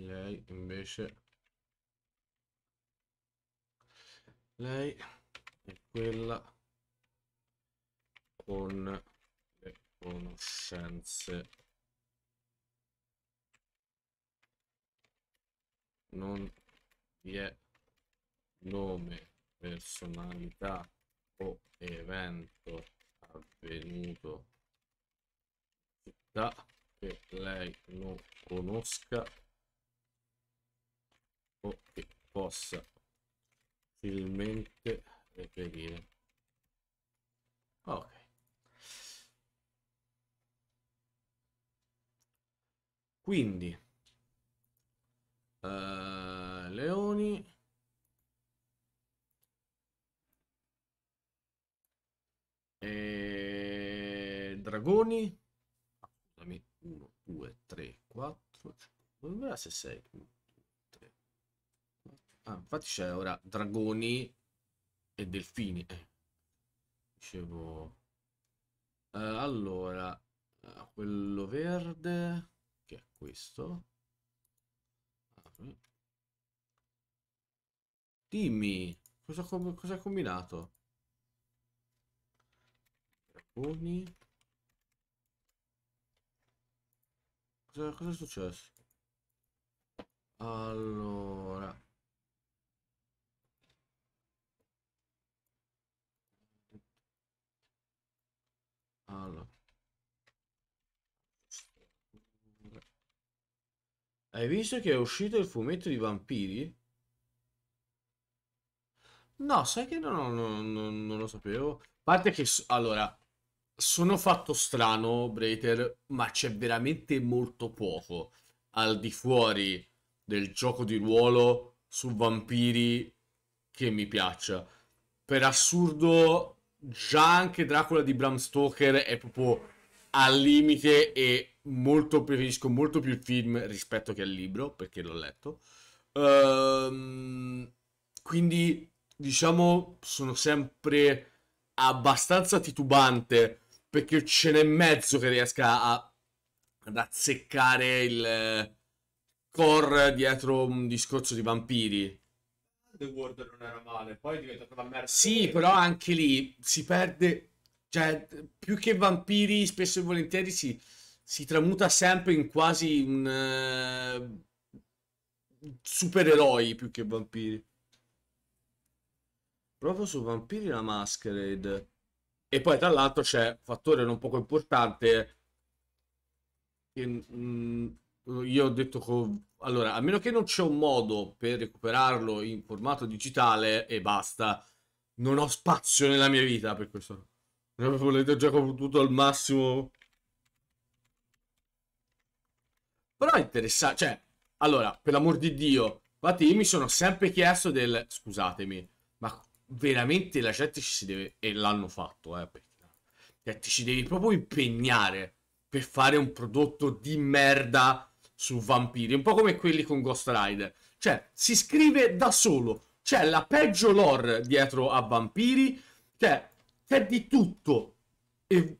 lei invece lei è quella con le conoscenze non vi è nome personalità o evento avvenuto città che lei non conosca o che possa facilmente reperire. Ok. Quindi, uh, leoni, E... Eh, dragoni. scusami. 1, 2, 3, 4. Dove va se sei. Ah, infatti c'è ora dragoni e delfini. Eh. Dicevo... Eh, allora, eh, quello verde, che è questo. Dimmi, cosa, cosa hai combinato? Forni. Cosa, cosa è successo? Allora. Allora. Hai visto che è uscito il fumetto di vampiri? No, sai che non, non, non, non lo sapevo. A parte che... Allora, sono fatto strano, Breiter, ma c'è veramente molto poco al di fuori del gioco di ruolo su vampiri che mi piaccia. Per assurdo, già anche Dracula di Bram Stoker è proprio al limite e molto preferisco molto più il film rispetto che al libro, perché l'ho letto. Ehm, quindi, diciamo, sono sempre abbastanza titubante perché ce n'è mezzo che riesca a azzeccare il core eh, dietro un discorso di vampiri. The World non era male, poi è diventata una merda. Sì, però anche lì si perde, cioè più che vampiri spesso e volentieri si, si tramuta sempre in quasi un uh, supereroi più che vampiri. Proprio su Vampiri la Masquerade. E poi tra l'altro c'è un fattore non poco importante che mh, mm, io ho detto co- allora, a meno che non c'è un modo per recuperarlo in formato digitale e basta, non ho spazio nella mia vita per questo. Volete già potuto al massimo. Però è interessante, cioè, allora, per l'amor di Dio, infatti io mi sono sempre chiesto del, scusatemi, ma veramente la gente ci si deve, e l'hanno fatto, eh, perché, cioè, ti ci devi proprio impegnare per fare un prodotto di merda su vampiri, un po' come quelli con Ghost Rider. Cioè, si scrive da solo, c'è la peggio lore dietro a vampiri, cioè, c'è di tutto. E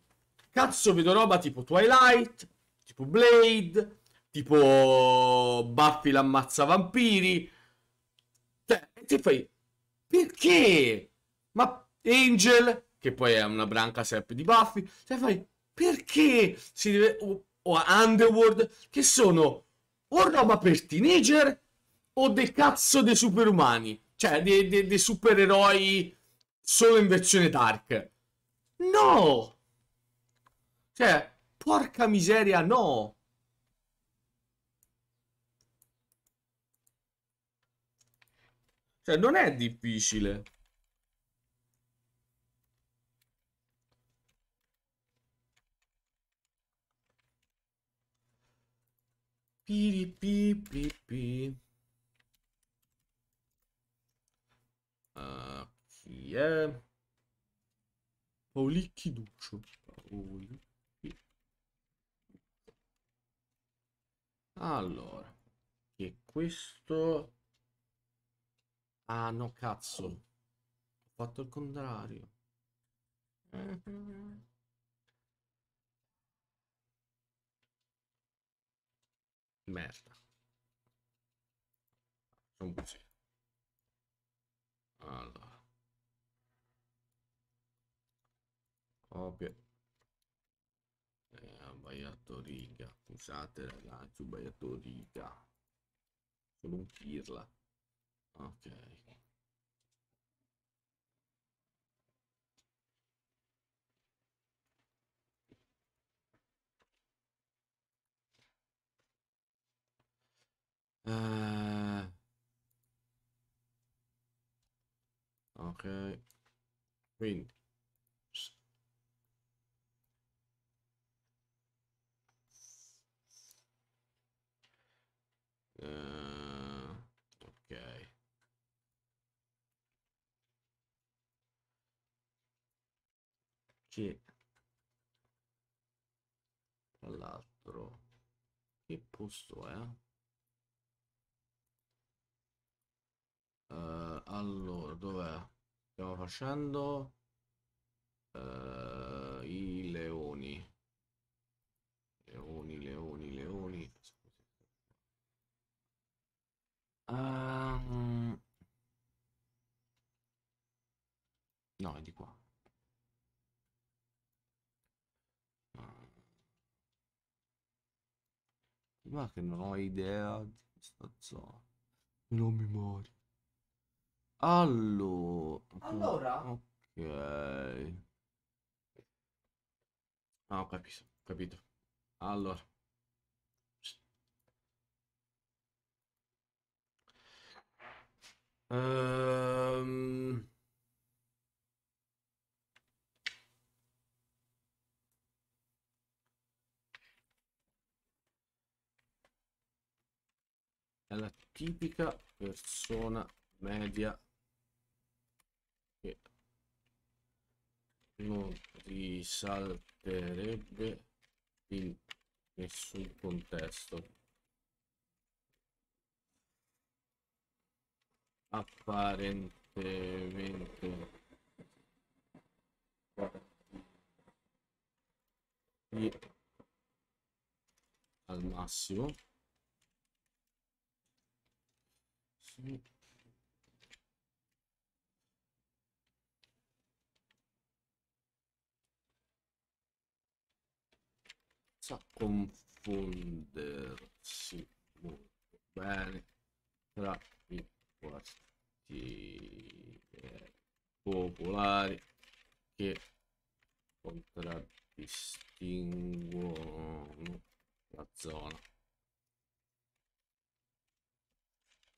cazzo vedo roba tipo Twilight, tipo Blade, tipo Buffy l'ammazza vampiri. Cioè, ti fai perché? Ma Angel, che poi è una branca sempre di Buffy, cioè fai, perché si deve... o, o Underworld, che sono o roba per teenager o dei cazzo dei superumani, cioè dei, dei, dei supereroi solo in versione dark. No! Cioè, porca miseria, no! Cioè, non è difficile. Piripipipi. Ah, chi è? Paolicchiduccio. Paolicchi. Allora, che questo Ah no, cazzo. Ho fatto il contrario. Mm-hmm. Merda. Facciamo così. Allora. Copia. Eh, abbaiato riga. Scusate ragazzi, ho abbaiato riga. Sono un pirla. Okay. Uh, okay. Wait. Uh, che tra l'altro che posto è? Uh, allora dov'è? stiamo facendo uh, i leoni leoni leoni leoni uh, no è di qua ma che non ho idea di questa zona. Non mi muori. Allora. Allora. Ok. Ah, ho capito, capito. Allora. Ehm... Um... è la tipica persona media che non risalterebbe in nessun contesto apparentemente al massimo sa confondersi molto bene tra i quartieri popolari che contraddistinguono la zona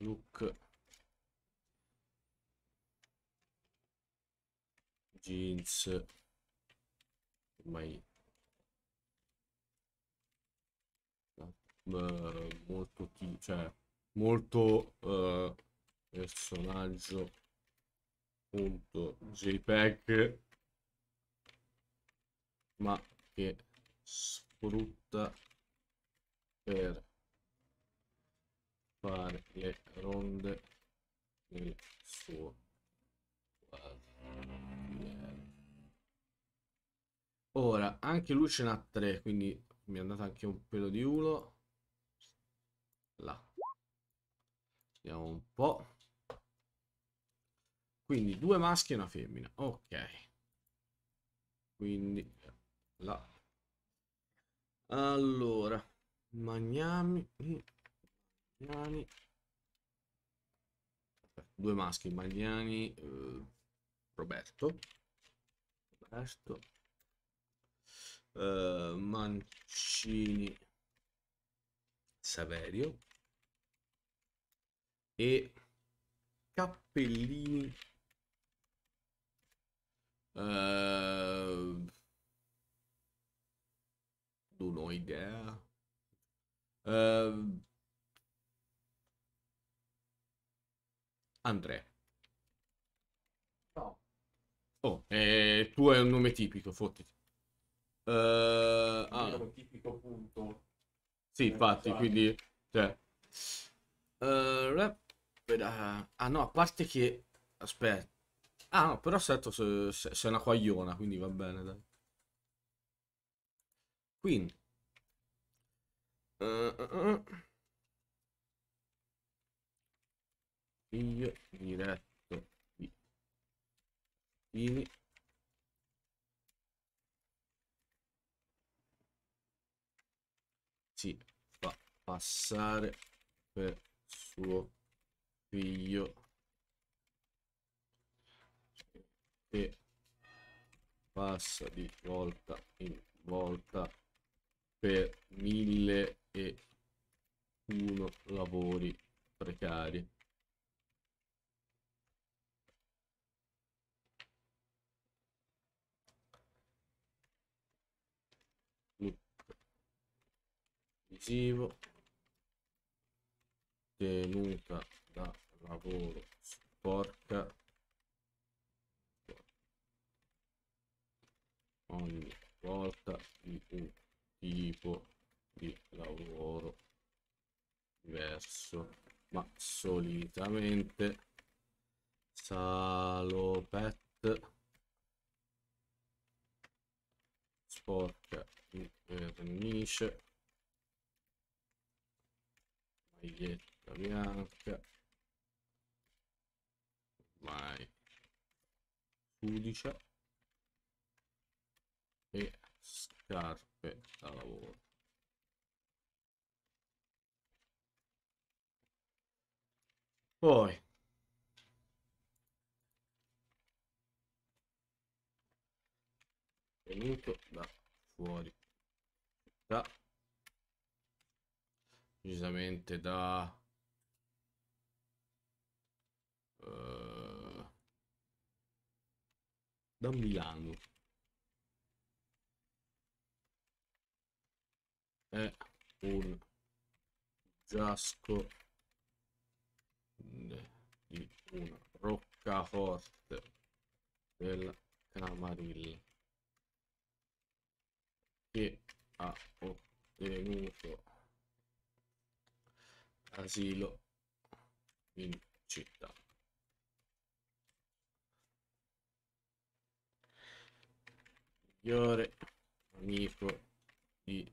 look jeans ormai eh, molto cioè molto eh, personaggio punto jpeg ma che sfrutta per fare le ronde nel suo quadriere. Ora, anche lui ce n'ha tre, quindi mi è andato anche un pelo di uno. Là. Vediamo un po'. Quindi due maschi e una femmina. Ok. Quindi là. Allora, magnami. Maiani. Due maschi, Magliani, eh, Roberto. Roberto. Eh, Mancini. Saverio. E Cappellini. Eh, non ho idea. Uh, Andrea. No. Oh, eh, tu hai un nome tipico, fottiti. Uh, eh, ah. tipico punto. Sì, eh, infatti, esatto. quindi... Cioè... Uh, ah no, a parte che... Aspetta. Ah no, però Setto se, se, se è una quagliona, quindi va bene, dai. Quindi... Uh, uh, figlio diretto di Fini si fa passare per suo figlio e passa di volta in volta per mille e uno lavori precari decisivo tenuta da lavoro sporca ogni volta di un tipo di lavoro diverso ma solitamente salopet sporca di vernice maglietta bianca mai sudicia e scarpe da lavoro poi venuto da fuori da precisamente da uh, da Milano è un zasco di una roccaforte del Camarilla che ha ottenuto asilo in città. Migliore amico di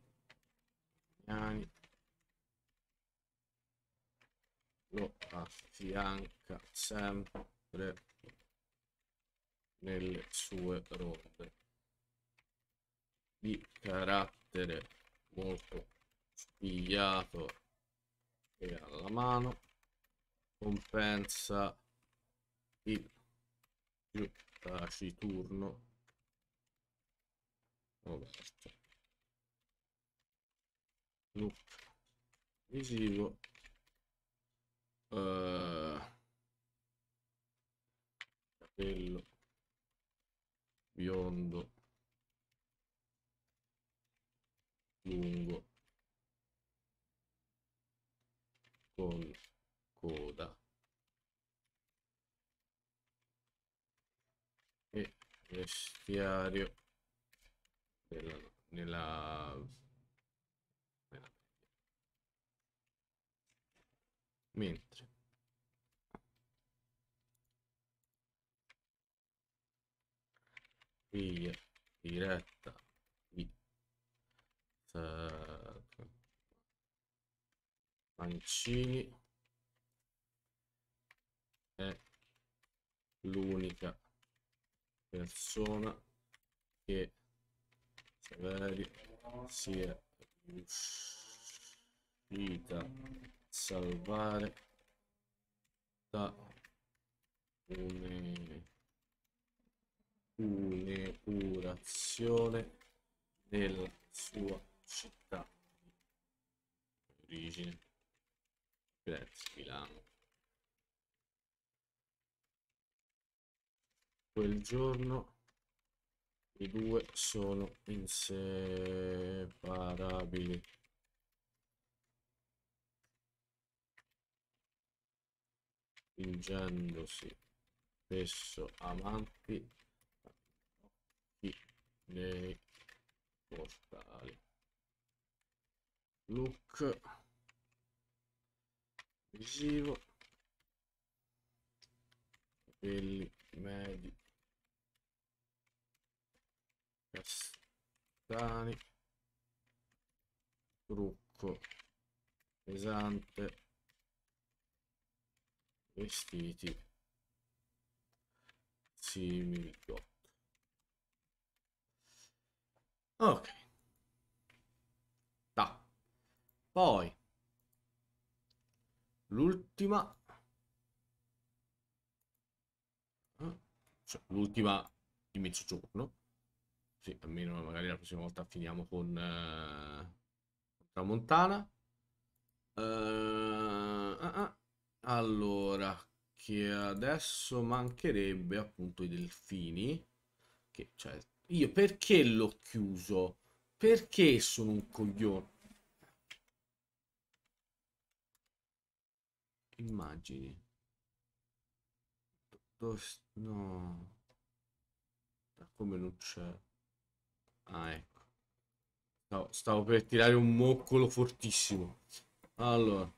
Giuliani lo affianca sempre nelle sue robe di carattere molto spigliato alla mano compensa il più taciturno Roberto loop visivo uh, capello biondo lungo con coda e vestiario nella, nella, nella mentre via diretta di Mancini è l'unica persona che Severi si è riuscita a salvare da un'epurazione nella sua città di origine. Grazie Milano. Quel giorno i due sono inseparabili. Fingendosi spesso amanti nei portali. Luke visivo capelli medi castani trucco pesante vestiti simili ok da poi l'ultima ah, cioè, l'ultima di mezzogiorno sì, almeno magari la prossima volta finiamo con eh, tramontana eh, eh, allora che adesso mancherebbe appunto i delfini che cioè io perché l'ho chiuso perché sono un coglione immagini dove no da come non c'è ah ecco stavo, stavo per tirare un moccolo fortissimo allora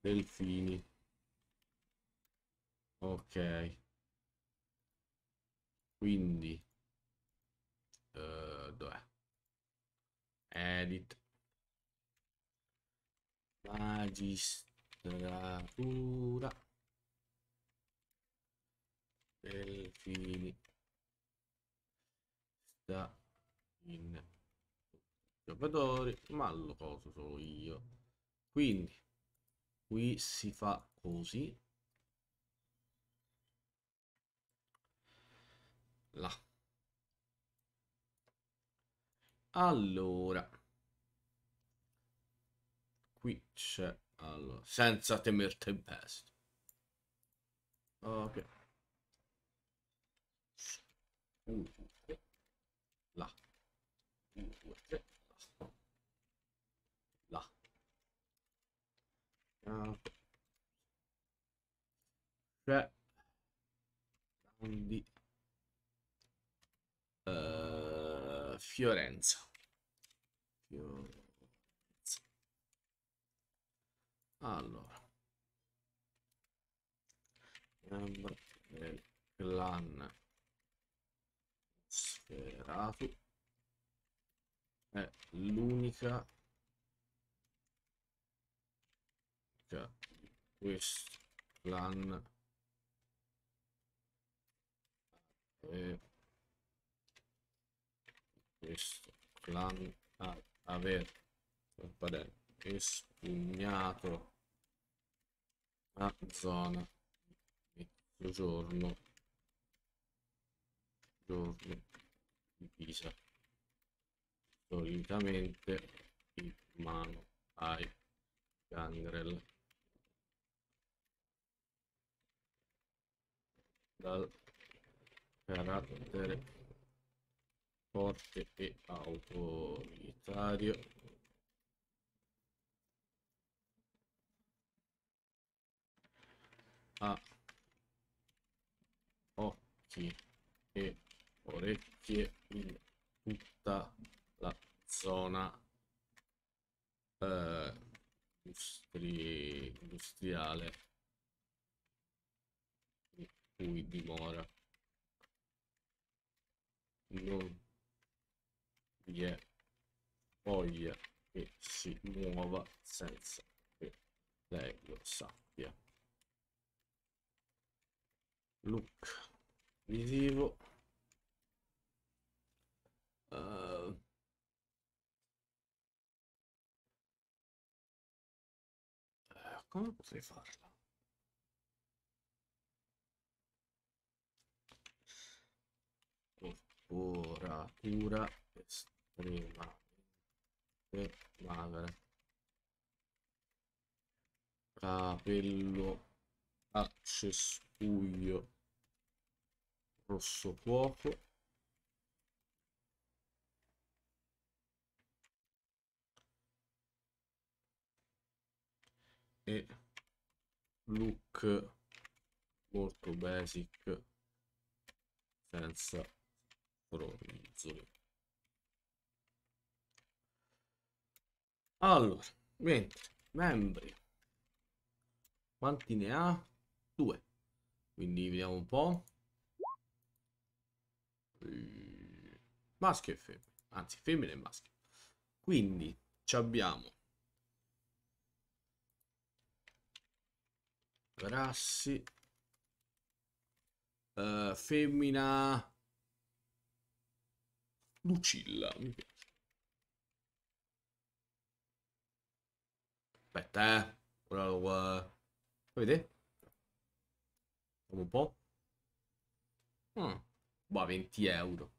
delfini ok quindi uh, dov'è edit magist Natura Delfini sta in giocatori ma lo coso sono io quindi qui si fa così là allora qui c'è allora, senza temer tempesta. Ok. Uno, due, là. Uno, due, tre, là. Là. Tre. Quindi... Uh, Fiorenza. Fiorenza. allora membro eh, clan Sferatu è l'unica questo clan eh, questo clan a aver espugnato la zona mezzogiorno giorno di Pisa solitamente in mano ai Gangrel dal carattere forte e autoritario ha occhi e orecchie in tutta la zona eh, industri industriale in cui dimora. Non vi è voglia che si muova senza che lei lo sappia. look visivo uh, eh, eh, come potrei farla? Corporatura estrema magra capello accessorio Cuglio. Rosso fuoco. E look molto basic senza fronzoli. Allora, mentre membri quanti ne ha? Due. Quindi vediamo un po'. Maschio e femmina. Anzi, femmina e maschio. Quindi ci abbiamo Grassi. Uh, femmina Lucilla mi piace aspetta eh ora lo uh, vedete un po'. Mm. Boh, 20 euro.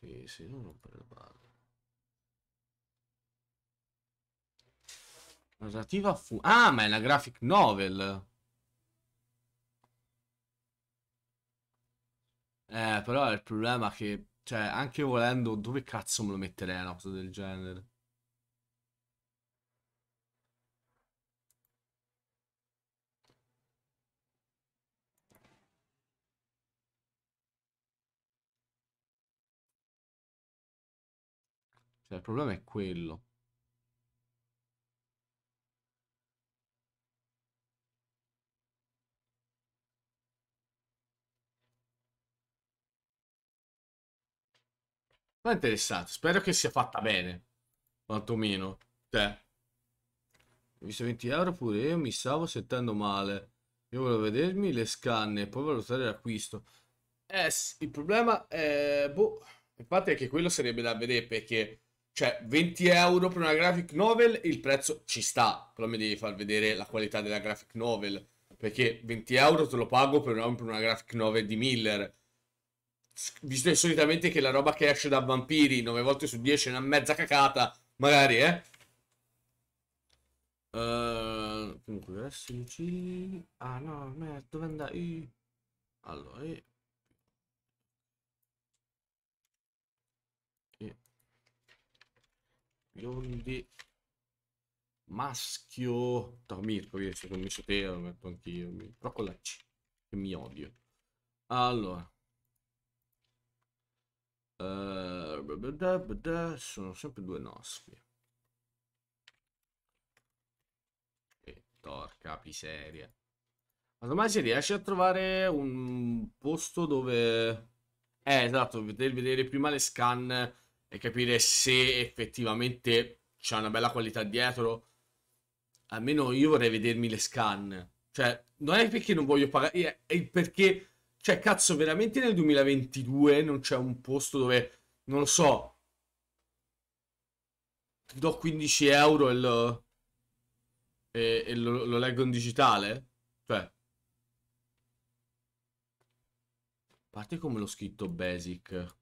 Sì, sì, non rompere le palle. Narrativa fu... Ah, ma è una graphic novel! Eh, però il problema è che... Cioè, anche volendo, dove cazzo me lo metterei una cosa del genere? Cioè il problema è quello. Ma interessante, spero che sia fatta bene, quantomeno. Cioè, visto 20 euro pure io mi stavo sentendo male. Io volevo vedermi le scanne e poi valutare l'acquisto. Eh, il problema è... Boh, infatti è che quello sarebbe da vedere perché cioè, 20 euro per una graphic novel, il prezzo ci sta, però mi devi far vedere la qualità della graphic novel, perché 20 euro te lo pago per una, per una graphic novel di Miller. Visto che solitamente che la roba che esce da vampiri 9 volte su 10 è una mezza cacata, magari, eh? Uh, comunque SG Ah no, dove andai? Allora, biondi maschio Tormirco io ci ho messo ecco te lo metto anch'io però con la C che mi odio allora uh, sono sempre due nostri. e eh, torca miseria ma domani si riesce a trovare un posto dove eh esatto vedere, vedere prima le scan e capire se effettivamente c'è una bella qualità dietro. Almeno io vorrei vedermi le scan. Cioè, non è perché non voglio pagare, è perché, cioè, cazzo, veramente nel 2022 non c'è un posto dove, non lo so, ti do 15 euro e lo, e, e lo, lo leggo in digitale? Cioè, parte come l'ho scritto basic.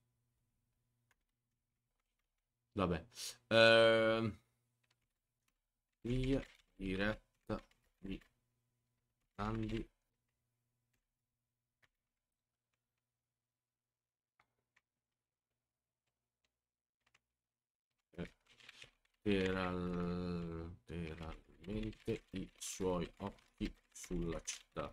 Vabbè. Eh, via diretta di Andy. Lateralmente i suoi occhi sulla città.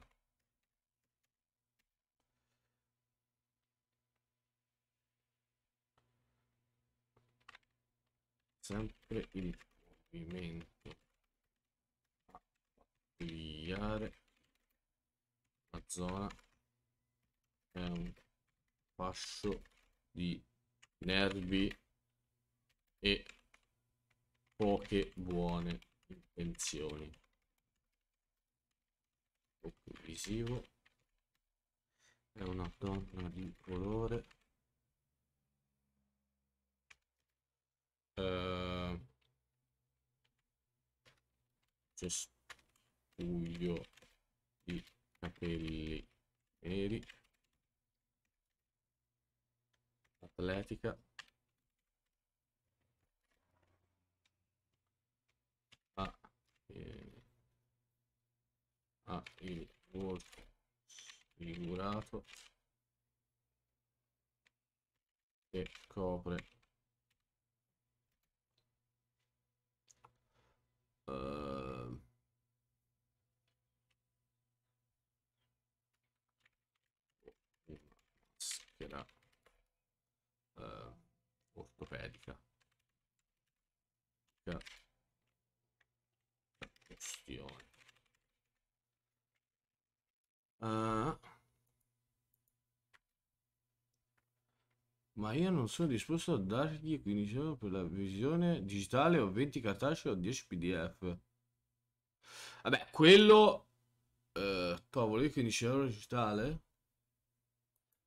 sempre il movimento pigliare la zona è un fascio di nervi e poche buone intenzioni visivo è una donna di colore eh, cespuglio di capelli neri atletica ha, eh, ha il volto figurato che copre Ehm, uh... maschera uh, eh, ortopedica. Cioè, questione. Uh, ma io non sono disposto a dargli 15 euro diciamo, per la visione digitale o 20 cartacei o 10 pdf vabbè quello eh, volevi 15 euro digitale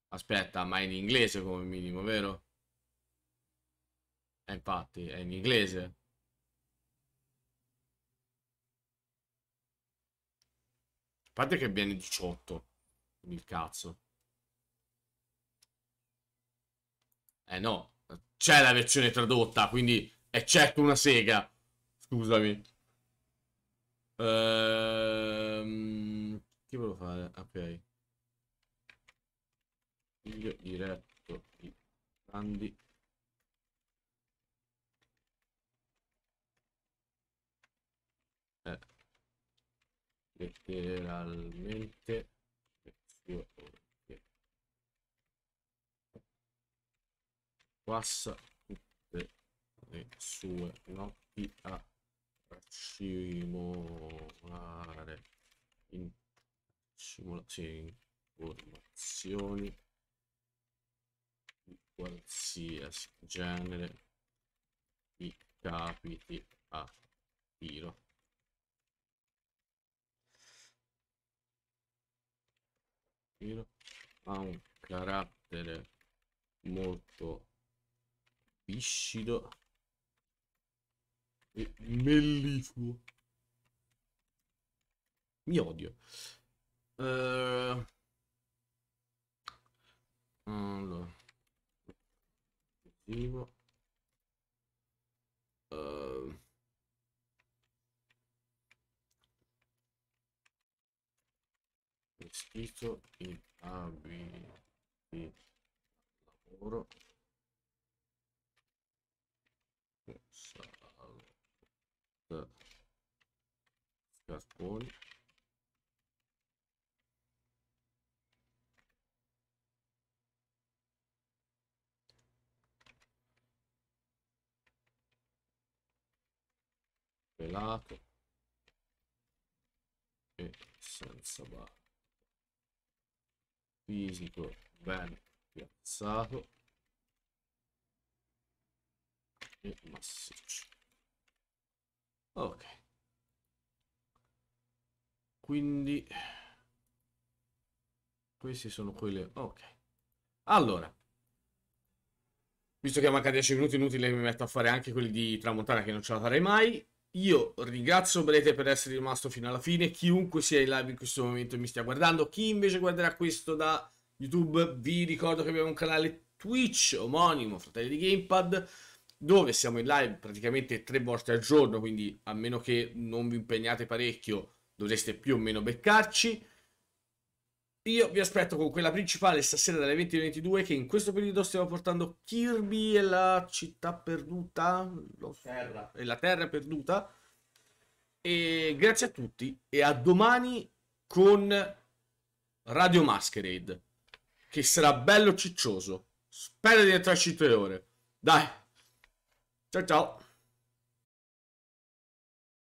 aspetta ma è in inglese come minimo vero? E eh, infatti è in inglese a parte che viene 18 il cazzo Eh no, c'è la versione tradotta, quindi è certo una sega. Scusami. Ehm, che volevo fare? Ah, ok. Figlio diretto di Sandy. Eh. Letteralmente. passa tutte le sue notti a simulare in, simulazioni, informazioni di qualsiasi genere i capiti a tiro ha un carattere molto viscido e mellifluo. Mi odio. Uh... Allora. Uh... Ehm, Vestito in abiti lavoro. Gasconi pelato e senza bar. fisico ben piazzato e massiccio ok quindi queste sono quelle Ok. Allora, visto che manca 10 minuti, inutile mi metto a fare anche quelli di tramontana che non ce la farei mai. Io ringrazio Brete per essere rimasto fino alla fine. Chiunque sia in live in questo momento e mi stia guardando, chi invece guarderà questo da YouTube, vi ricordo che abbiamo un canale Twitch omonimo, Fratelli di Gamepad, dove siamo in live praticamente tre volte al giorno. Quindi, a meno che non vi impegnate parecchio dovreste più o meno beccarci. Io vi aspetto con quella principale stasera dalle 20 22 che in questo periodo stiamo portando Kirby e la città perduta terra. e la terra perduta e grazie a tutti e a domani con Radio Masquerade che sarà bello ciccioso spero di entrarci tre ore dai ciao ciao